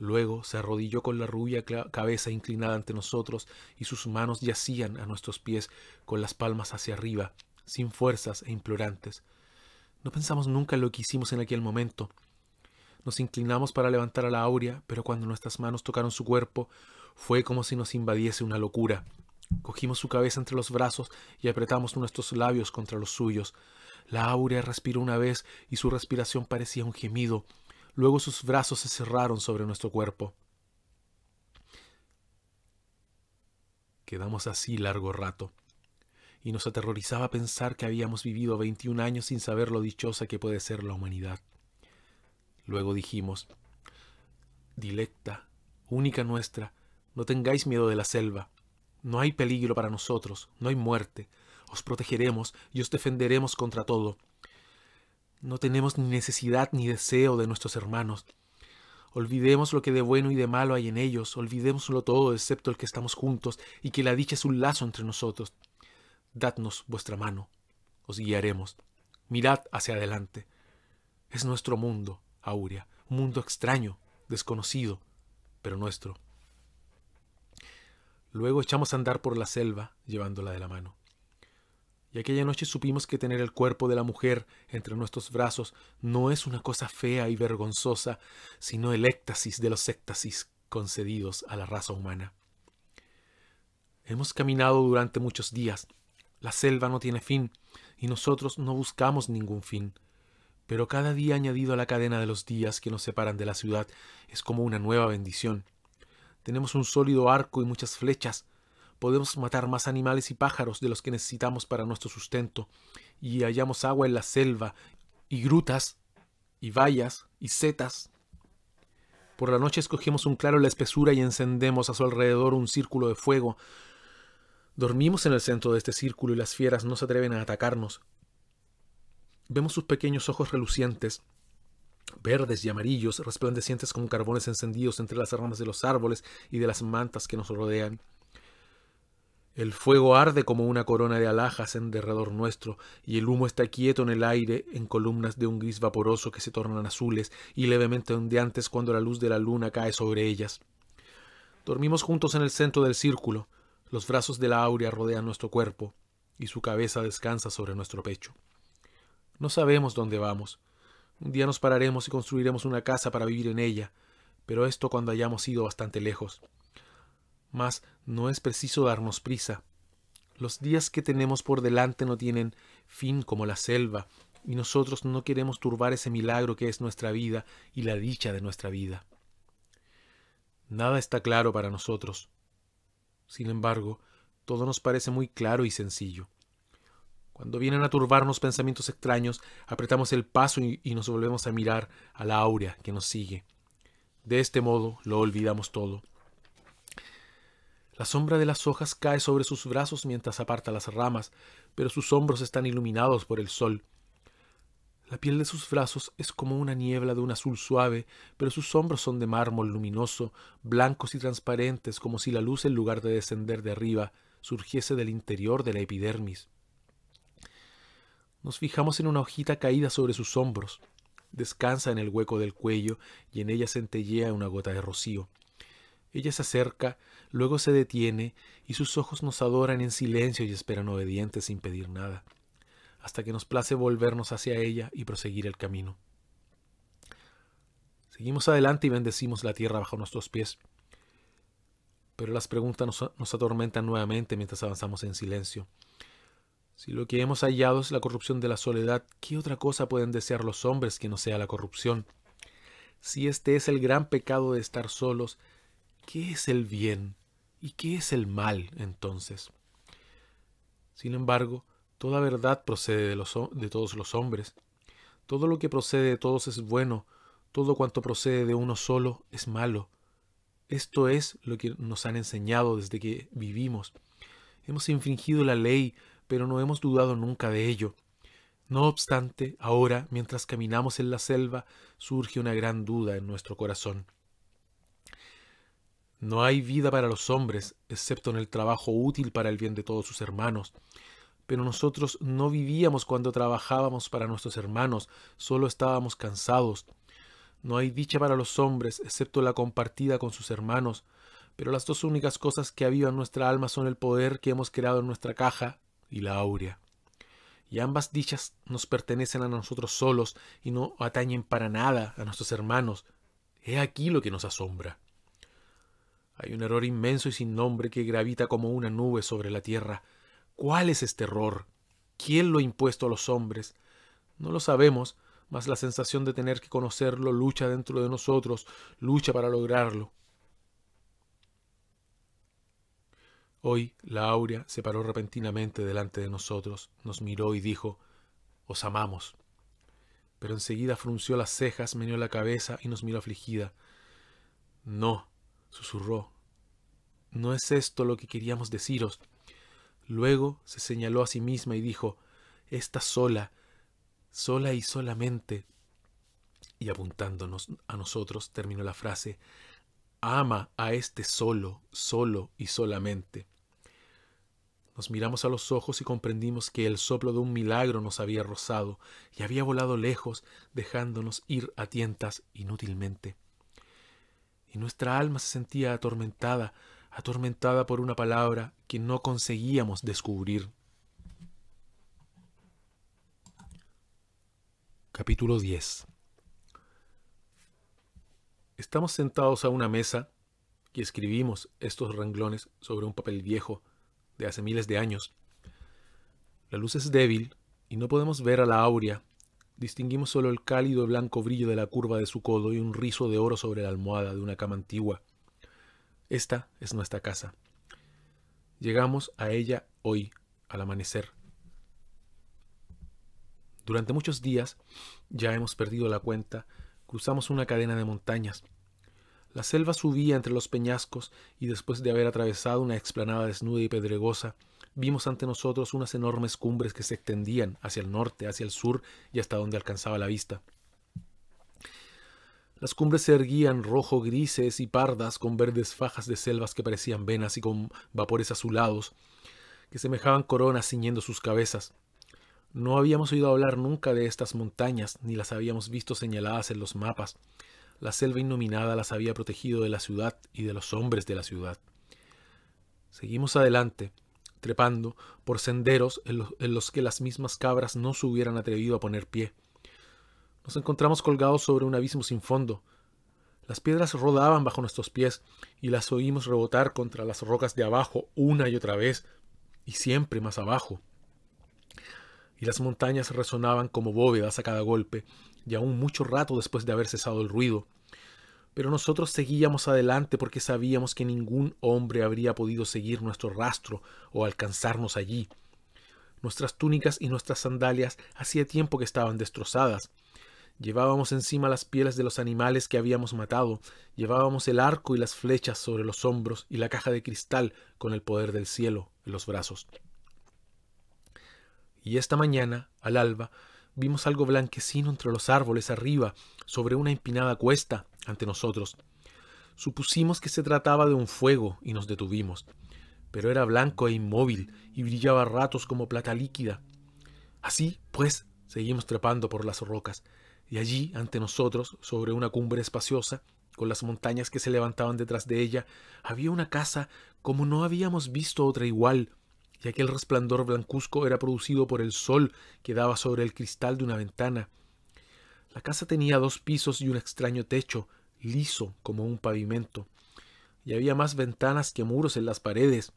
Luego se arrodilló con la rubia cabeza inclinada ante nosotros y sus manos yacían a nuestros pies con las palmas hacia arriba, sin fuerzas e implorantes. No pensamos nunca en lo que hicimos en aquel momento. Nos inclinamos para levantar a la aurea, pero cuando nuestras manos tocaron su cuerpo, fue como si nos invadiese una locura. Cogimos su cabeza entre los brazos y apretamos nuestros labios contra los suyos. La áurea respiró una vez y su respiración parecía un gemido, Luego sus brazos se cerraron sobre nuestro cuerpo. Quedamos así largo rato, y nos aterrorizaba pensar que habíamos vivido 21 años sin saber lo dichosa que puede ser la humanidad. Luego dijimos, Dilecta, única nuestra, no tengáis miedo de la selva. No hay peligro para nosotros, no hay muerte. Os protegeremos y os defenderemos contra todo. No tenemos ni necesidad ni deseo de nuestros hermanos. Olvidemos lo que de bueno y de malo hay en ellos, olvidémoslo todo excepto el que estamos juntos y que la dicha es un lazo entre nosotros. Dadnos vuestra mano, os guiaremos. Mirad hacia adelante. Es nuestro mundo, Aurea, mundo extraño, desconocido, pero nuestro. Luego echamos a andar por la selva, llevándola de la mano. Y aquella noche supimos que tener el cuerpo de la mujer entre nuestros brazos no es una cosa fea y vergonzosa, sino el éxtasis de los éxtasis concedidos a la raza humana. Hemos caminado durante muchos días. La selva no tiene fin, y nosotros no buscamos ningún fin. Pero cada día añadido a la cadena de los días que nos separan de la ciudad es como una nueva bendición. Tenemos un sólido arco y muchas flechas, podemos matar más animales y pájaros de los que necesitamos para nuestro sustento, y hallamos agua en la selva, y grutas, y vallas, y setas. Por la noche escogemos un claro en la espesura y encendemos a su alrededor un círculo de fuego. Dormimos en el centro de este círculo y las fieras no se atreven a atacarnos. Vemos sus pequeños ojos relucientes, verdes y amarillos, resplandecientes como carbones encendidos entre las ramas de los árboles y de las mantas que nos rodean. El fuego arde como una corona de alhajas en derredor nuestro, y el humo está quieto en el aire en columnas de un gris vaporoso que se tornan azules y levemente ondeantes cuando la luz de la luna cae sobre ellas. Dormimos juntos en el centro del círculo, los brazos de la áurea rodean nuestro cuerpo, y su cabeza descansa sobre nuestro pecho. No sabemos dónde vamos. Un día nos pararemos y construiremos una casa para vivir en ella, pero esto cuando hayamos ido bastante lejos mas no es preciso darnos prisa. Los días que tenemos por delante no tienen fin como la selva, y nosotros no queremos turbar ese milagro que es nuestra vida y la dicha de nuestra vida. Nada está claro para nosotros. Sin embargo, todo nos parece muy claro y sencillo. Cuando vienen a turbarnos pensamientos extraños, apretamos el paso y, nos volvemos a mirar a la aurea que nos sigue. De este modo lo olvidamos todo. La sombra de las hojas cae sobre sus brazos mientras aparta las ramas, pero sus hombros están iluminados por el sol. La piel de sus brazos es como una niebla de un azul suave, pero sus hombros son de mármol luminoso, blancos y transparentes, como si la luz en lugar de descender de arriba surgiese del interior de la epidermis. Nos fijamos en una hojita caída sobre sus hombros. Descansa en el hueco del cuello y en ella centellea una gota de rocío. Ella se acerca, luego se detiene, y sus ojos nos adoran en silencio y esperan obedientes sin pedir nada, hasta que nos place volvernos hacia ella y proseguir el camino. Seguimos adelante y bendecimos la tierra bajo nuestros pies. Pero las preguntas nos, nos atormentan nuevamente mientras avanzamos en silencio. Si lo que hemos hallado es la corrupción de la soledad, ¿qué otra cosa pueden desear los hombres que no sea la corrupción? Si este es el gran pecado de estar solos, ¿Qué es el bien y qué es el mal entonces? Sin embargo, toda verdad procede de, todos los hombres. Todo lo que procede de todos es bueno, todo cuanto procede de uno solo es malo. Esto es lo que nos han enseñado desde que vivimos. Hemos infringido la ley, pero no hemos dudado nunca de ello. No obstante, ahora, mientras caminamos en la selva, surge una gran duda en nuestro corazón. No hay vida para los hombres, excepto en el trabajo útil para el bien de todos sus hermanos. Pero nosotros no vivíamos cuando trabajábamos para nuestros hermanos, solo estábamos cansados. No hay dicha para los hombres, excepto la compartida con sus hermanos. Pero las dos únicas cosas que avivan nuestra alma son el poder que hemos creado en nuestra caja y la aurea. Y ambas dichas nos pertenecen a nosotros solos y no atañen para nada a nuestros hermanos. He aquí lo que nos asombra. Hay un error inmenso y sin nombre que gravita como una nube sobre la tierra. ¿Cuál es este error? ¿Quién lo ha impuesto a los hombres? No lo sabemos, mas la sensación de tener que conocerlo lucha dentro de nosotros, lucha para lograrlo. Hoy la Aurea se paró repentinamente delante de nosotros, nos miró y dijo, Os amamos. Pero enseguida frunció las cejas, meneó la cabeza y nos miró afligida. No, susurró. ¿No es esto lo que queríamos deciros? Luego se señaló a sí misma y dijo, Esta sola, sola y solamente. Y apuntándonos a nosotros, terminó la frase, Ama a este solo, solo y solamente. Nos miramos a los ojos y comprendimos que el soplo de un milagro nos había rozado y había volado lejos, dejándonos ir a tientas inútilmente y nuestra alma se sentía atormentada, atormentada por una palabra que no conseguíamos descubrir. Capítulo 10 Estamos sentados a una mesa y escribimos estos renglones sobre un papel viejo de hace miles de años. La luz es débil y no podemos ver a la Aurea Distinguimos solo el cálido blanco brillo de la curva de su codo y un rizo de oro sobre la almohada de una cama antigua. Esta es nuestra casa. Llegamos a ella hoy, al amanecer. Durante muchos días, ya hemos perdido la cuenta, cruzamos una cadena de montañas. La selva subía entre los peñascos y después de haber atravesado una explanada desnuda y pedregosa, vimos ante nosotros unas enormes cumbres que se extendían hacia el norte, hacia el sur y hasta donde alcanzaba la vista. Las cumbres se erguían rojo grises y pardas con verdes fajas de selvas que parecían venas y con vapores azulados que semejaban coronas ciñendo sus cabezas. No habíamos oído hablar nunca de estas montañas, ni las habíamos visto señaladas en los mapas. La selva innominada las había protegido de la ciudad y de los hombres de la ciudad. Seguimos adelante, trepando por senderos en los, que las mismas cabras no se hubieran atrevido a poner pie. Nos encontramos colgados sobre un abismo sin fondo. Las piedras rodaban bajo nuestros pies y las oímos rebotar contra las rocas de abajo una y otra vez, y siempre más abajo. Y las montañas resonaban como bóvedas a cada golpe, y aún mucho rato después de haber cesado el ruido, pero nosotros seguíamos adelante porque sabíamos que ningún hombre habría podido seguir nuestro rastro o alcanzarnos allí. Nuestras túnicas y nuestras sandalias hacía tiempo que estaban destrozadas. Llevábamos encima las pieles de los animales que habíamos matado, llevábamos el arco y las flechas sobre los hombros y la caja de cristal con el poder del cielo en los brazos. Y esta mañana, al alba, vimos algo blanquecino entre los árboles arriba, sobre una empinada cuesta, ante nosotros. Supusimos que se trataba de un fuego y nos detuvimos, pero era blanco e inmóvil y brillaba ratos como plata líquida. Así, pues, seguimos trepando por las rocas, y allí, ante nosotros, sobre una cumbre espaciosa, con las montañas que se levantaban detrás de ella, había una casa como no habíamos visto otra igual, y aquel resplandor blancuzco era producido por el sol que daba sobre el cristal de una ventana. La casa tenía dos pisos y un extraño techo, liso como un pavimento, y había más ventanas que muros en las paredes,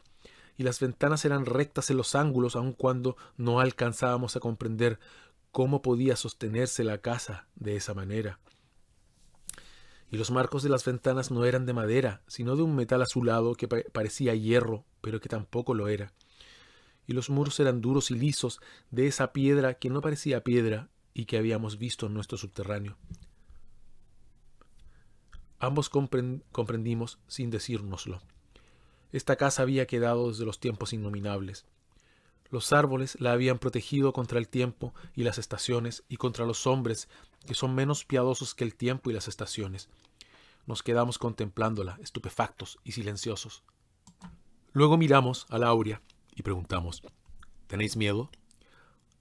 y las ventanas eran rectas en los ángulos aun cuando no alcanzábamos a comprender cómo podía sostenerse la casa de esa manera. Y los marcos de las ventanas no eran de madera, sino de un metal azulado que parecía hierro, pero que tampoco lo era y los muros eran duros y lisos de esa piedra que no parecía piedra y que habíamos visto en nuestro subterráneo. Ambos comprendimos sin decírnoslo. Esta casa había quedado desde los tiempos innominables. Los árboles la habían protegido contra el tiempo y las estaciones y contra los hombres, que son menos piadosos que el tiempo y las estaciones. Nos quedamos contemplándola, estupefactos y silenciosos. Luego miramos a Lauria, y preguntamos, ¿tenéis miedo?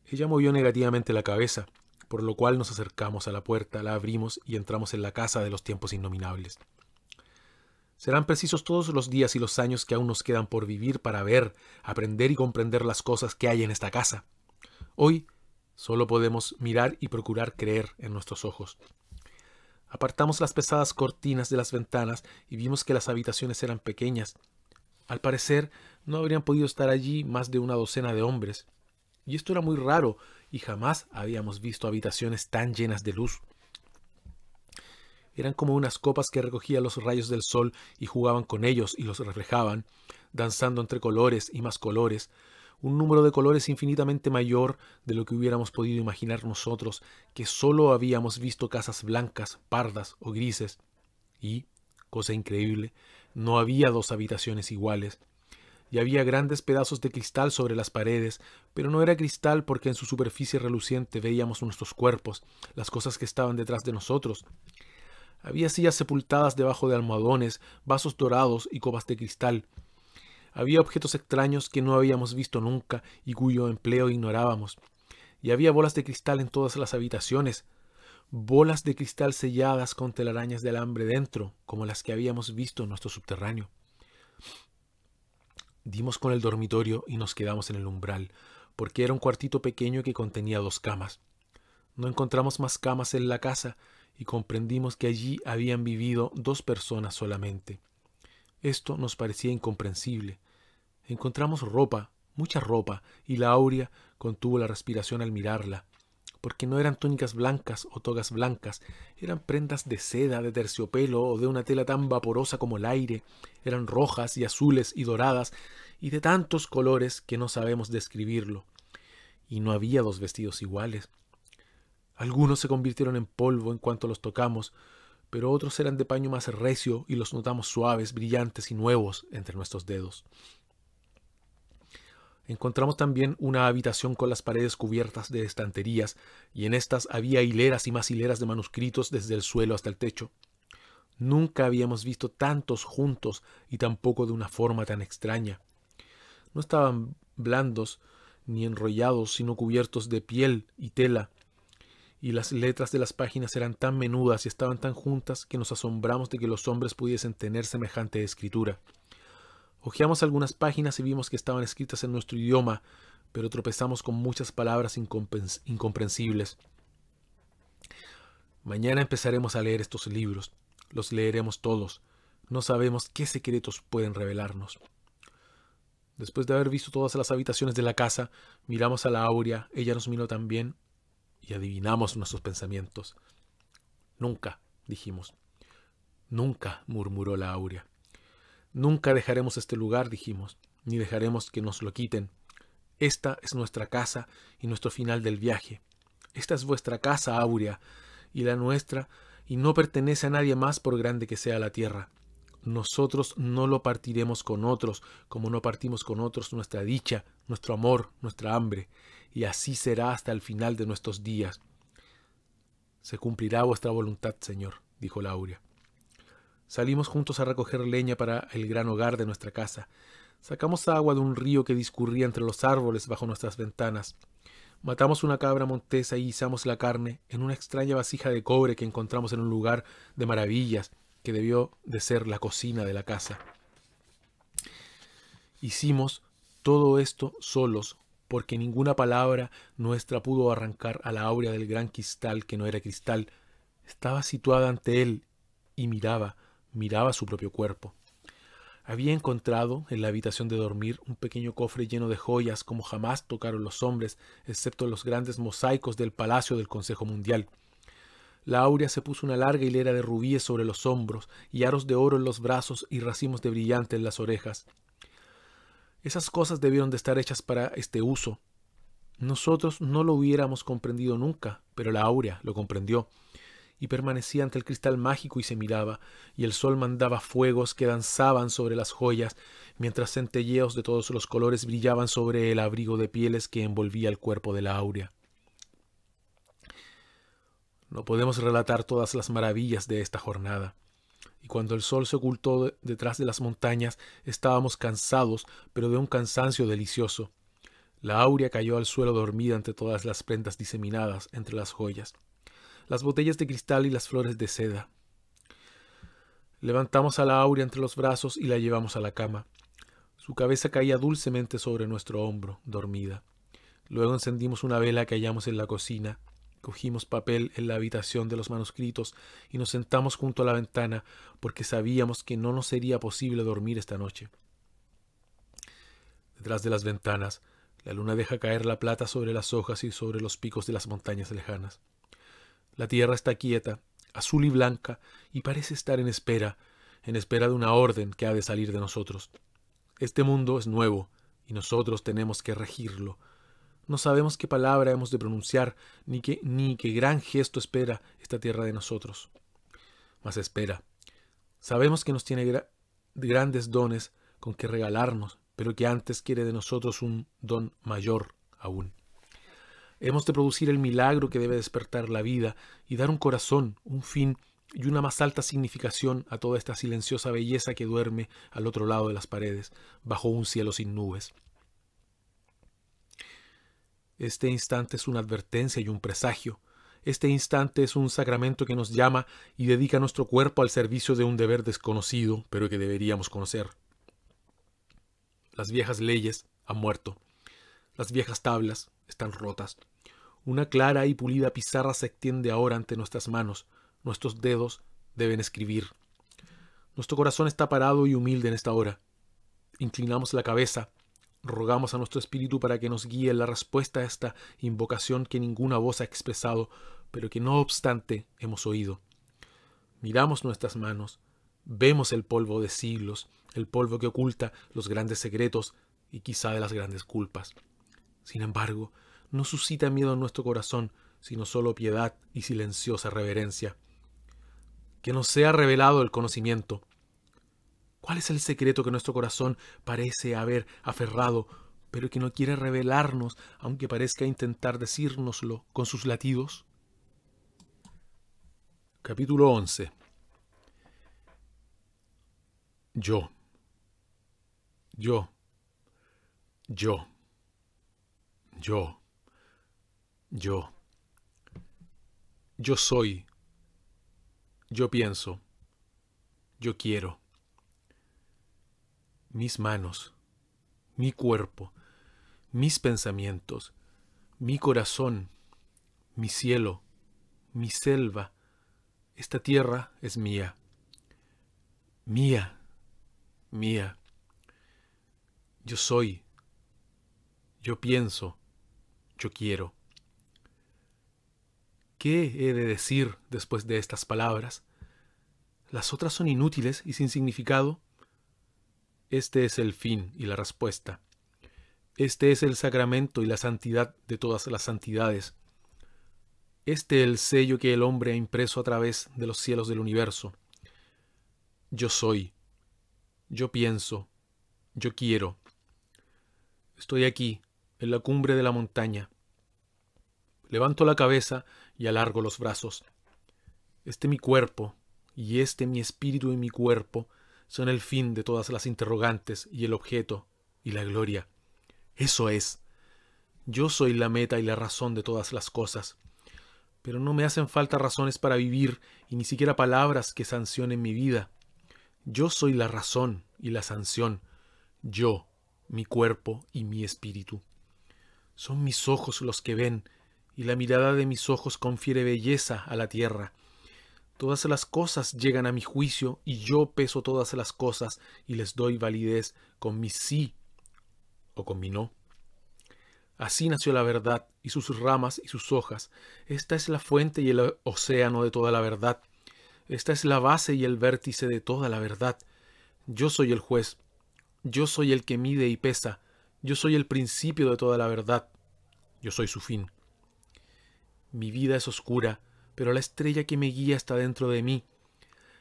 Ella movió negativamente la cabeza, por lo cual nos acercamos a la puerta, la abrimos y entramos en la casa de los tiempos innominables. Serán precisos todos los días y los años que aún nos quedan por vivir para ver, aprender y comprender las cosas que hay en esta casa. Hoy solo podemos mirar y procurar creer en nuestros ojos. Apartamos las pesadas cortinas de las ventanas y vimos que las habitaciones eran pequeñas, al parecer, no habrían podido estar allí más de una docena de hombres. Y esto era muy raro, y jamás habíamos visto habitaciones tan llenas de luz. Eran como unas copas que recogían los rayos del sol y jugaban con ellos y los reflejaban, danzando entre colores y más colores, un número de colores infinitamente mayor de lo que hubiéramos podido imaginar nosotros, que solo habíamos visto casas blancas, pardas o grises. Y, cosa increíble, no había dos habitaciones iguales. Y había grandes pedazos de cristal sobre las paredes, pero no era cristal porque en su superficie reluciente veíamos nuestros cuerpos, las cosas que estaban detrás de nosotros. Había sillas sepultadas debajo de almohadones, vasos dorados y copas de cristal. Había objetos extraños que no habíamos visto nunca y cuyo empleo ignorábamos. Y había bolas de cristal en todas las habitaciones, bolas de cristal selladas con telarañas de alambre dentro, como las que habíamos visto en nuestro subterráneo. Dimos con el dormitorio y nos quedamos en el umbral, porque era un cuartito pequeño que contenía dos camas. No encontramos más camas en la casa y comprendimos que allí habían vivido dos personas solamente. Esto nos parecía incomprensible. Encontramos ropa, mucha ropa, y la contuvo la respiración al mirarla, porque no eran túnicas blancas o togas blancas, eran prendas de seda, de terciopelo o de una tela tan vaporosa como el aire, eran rojas y azules y doradas, y de tantos colores que no sabemos describirlo. Y no había dos vestidos iguales. Algunos se convirtieron en polvo en cuanto los tocamos, pero otros eran de paño más recio y los notamos suaves, brillantes y nuevos entre nuestros dedos. Encontramos también una habitación con las paredes cubiertas de estanterías, y en estas había hileras y más hileras de manuscritos desde el suelo hasta el techo. Nunca habíamos visto tantos juntos y tampoco de una forma tan extraña. No estaban blandos ni enrollados, sino cubiertos de piel y tela, y las letras de las páginas eran tan menudas y estaban tan juntas que nos asombramos de que los hombres pudiesen tener semejante escritura. Ojeamos algunas páginas y vimos que estaban escritas en nuestro idioma, pero tropezamos con muchas palabras incomprensibles. Mañana empezaremos a leer estos libros. Los leeremos todos. No sabemos qué secretos pueden revelarnos. Después de haber visto todas las habitaciones de la casa, miramos a la Aurea, ella nos miró también y adivinamos nuestros pensamientos. Nunca, dijimos. Nunca, murmuró la Aurea. Nunca dejaremos este lugar, dijimos, ni dejaremos que nos lo quiten. Esta es nuestra casa y nuestro final del viaje. Esta es vuestra casa, Aurea, y la nuestra, y no pertenece a nadie más por grande que sea la tierra. Nosotros no lo partiremos con otros, como no partimos con otros nuestra dicha, nuestro amor, nuestra hambre, y así será hasta el final de nuestros días. Se cumplirá vuestra voluntad, Señor, dijo la Salimos juntos a recoger leña para el gran hogar de nuestra casa. Sacamos agua de un río que discurría entre los árboles bajo nuestras ventanas. Matamos una cabra montesa y izamos la carne en una extraña vasija de cobre que encontramos en un lugar de maravillas que debió de ser la cocina de la casa. Hicimos todo esto solos, porque ninguna palabra nuestra pudo arrancar a la áurea del gran cristal que no era cristal. Estaba situada ante él y miraba miraba su propio cuerpo. Había encontrado en la habitación de dormir un pequeño cofre lleno de joyas como jamás tocaron los hombres, excepto los grandes mosaicos del Palacio del Consejo Mundial. La Aurea se puso una larga hilera de rubíes sobre los hombros y aros de oro en los brazos y racimos de brillante en las orejas. Esas cosas debieron de estar hechas para este uso. Nosotros no lo hubiéramos comprendido nunca, pero la Aurea lo comprendió y permanecía ante el cristal mágico y se miraba, y el sol mandaba fuegos que danzaban sobre las joyas, mientras centelleos de todos los colores brillaban sobre el abrigo de pieles que envolvía el cuerpo de la áurea. No podemos relatar todas las maravillas de esta jornada. Y cuando el sol se ocultó detrás de las montañas, estábamos cansados, pero de un cansancio delicioso. La áurea cayó al suelo dormida entre todas las prendas diseminadas entre las joyas las botellas de cristal y las flores de seda. Levantamos a la Aurea entre los brazos y la llevamos a la cama. Su cabeza caía dulcemente sobre nuestro hombro, dormida. Luego encendimos una vela que hallamos en la cocina, cogimos papel en la habitación de los manuscritos y nos sentamos junto a la ventana porque sabíamos que no nos sería posible dormir esta noche. Detrás de las ventanas, la luna deja caer la plata sobre las hojas y sobre los picos de las montañas lejanas. La tierra está quieta, azul y blanca, y parece estar en espera, en espera de una orden que ha de salir de nosotros. Este mundo es nuevo, y nosotros tenemos que regirlo. No sabemos qué palabra hemos de pronunciar, ni qué, ni qué gran gesto espera esta tierra de nosotros. Mas espera. Sabemos que nos tiene grandes dones con que regalarnos, pero que antes quiere de nosotros un don mayor aún. Hemos de producir el milagro que debe despertar la vida y dar un corazón, un fin y una más alta significación a toda esta silenciosa belleza que duerme al otro lado de las paredes, bajo un cielo sin nubes. Este instante es una advertencia y un presagio. Este instante es un sacramento que nos llama y dedica nuestro cuerpo al servicio de un deber desconocido, pero que deberíamos conocer. Las viejas leyes han muerto. Las viejas tablas están rotas. Una clara y pulida pizarra se extiende ahora ante nuestras manos. Nuestros dedos deben escribir. Nuestro corazón está parado y humilde en esta hora. Inclinamos la cabeza, rogamos a nuestro espíritu para que nos guíe en la respuesta a esta invocación que ninguna voz ha expresado, pero que no obstante hemos oído. Miramos nuestras manos, vemos el polvo de siglos, el polvo que oculta los grandes secretos y quizá de las grandes culpas. Sin embargo, no suscita miedo en nuestro corazón, sino solo piedad y silenciosa reverencia. Que nos sea revelado el conocimiento. ¿Cuál es el secreto que nuestro corazón parece haber aferrado, pero que no quiere revelarnos, aunque parezca intentar decírnoslo con sus latidos? Capítulo 11 Yo, yo, yo, yo. Yo. Yo soy. Yo pienso. Yo quiero. Mis manos. Mi cuerpo. Mis pensamientos. Mi corazón. Mi cielo. Mi selva. Esta tierra es mía. Mía. Mía. Yo soy. Yo pienso. Yo quiero. ¿Qué he de decir después de estas palabras? ¿Las otras son inútiles y sin significado? Este es el fin y la respuesta. Este es el sacramento y la santidad de todas las santidades. Este es el sello que el hombre ha impreso a través de los cielos del universo. Yo soy, yo pienso, yo quiero. Estoy aquí, en la cumbre de la montaña, Levanto la cabeza y alargo los brazos. Este mi cuerpo, y este mi espíritu y mi cuerpo, son el fin de todas las interrogantes y el objeto y la gloria. Eso es. Yo soy la meta y la razón de todas las cosas. Pero no me hacen falta razones para vivir y ni siquiera palabras que sancionen mi vida. Yo soy la razón y la sanción. Yo, mi cuerpo y mi espíritu. Son mis ojos los que ven y la mirada de mis ojos confiere belleza a la tierra. Todas las cosas llegan a mi juicio y yo peso todas las cosas y les doy validez con mi sí o con mi no. Así nació la verdad y sus ramas y sus hojas. Esta es la fuente y el océano de toda la verdad. Esta es la base y el vértice de toda la verdad. Yo soy el juez. Yo soy el que mide y pesa. Yo soy el principio de toda la verdad. Yo soy su fin. Mi vida es oscura, pero la estrella que me guía está dentro de mí.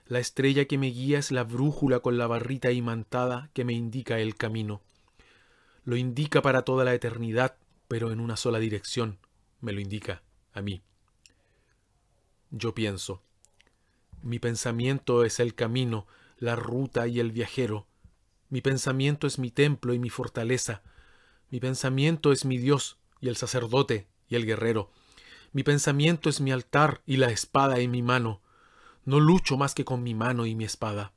La estrella que me guía es la brújula con la barrita imantada que me indica el camino. Lo indica para toda la eternidad, pero en una sola dirección. Me lo indica a mí. Yo pienso. Mi pensamiento es el camino, la ruta y el viajero. Mi pensamiento es mi templo y mi fortaleza. Mi pensamiento es mi Dios y el sacerdote y el guerrero. Mi pensamiento es mi altar y la espada en mi mano. No lucho más que con mi mano y mi espada.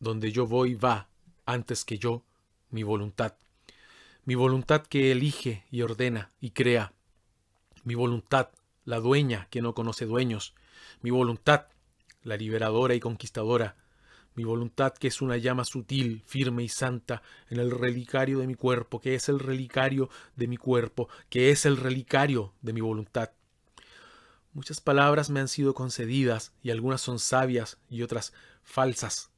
Donde yo voy va, antes que yo, mi voluntad. Mi voluntad que elige y ordena y crea. Mi voluntad, la dueña que no conoce dueños. Mi voluntad, la liberadora y conquistadora mi voluntad que es una llama sutil, firme y santa, en el relicario de mi cuerpo, que es el relicario de mi cuerpo, que es el relicario de mi voluntad. Muchas palabras me han sido concedidas, y algunas son sabias y otras falsas,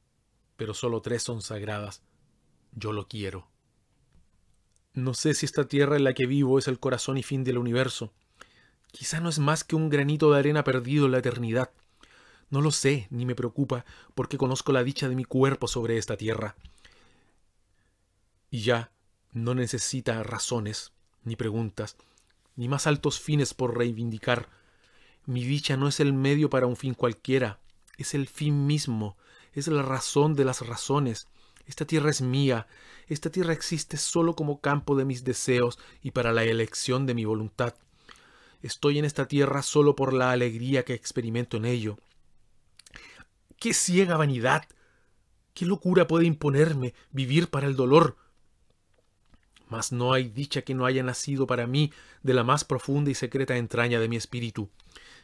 pero solo tres son sagradas. Yo lo quiero. No sé si esta tierra en la que vivo es el corazón y fin del universo. Quizá no es más que un granito de arena perdido en la eternidad. No lo sé, ni me preocupa, porque conozco la dicha de mi cuerpo sobre esta tierra. Y ya no necesita razones, ni preguntas, ni más altos fines por reivindicar. Mi dicha no es el medio para un fin cualquiera, es el fin mismo, es la razón de las razones. Esta tierra es mía, esta tierra existe solo como campo de mis deseos y para la elección de mi voluntad. Estoy en esta tierra solo por la alegría que experimento en ello, ¿Qué ciega vanidad? ¿Qué locura puede imponerme vivir para el dolor? Mas no hay dicha que no haya nacido para mí de la más profunda y secreta entraña de mi espíritu.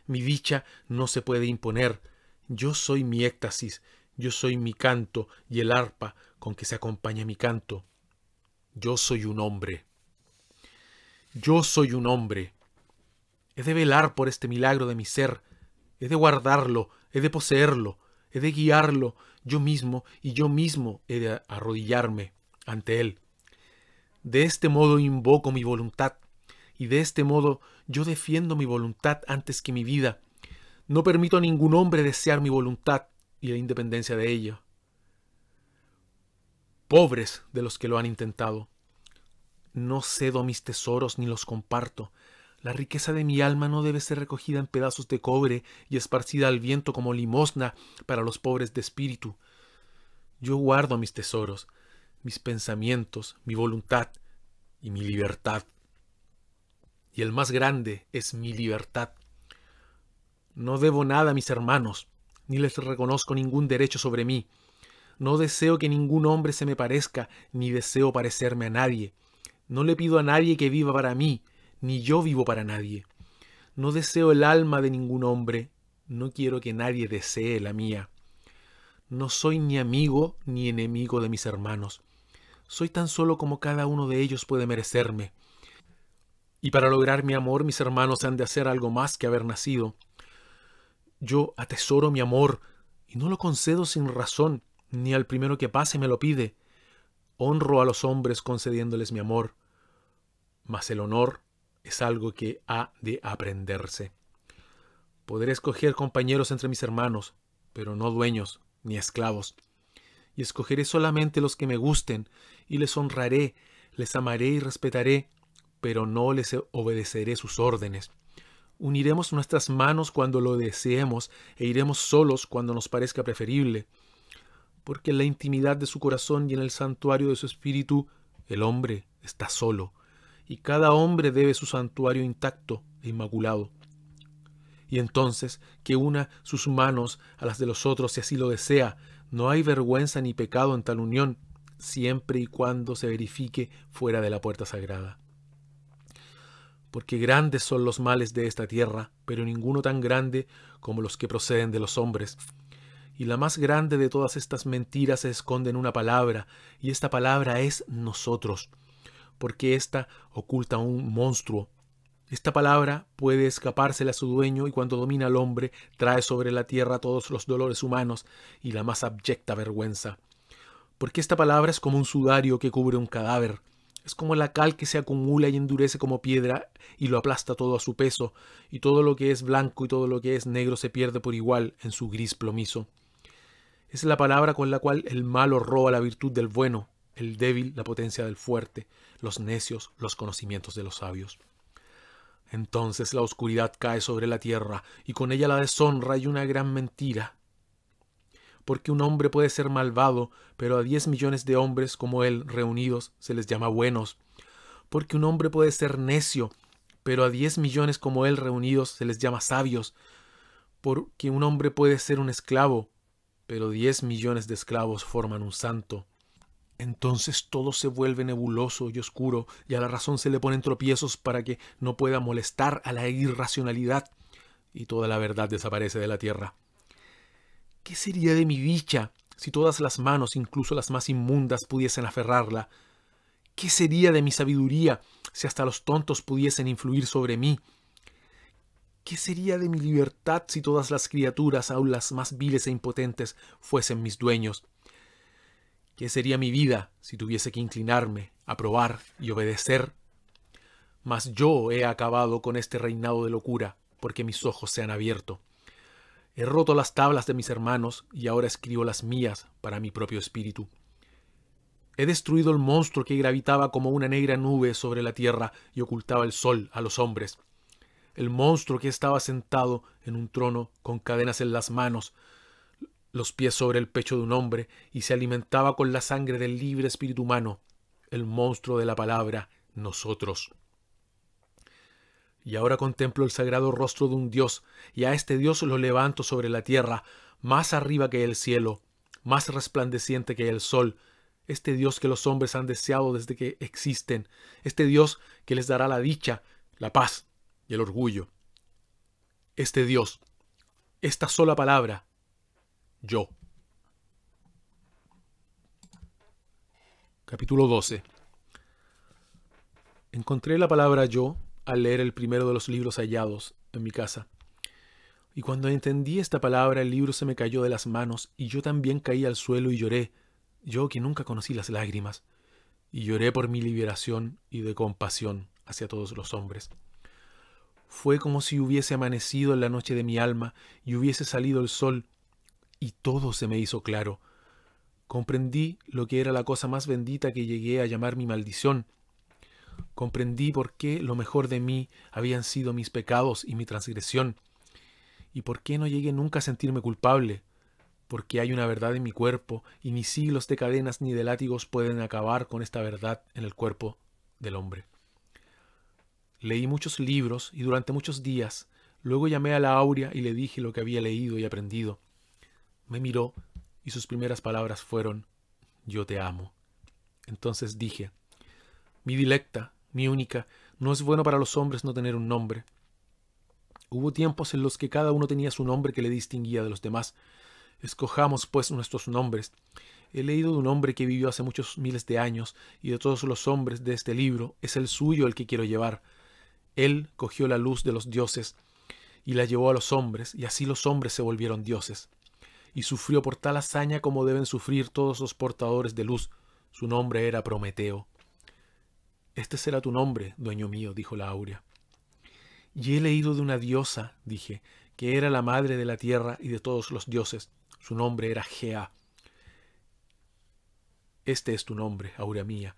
Mi dicha no se puede imponer. Yo soy mi éxtasis, yo soy mi canto y el arpa con que se acompaña mi canto. Yo soy un hombre. Yo soy un hombre. He de velar por este milagro de mi ser, he de guardarlo, he de poseerlo, he de guiarlo yo mismo y yo mismo he de arrodillarme ante Él. De este modo invoco mi voluntad y de este modo yo defiendo mi voluntad antes que mi vida. No permito a ningún hombre desear mi voluntad y la independencia de ella. Pobres de los que lo han intentado. No cedo mis tesoros ni los comparto, la riqueza de mi alma no debe ser recogida en pedazos de cobre y esparcida al viento como limosna para los pobres de espíritu. Yo guardo mis tesoros, mis pensamientos, mi voluntad y mi libertad. Y el más grande es mi libertad. No debo nada a mis hermanos, ni les reconozco ningún derecho sobre mí. No deseo que ningún hombre se me parezca, ni deseo parecerme a nadie. No le pido a nadie que viva para mí, ni yo vivo para nadie. No deseo el alma de ningún hombre, no quiero que nadie desee la mía. No soy ni amigo ni enemigo de mis hermanos. Soy tan solo como cada uno de ellos puede merecerme. Y para lograr mi amor, mis hermanos han de hacer algo más que haber nacido. Yo atesoro mi amor, y no lo concedo sin razón, ni al primero que pase me lo pide. Honro a los hombres concediéndoles mi amor, mas el honor es algo que ha de aprenderse. Podré escoger compañeros entre mis hermanos, pero no dueños ni esclavos. Y escogeré solamente los que me gusten, y les honraré, les amaré y respetaré, pero no les obedeceré sus órdenes. Uniremos nuestras manos cuando lo deseemos e iremos solos cuando nos parezca preferible. Porque en la intimidad de su corazón y en el santuario de su espíritu, el hombre está solo y cada hombre debe su santuario intacto e inmaculado. Y entonces que una sus manos a las de los otros si así lo desea, no hay vergüenza ni pecado en tal unión, siempre y cuando se verifique fuera de la puerta sagrada. Porque grandes son los males de esta tierra, pero ninguno tan grande como los que proceden de los hombres. Y la más grande de todas estas mentiras se esconde en una palabra, y esta palabra es nosotros porque ésta oculta un monstruo. Esta palabra puede escapársela a su dueño y cuando domina al hombre trae sobre la tierra todos los dolores humanos y la más abyecta vergüenza. Porque esta palabra es como un sudario que cubre un cadáver. Es como la cal que se acumula y endurece como piedra y lo aplasta todo a su peso, y todo lo que es blanco y todo lo que es negro se pierde por igual en su gris plomizo. Es la palabra con la cual el malo roba la virtud del bueno, el débil la potencia del fuerte los necios los conocimientos de los sabios. Entonces la oscuridad cae sobre la tierra, y con ella la deshonra y una gran mentira. Porque un hombre puede ser malvado, pero a diez millones de hombres como él reunidos se les llama buenos. Porque un hombre puede ser necio, pero a diez millones como él reunidos se les llama sabios. Porque un hombre puede ser un esclavo, pero diez millones de esclavos forman un santo. Entonces todo se vuelve nebuloso y oscuro, y a la razón se le ponen tropiezos para que no pueda molestar a la irracionalidad, y toda la verdad desaparece de la tierra. ¿Qué sería de mi dicha si todas las manos, incluso las más inmundas, pudiesen aferrarla? ¿Qué sería de mi sabiduría si hasta los tontos pudiesen influir sobre mí? ¿Qué sería de mi libertad si todas las criaturas, aun las más viles e impotentes, fuesen mis dueños? ¿Qué sería mi vida si tuviese que inclinarme, aprobar y obedecer? Mas yo he acabado con este reinado de locura, porque mis ojos se han abierto. He roto las tablas de mis hermanos y ahora escribo las mías para mi propio espíritu. He destruido el monstruo que gravitaba como una negra nube sobre la tierra y ocultaba el sol a los hombres. El monstruo que estaba sentado en un trono con cadenas en las manos los pies sobre el pecho de un hombre y se alimentaba con la sangre del libre espíritu humano, el monstruo de la palabra, nosotros. Y ahora contemplo el sagrado rostro de un Dios, y a este Dios lo levanto sobre la tierra, más arriba que el cielo, más resplandeciente que el sol, este Dios que los hombres han deseado desde que existen, este Dios que les dará la dicha, la paz y el orgullo. Este Dios, esta sola palabra, yo. Capítulo 12. Encontré la palabra yo al leer el primero de los libros hallados en mi casa. Y cuando entendí esta palabra, el libro se me cayó de las manos y yo también caí al suelo y lloré, yo que nunca conocí las lágrimas, y lloré por mi liberación y de compasión hacia todos los hombres. Fue como si hubiese amanecido en la noche de mi alma y hubiese salido el sol y todo se me hizo claro. Comprendí lo que era la cosa más bendita que llegué a llamar mi maldición. Comprendí por qué lo mejor de mí habían sido mis pecados y mi transgresión, y por qué no llegué nunca a sentirme culpable, porque hay una verdad en mi cuerpo, y ni siglos de cadenas ni de látigos pueden acabar con esta verdad en el cuerpo del hombre. Leí muchos libros y durante muchos días, luego llamé a la Aurea y le dije lo que había leído y aprendido me miró y sus primeras palabras fueron Yo te amo. Entonces dije Mi dilecta, mi única, no es bueno para los hombres no tener un nombre. Hubo tiempos en los que cada uno tenía su nombre que le distinguía de los demás. Escojamos, pues, nuestros nombres. He leído de un hombre que vivió hace muchos miles de años, y de todos los hombres de este libro, es el suyo el que quiero llevar. Él cogió la luz de los dioses, y la llevó a los hombres, y así los hombres se volvieron dioses y sufrió por tal hazaña como deben sufrir todos los portadores de luz. Su nombre era Prometeo. Este será tu nombre, dueño mío, dijo la Aurea. Y he leído de una diosa, dije, que era la madre de la tierra y de todos los dioses. Su nombre era Gea. Este es tu nombre, Aurea mía,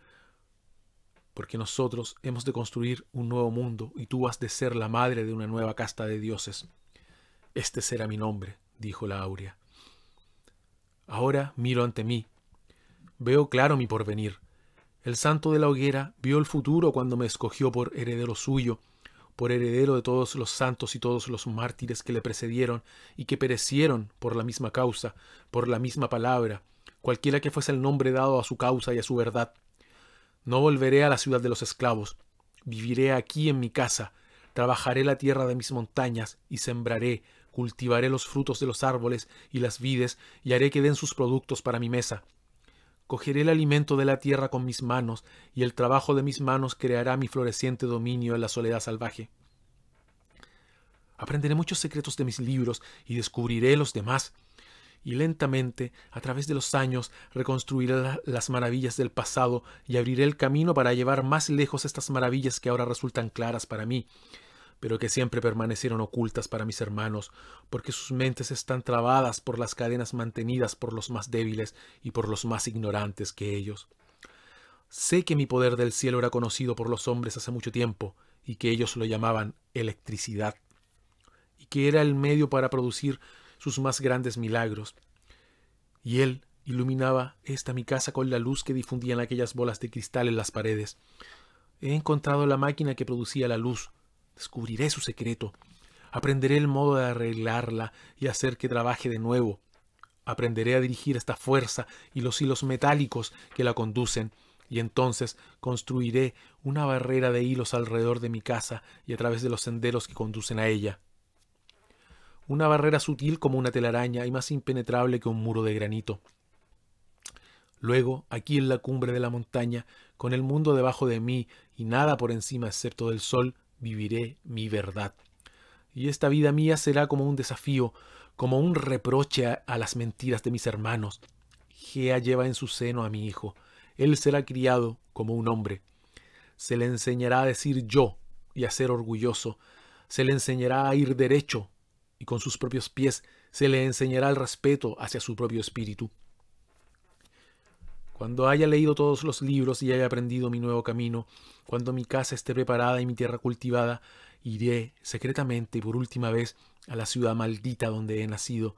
porque nosotros hemos de construir un nuevo mundo y tú has de ser la madre de una nueva casta de dioses. Este será mi nombre, dijo la Aurea. Ahora miro ante mí. Veo claro mi porvenir. El santo de la hoguera vio el futuro cuando me escogió por heredero suyo, por heredero de todos los santos y todos los mártires que le precedieron y que perecieron por la misma causa, por la misma palabra, cualquiera que fuese el nombre dado a su causa y a su verdad. No volveré a la ciudad de los esclavos, viviré aquí en mi casa, trabajaré la tierra de mis montañas y sembraré, cultivaré los frutos de los árboles y las vides, y haré que den sus productos para mi mesa. Cogeré el alimento de la tierra con mis manos, y el trabajo de mis manos creará mi floreciente dominio en la soledad salvaje. Aprenderé muchos secretos de mis libros y descubriré los demás, y lentamente, a través de los años, reconstruiré las maravillas del pasado y abriré el camino para llevar más lejos estas maravillas que ahora resultan claras para mí pero que siempre permanecieron ocultas para mis hermanos, porque sus mentes están trabadas por las cadenas mantenidas por los más débiles y por los más ignorantes que ellos. Sé que mi poder del cielo era conocido por los hombres hace mucho tiempo, y que ellos lo llamaban electricidad, y que era el medio para producir sus más grandes milagros. Y él iluminaba esta mi casa con la luz que difundían aquellas bolas de cristal en las paredes. He encontrado la máquina que producía la luz, Descubriré su secreto. Aprenderé el modo de arreglarla y hacer que trabaje de nuevo. Aprenderé a dirigir esta fuerza y los hilos metálicos que la conducen, y entonces construiré una barrera de hilos alrededor de mi casa y a través de los senderos que conducen a ella. Una barrera sutil como una telaraña y más impenetrable que un muro de granito. Luego, aquí en la cumbre de la montaña, con el mundo debajo de mí y nada por encima excepto del sol, viviré mi verdad. Y esta vida mía será como un desafío, como un reproche a, las mentiras de mis hermanos. Gea lleva en su seno a mi hijo. Él será criado como un hombre. Se le enseñará a decir yo y a ser orgulloso. Se le enseñará a ir derecho y con sus propios pies. Se le enseñará el respeto hacia su propio espíritu cuando haya leído todos los libros y haya aprendido mi nuevo camino, cuando mi casa esté preparada y mi tierra cultivada, iré secretamente y por última vez a la ciudad maldita donde he nacido.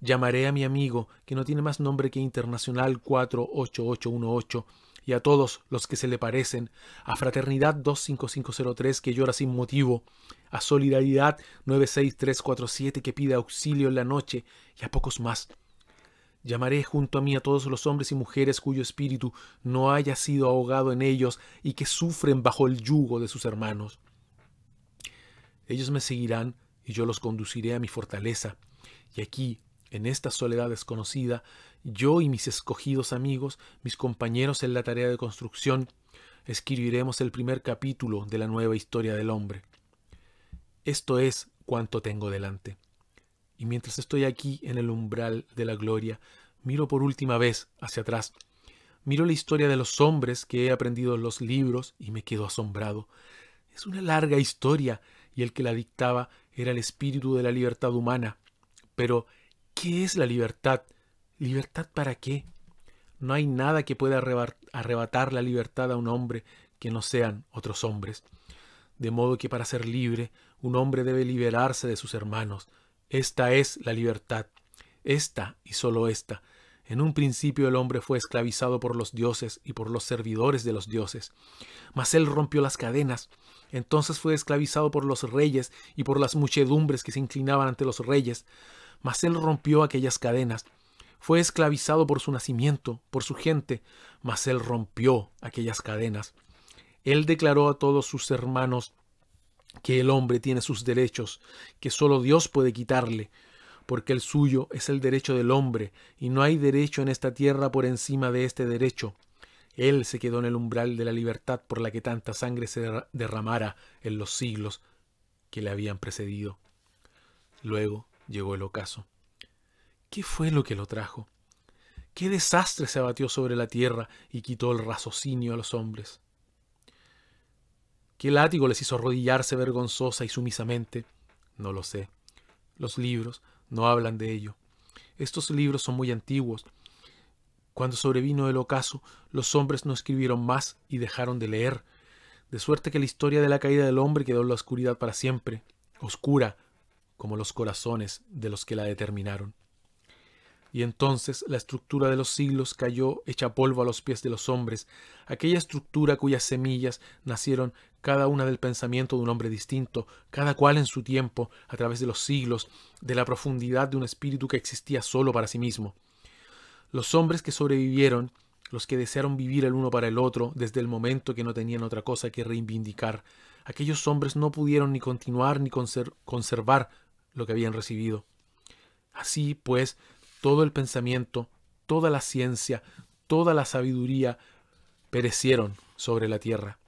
Llamaré a mi amigo, que no tiene más nombre que Internacional 48818, y a todos los que se le parecen, a Fraternidad 25503 que llora sin motivo, a Solidaridad 96347 que pide auxilio en la noche, y a pocos más. Llamaré junto a mí a todos los hombres y mujeres cuyo espíritu no haya sido ahogado en ellos y que sufren bajo el yugo de sus hermanos. Ellos me seguirán y yo los conduciré a mi fortaleza. Y aquí, en esta soledad desconocida, yo y mis escogidos amigos, mis compañeros en la tarea de construcción, escribiremos el primer capítulo de la nueva historia del hombre. Esto es cuanto tengo delante y mientras estoy aquí en el umbral de la gloria, miro por última vez hacia atrás. Miro la historia de los hombres que he aprendido en los libros y me quedo asombrado. Es una larga historia y el que la dictaba era el espíritu de la libertad humana. Pero, ¿qué es la libertad? ¿Libertad para qué? No hay nada que pueda arrebatar la libertad a un hombre que no sean otros hombres. De modo que para ser libre, un hombre debe liberarse de sus hermanos, esta es la libertad, esta y solo esta. En un principio el hombre fue esclavizado por los dioses y por los servidores de los dioses. Mas él rompió las cadenas. Entonces fue esclavizado por los reyes y por las muchedumbres que se inclinaban ante los reyes. Mas él rompió aquellas cadenas. Fue esclavizado por su nacimiento, por su gente. Mas él rompió aquellas cadenas. Él declaró a todos sus hermanos que el hombre tiene sus derechos, que solo Dios puede quitarle, porque el suyo es el derecho del hombre, y no hay derecho en esta tierra por encima de este derecho. Él se quedó en el umbral de la libertad por la que tanta sangre se derramara en los siglos que le habían precedido. Luego llegó el ocaso. ¿Qué fue lo que lo trajo? ¿Qué desastre se abatió sobre la tierra y quitó el raciocinio a los hombres? ¿Qué látigo les hizo arrodillarse vergonzosa y sumisamente? No lo sé. Los libros no hablan de ello. Estos libros son muy antiguos. Cuando sobrevino el ocaso, los hombres no escribieron más y dejaron de leer, de suerte que la historia de la caída del hombre quedó en la oscuridad para siempre, oscura como los corazones de los que la determinaron. Y entonces la estructura de los siglos cayó hecha polvo a los pies de los hombres, aquella estructura cuyas semillas nacieron cada una del pensamiento de un hombre distinto, cada cual en su tiempo, a través de los siglos, de la profundidad de un espíritu que existía solo para sí mismo. Los hombres que sobrevivieron, los que desearon vivir el uno para el otro desde el momento que no tenían otra cosa que reivindicar, aquellos hombres no pudieron ni continuar ni conservar lo que habían recibido. Así, pues, todo el pensamiento, toda la ciencia, toda la sabiduría perecieron sobre la tierra.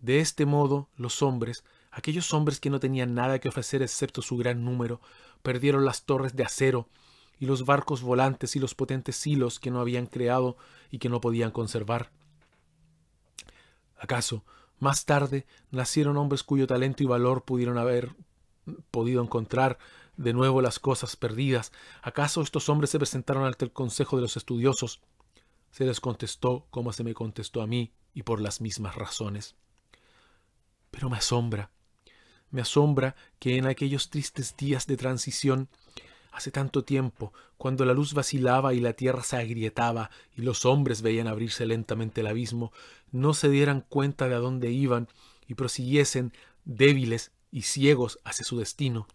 De este modo, los hombres, aquellos hombres que no tenían nada que ofrecer excepto su gran número, perdieron las torres de acero y los barcos volantes y los potentes hilos que no habían creado y que no podían conservar. ¿Acaso más tarde nacieron hombres cuyo talento y valor pudieron haber podido encontrar de nuevo las cosas perdidas. ¿Acaso estos hombres se presentaron ante el consejo de los estudiosos? Se les contestó como se me contestó a mí y por las mismas razones. Pero me asombra, me asombra que en aquellos tristes días de transición, hace tanto tiempo, cuando la luz vacilaba y la tierra se agrietaba y los hombres veían abrirse lentamente el abismo, no se dieran cuenta de a dónde iban y prosiguiesen débiles y ciegos hacia su destino.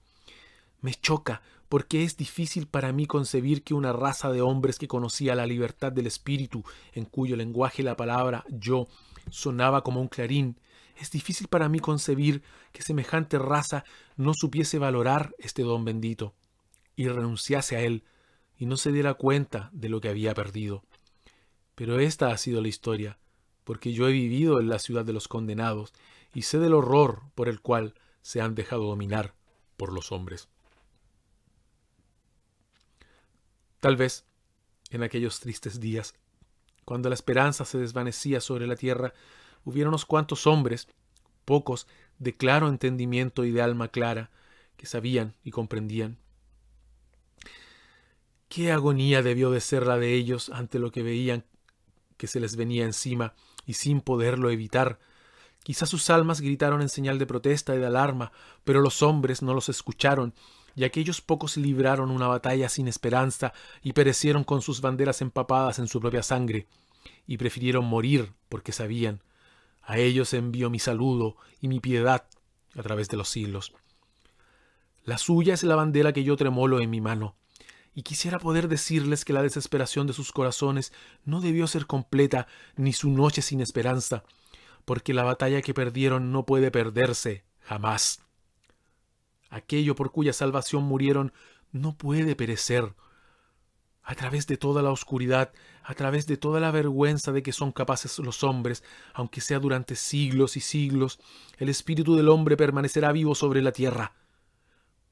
Me choca porque es difícil para mí concebir que una raza de hombres que conocía la libertad del espíritu, en cuyo lenguaje la palabra yo sonaba como un clarín, es difícil para mí concebir que semejante raza no supiese valorar este don bendito, y renunciase a él, y no se diera cuenta de lo que había perdido. Pero esta ha sido la historia, porque yo he vivido en la ciudad de los condenados, y sé del horror por el cual se han dejado dominar por los hombres. Tal vez, en aquellos tristes días, cuando la esperanza se desvanecía sobre la tierra, hubiera unos cuantos hombres, pocos, de claro entendimiento y de alma clara, que sabían y comprendían. Qué agonía debió de ser la de ellos ante lo que veían que se les venía encima y sin poderlo evitar. Quizás sus almas gritaron en señal de protesta y de alarma, pero los hombres no los escucharon y aquellos pocos libraron una batalla sin esperanza y perecieron con sus banderas empapadas en su propia sangre, y prefirieron morir porque sabían. A ellos envío mi saludo y mi piedad a través de los siglos. La suya es la bandera que yo tremolo en mi mano, y quisiera poder decirles que la desesperación de sus corazones no debió ser completa ni su noche sin esperanza, porque la batalla que perdieron no puede perderse jamás aquello por cuya salvación murieron, no puede perecer. A través de toda la oscuridad, a través de toda la vergüenza de que son capaces los hombres, aunque sea durante siglos y siglos, el espíritu del hombre permanecerá vivo sobre la tierra.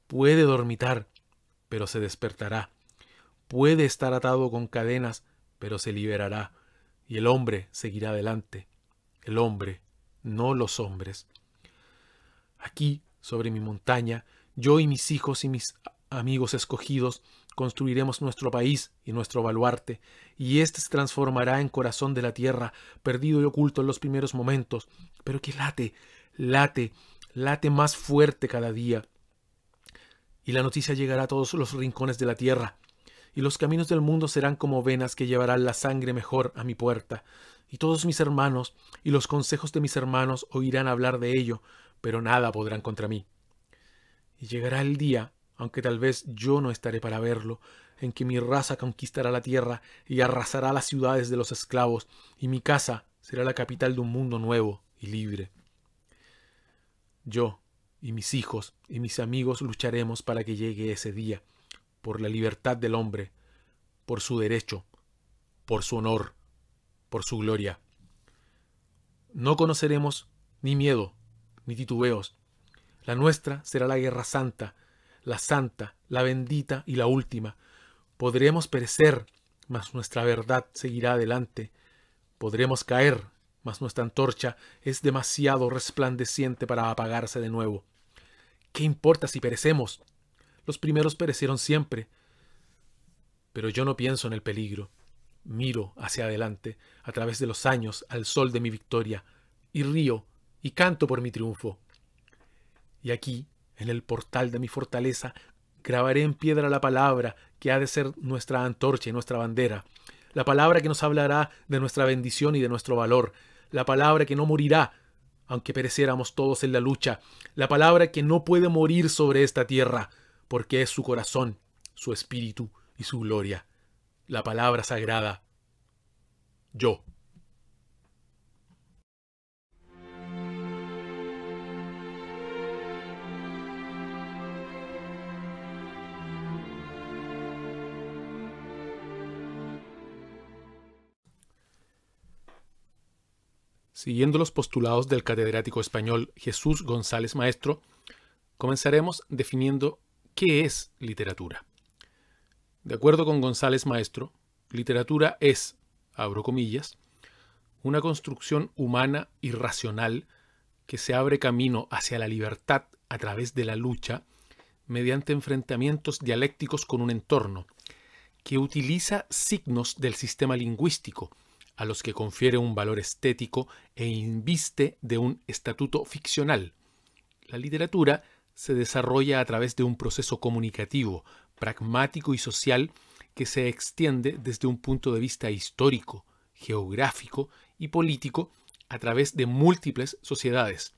Puede dormitar, pero se despertará. Puede estar atado con cadenas, pero se liberará. Y el hombre seguirá adelante. El hombre, no los hombres. Aquí, sobre mi montaña, yo y mis hijos y mis amigos escogidos construiremos nuestro país y nuestro baluarte, y éste se transformará en corazón de la tierra, perdido y oculto en los primeros momentos, pero que late, late, late más fuerte cada día. Y la noticia llegará a todos los rincones de la tierra, y los caminos del mundo serán como venas que llevarán la sangre mejor a mi puerta, y todos mis hermanos y los consejos de mis hermanos oirán hablar de ello, pero nada podrán contra mí. Y llegará el día, aunque tal vez yo no estaré para verlo, en que mi raza conquistará la tierra y arrasará las ciudades de los esclavos, y mi casa será la capital de un mundo nuevo y libre. Yo y mis hijos y mis amigos lucharemos para que llegue ese día, por la libertad del hombre, por su derecho, por su honor, por su gloria. No conoceremos ni miedo, ni titubeos, la nuestra será la guerra santa, la santa, la bendita y la última. Podremos perecer, mas nuestra verdad seguirá adelante. Podremos caer, mas nuestra antorcha es demasiado resplandeciente para apagarse de nuevo. ¿Qué importa si perecemos? Los primeros perecieron siempre. Pero yo no pienso en el peligro. Miro hacia adelante, a través de los años, al sol de mi victoria, y río, y canto por mi triunfo. Y aquí, en el portal de mi fortaleza, grabaré en piedra la palabra que ha de ser nuestra antorcha y nuestra bandera, la palabra que nos hablará de nuestra bendición y de nuestro valor, la palabra que no morirá, aunque pereciéramos todos en la lucha, la palabra que no puede morir sobre esta tierra, porque es su corazón, su espíritu y su gloria, la palabra sagrada. Yo. Siguiendo los postulados del catedrático español Jesús González Maestro, comenzaremos definiendo qué es literatura. De acuerdo con González Maestro, literatura es, abro comillas, una construcción humana y racional que se abre camino hacia la libertad a través de la lucha mediante enfrentamientos dialécticos con un entorno, que utiliza signos del sistema lingüístico, a los que confiere un valor estético e inviste de un estatuto ficcional. La literatura se desarrolla a través de un proceso comunicativo, pragmático y social que se extiende desde un punto de vista histórico, geográfico y político a través de múltiples sociedades.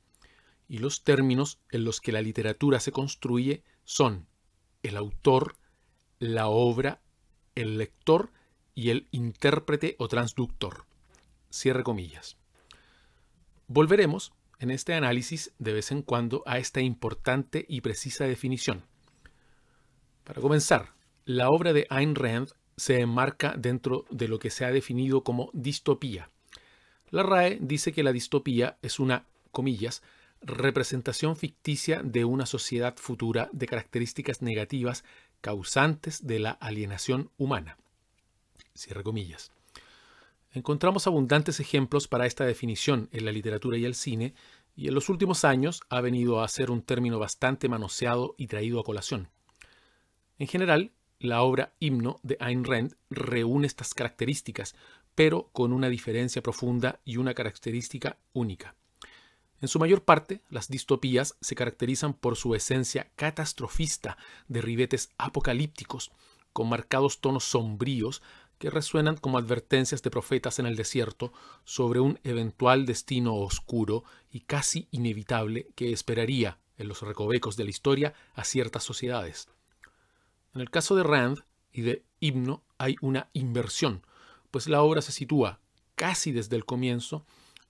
Y los términos en los que la literatura se construye son el autor, la obra, el lector y el intérprete o transductor. Cierre comillas. Volveremos en este análisis de vez en cuando a esta importante y precisa definición. Para comenzar, la obra de Ayn Rand se enmarca dentro de lo que se ha definido como distopía. La RAE dice que la distopía es una, comillas, representación ficticia de una sociedad futura de características negativas causantes de la alienación humana comillas. Encontramos abundantes ejemplos para esta definición en la literatura y el cine, y en los últimos años ha venido a ser un término bastante manoseado y traído a colación. En general, la obra Himno de Ayn Rand reúne estas características, pero con una diferencia profunda y una característica única. En su mayor parte, las distopías se caracterizan por su esencia catastrofista de ribetes apocalípticos, con marcados tonos sombríos resuenan como advertencias de profetas en el desierto sobre un eventual destino oscuro y casi inevitable que esperaría en los recovecos de la historia a ciertas sociedades. En el caso de Rand y de Himno hay una inversión, pues la obra se sitúa casi desde el comienzo,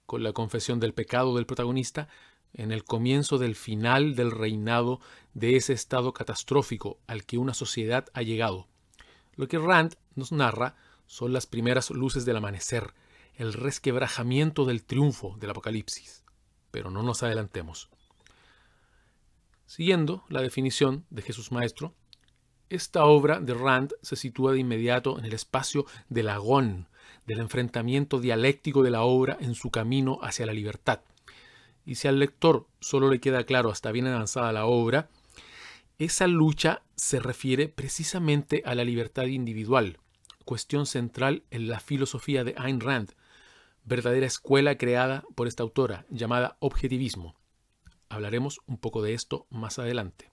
con la confesión del pecado del protagonista, en el comienzo del final del reinado de ese estado catastrófico al que una sociedad ha llegado. Lo que Rand nos narra son las primeras luces del amanecer, el resquebrajamiento del triunfo del Apocalipsis. Pero no nos adelantemos. Siguiendo la definición de Jesús Maestro, esta obra de Rand se sitúa de inmediato en el espacio del agón, del enfrentamiento dialéctico de la obra en su camino hacia la libertad. Y si al lector solo le queda claro hasta bien avanzada la obra, esa lucha se refiere precisamente a la libertad individual, cuestión central en la filosofía de Ayn Rand, verdadera escuela creada por esta autora, llamada objetivismo. Hablaremos un poco de esto más adelante.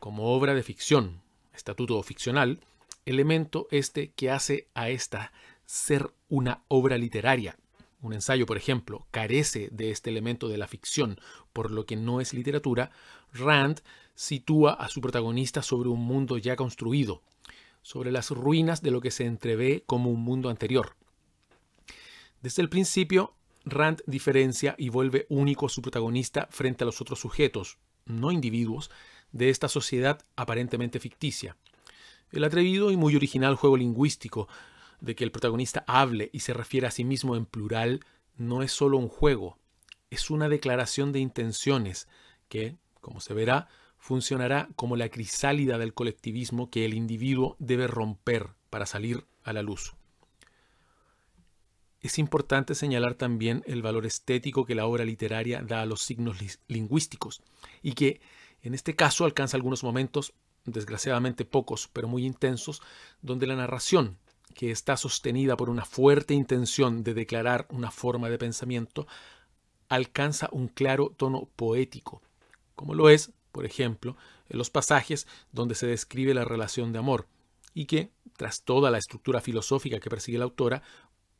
Como obra de ficción, estatuto ficcional, elemento este que hace a esta ser una obra literaria. Un ensayo, por ejemplo, carece de este elemento de la ficción, por lo que no es literatura. Rand sitúa a su protagonista sobre un mundo ya construido, sobre las ruinas de lo que se entrevé como un mundo anterior. Desde el principio, Rand diferencia y vuelve único a su protagonista frente a los otros sujetos, no individuos, de esta sociedad aparentemente ficticia. El atrevido y muy original juego lingüístico de que el protagonista hable y se refiere a sí mismo en plural no es solo un juego, es una declaración de intenciones que, como se verá, funcionará como la crisálida del colectivismo que el individuo debe romper para salir a la luz. Es importante señalar también el valor estético que la obra literaria da a los signos lingüísticos y que en este caso alcanza algunos momentos, desgraciadamente pocos, pero muy intensos, donde la narración, que está sostenida por una fuerte intención de declarar una forma de pensamiento, alcanza un claro tono poético, como lo es por ejemplo, en los pasajes donde se describe la relación de amor, y que, tras toda la estructura filosófica que persigue la autora,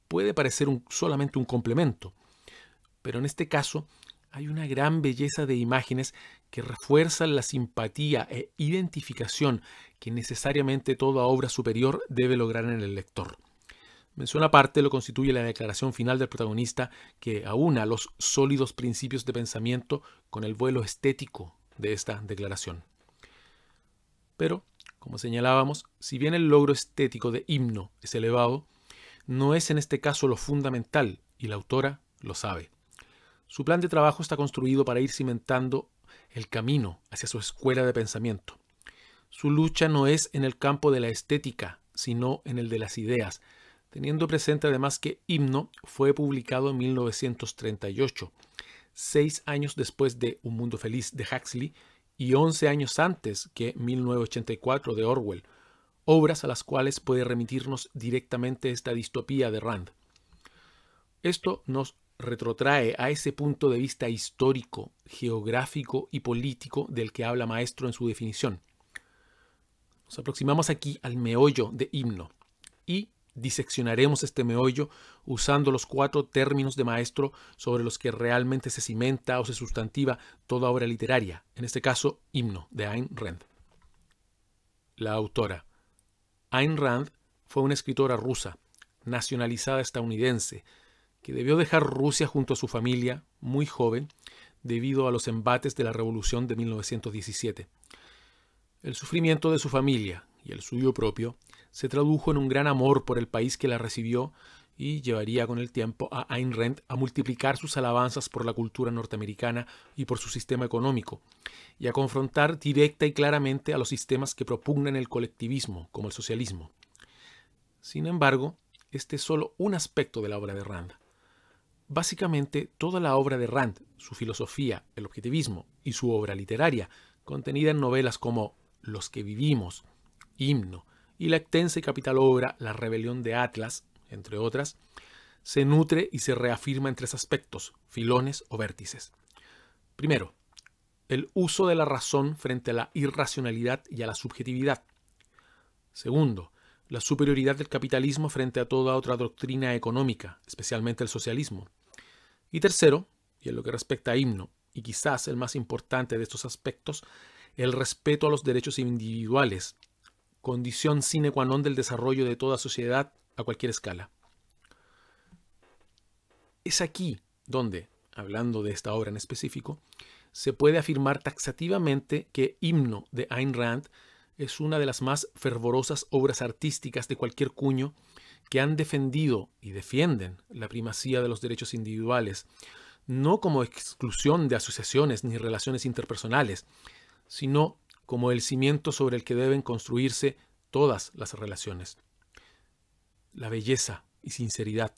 puede parecer solamente un complemento. Pero en este caso hay una gran belleza de imágenes que refuerzan la simpatía e identificación que necesariamente toda obra superior debe lograr en el lector. Mención aparte lo constituye la declaración final del protagonista que aúna los sólidos principios de pensamiento con el vuelo estético de esta declaración. Pero, como señalábamos, si bien el logro estético de himno es elevado, no es en este caso lo fundamental y la autora lo sabe. Su plan de trabajo está construido para ir cimentando el camino hacia su escuela de pensamiento. Su lucha no es en el campo de la estética, sino en el de las ideas, teniendo presente además que Himno fue publicado en 1938 seis años después de Un Mundo Feliz de Huxley y once años antes que 1984 de Orwell, obras a las cuales puede remitirnos directamente esta distopía de Rand. Esto nos retrotrae a ese punto de vista histórico, geográfico y político del que habla Maestro en su definición. Nos aproximamos aquí al meollo de himno y Diseccionaremos este meollo usando los cuatro términos de maestro sobre los que realmente se cimenta o se sustantiva toda obra literaria, en este caso, himno, de Ayn Rand. La autora. Ayn Rand fue una escritora rusa, nacionalizada estadounidense, que debió dejar Rusia junto a su familia, muy joven, debido a los embates de la Revolución de 1917. El sufrimiento de su familia, y el suyo propio, se tradujo en un gran amor por el país que la recibió y llevaría con el tiempo a Ayn Rand a multiplicar sus alabanzas por la cultura norteamericana y por su sistema económico, y a confrontar directa y claramente a los sistemas que propugnan el colectivismo, como el socialismo. Sin embargo, este es solo un aspecto de la obra de Rand. Básicamente, toda la obra de Rand, su filosofía, el objetivismo y su obra literaria, contenida en novelas como Los que vivimos, Himno, y la extensa y capital obra La rebelión de Atlas, entre otras, se nutre y se reafirma en tres aspectos, filones o vértices. Primero, el uso de la razón frente a la irracionalidad y a la subjetividad. Segundo, la superioridad del capitalismo frente a toda otra doctrina económica, especialmente el socialismo. Y tercero, y en lo que respecta a himno, y quizás el más importante de estos aspectos, el respeto a los derechos individuales condición sine qua non del desarrollo de toda sociedad a cualquier escala. Es aquí donde, hablando de esta obra en específico, se puede afirmar taxativamente que Himno de Ayn Rand es una de las más fervorosas obras artísticas de cualquier cuño que han defendido y defienden la primacía de los derechos individuales, no como exclusión de asociaciones ni relaciones interpersonales, sino como el cimiento sobre el que deben construirse todas las relaciones. La belleza y sinceridad,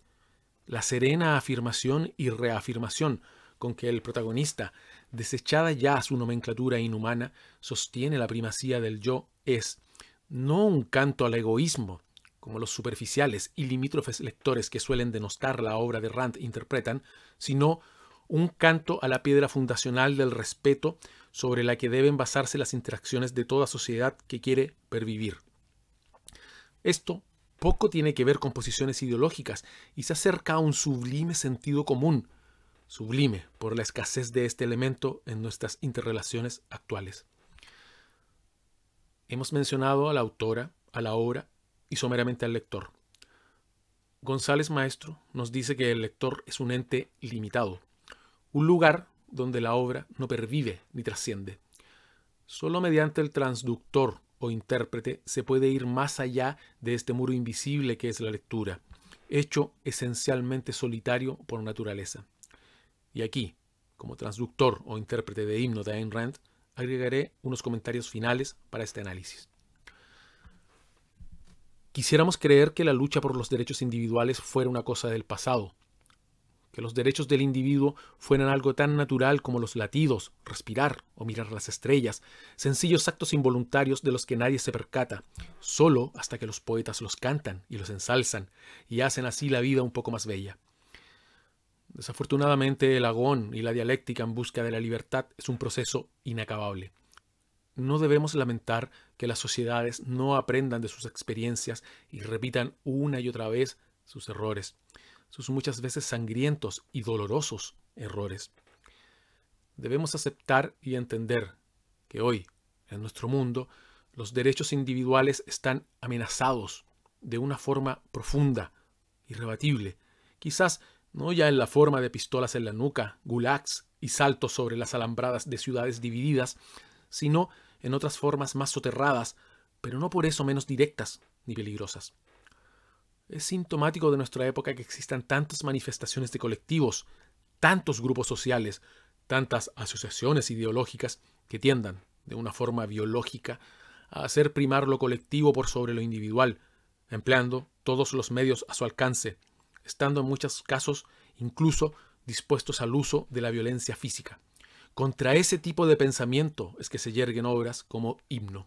la serena afirmación y reafirmación con que el protagonista, desechada ya su nomenclatura inhumana, sostiene la primacía del yo es, no un canto al egoísmo, como los superficiales y limítrofes lectores que suelen denostar la obra de Rand interpretan, sino un canto a la piedra fundacional del respeto sobre la que deben basarse las interacciones de toda sociedad que quiere pervivir. Esto poco tiene que ver con posiciones ideológicas y se acerca a un sublime sentido común, sublime por la escasez de este elemento en nuestras interrelaciones actuales. Hemos mencionado a la autora, a la obra y someramente al lector. González Maestro nos dice que el lector es un ente limitado, un lugar donde la obra no pervive ni trasciende. Solo mediante el transductor o intérprete se puede ir más allá de este muro invisible que es la lectura, hecho esencialmente solitario por naturaleza. Y aquí, como transductor o intérprete de himno de Ayn Rand, agregaré unos comentarios finales para este análisis. Quisiéramos creer que la lucha por los derechos individuales fuera una cosa del pasado, que los derechos del individuo fueran algo tan natural como los latidos, respirar o mirar las estrellas, sencillos actos involuntarios de los que nadie se percata, solo hasta que los poetas los cantan y los ensalzan, y hacen así la vida un poco más bella. Desafortunadamente el agón y la dialéctica en busca de la libertad es un proceso inacabable. No debemos lamentar que las sociedades no aprendan de sus experiencias y repitan una y otra vez sus errores sus muchas veces sangrientos y dolorosos errores. Debemos aceptar y entender que hoy, en nuestro mundo, los derechos individuales están amenazados de una forma profunda, irrebatible, quizás no ya en la forma de pistolas en la nuca, gulags y saltos sobre las alambradas de ciudades divididas, sino en otras formas más soterradas, pero no por eso menos directas ni peligrosas. Es sintomático de nuestra época que existan tantas manifestaciones de colectivos, tantos grupos sociales, tantas asociaciones ideológicas que tiendan, de una forma biológica, a hacer primar lo colectivo por sobre lo individual, empleando todos los medios a su alcance, estando en muchos casos incluso dispuestos al uso de la violencia física. Contra ese tipo de pensamiento es que se yerguen obras como himno.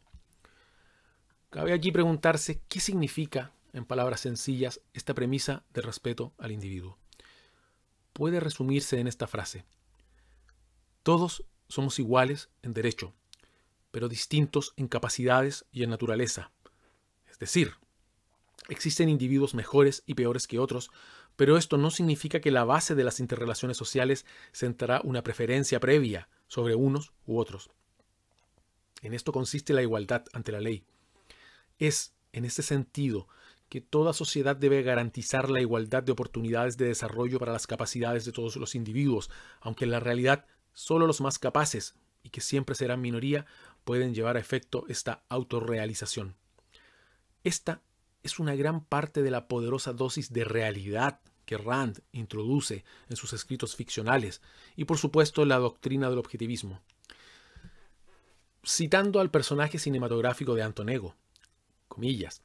Cabe allí preguntarse qué significa en palabras sencillas, esta premisa de respeto al individuo. Puede resumirse en esta frase. Todos somos iguales en derecho, pero distintos en capacidades y en naturaleza. Es decir, existen individuos mejores y peores que otros, pero esto no significa que la base de las interrelaciones sociales sentará una preferencia previa sobre unos u otros. En esto consiste la igualdad ante la ley. Es, en este sentido, que toda sociedad debe garantizar la igualdad de oportunidades de desarrollo para las capacidades de todos los individuos, aunque en la realidad solo los más capaces, y que siempre serán minoría, pueden llevar a efecto esta autorrealización. Esta es una gran parte de la poderosa dosis de realidad que Rand introduce en sus escritos ficcionales y por supuesto la doctrina del objetivismo. Citando al personaje cinematográfico de Antonego, comillas,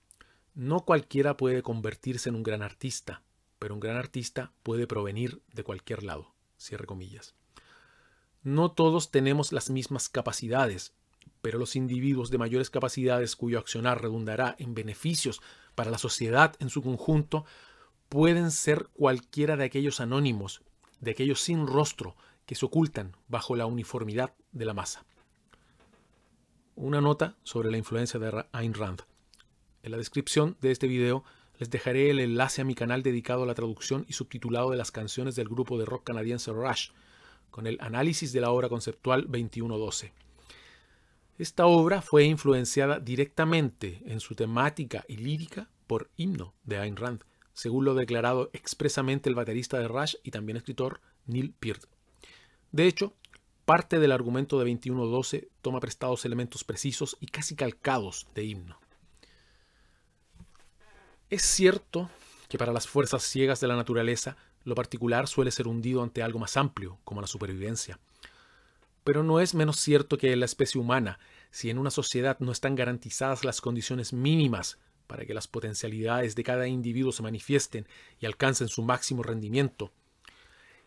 no cualquiera puede convertirse en un gran artista, pero un gran artista puede provenir de cualquier lado. Cierre comillas. No todos tenemos las mismas capacidades, pero los individuos de mayores capacidades cuyo accionar redundará en beneficios para la sociedad en su conjunto pueden ser cualquiera de aquellos anónimos, de aquellos sin rostro que se ocultan bajo la uniformidad de la masa. Una nota sobre la influencia de Ayn en la descripción de este video les dejaré el enlace a mi canal dedicado a la traducción y subtitulado de las canciones del grupo de rock canadiense Rush, con el análisis de la obra conceptual 2112. Esta obra fue influenciada directamente en su temática y lírica por Himno de Ayn Rand, según lo declarado expresamente el baterista de Rush y también escritor Neil Peart. De hecho, parte del argumento de 2112 toma prestados elementos precisos y casi calcados de Himno. Es cierto que para las fuerzas ciegas de la naturaleza, lo particular suele ser hundido ante algo más amplio, como la supervivencia. Pero no es menos cierto que en la especie humana, si en una sociedad no están garantizadas las condiciones mínimas para que las potencialidades de cada individuo se manifiesten y alcancen su máximo rendimiento.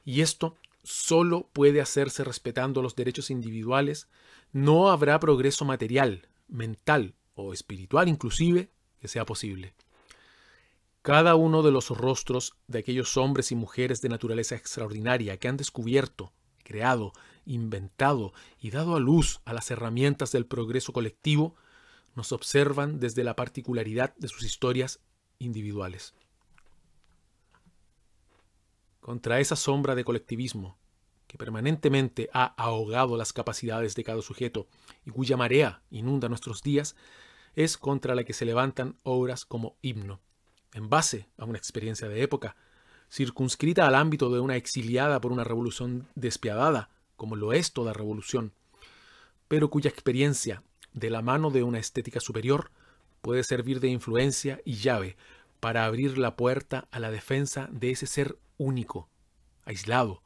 Y esto solo puede hacerse respetando los derechos individuales, no habrá progreso material, mental o espiritual inclusive que sea posible. Cada uno de los rostros de aquellos hombres y mujeres de naturaleza extraordinaria que han descubierto, creado, inventado y dado a luz a las herramientas del progreso colectivo, nos observan desde la particularidad de sus historias individuales. Contra esa sombra de colectivismo, que permanentemente ha ahogado las capacidades de cada sujeto y cuya marea inunda nuestros días, es contra la que se levantan obras como Himno, en base a una experiencia de época, circunscrita al ámbito de una exiliada por una revolución despiadada, como lo es toda revolución, pero cuya experiencia, de la mano de una estética superior, puede servir de influencia y llave para abrir la puerta a la defensa de ese ser único, aislado,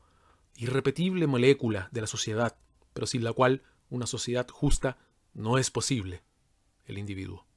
irrepetible molécula de la sociedad, pero sin la cual una sociedad justa no es posible, el individuo.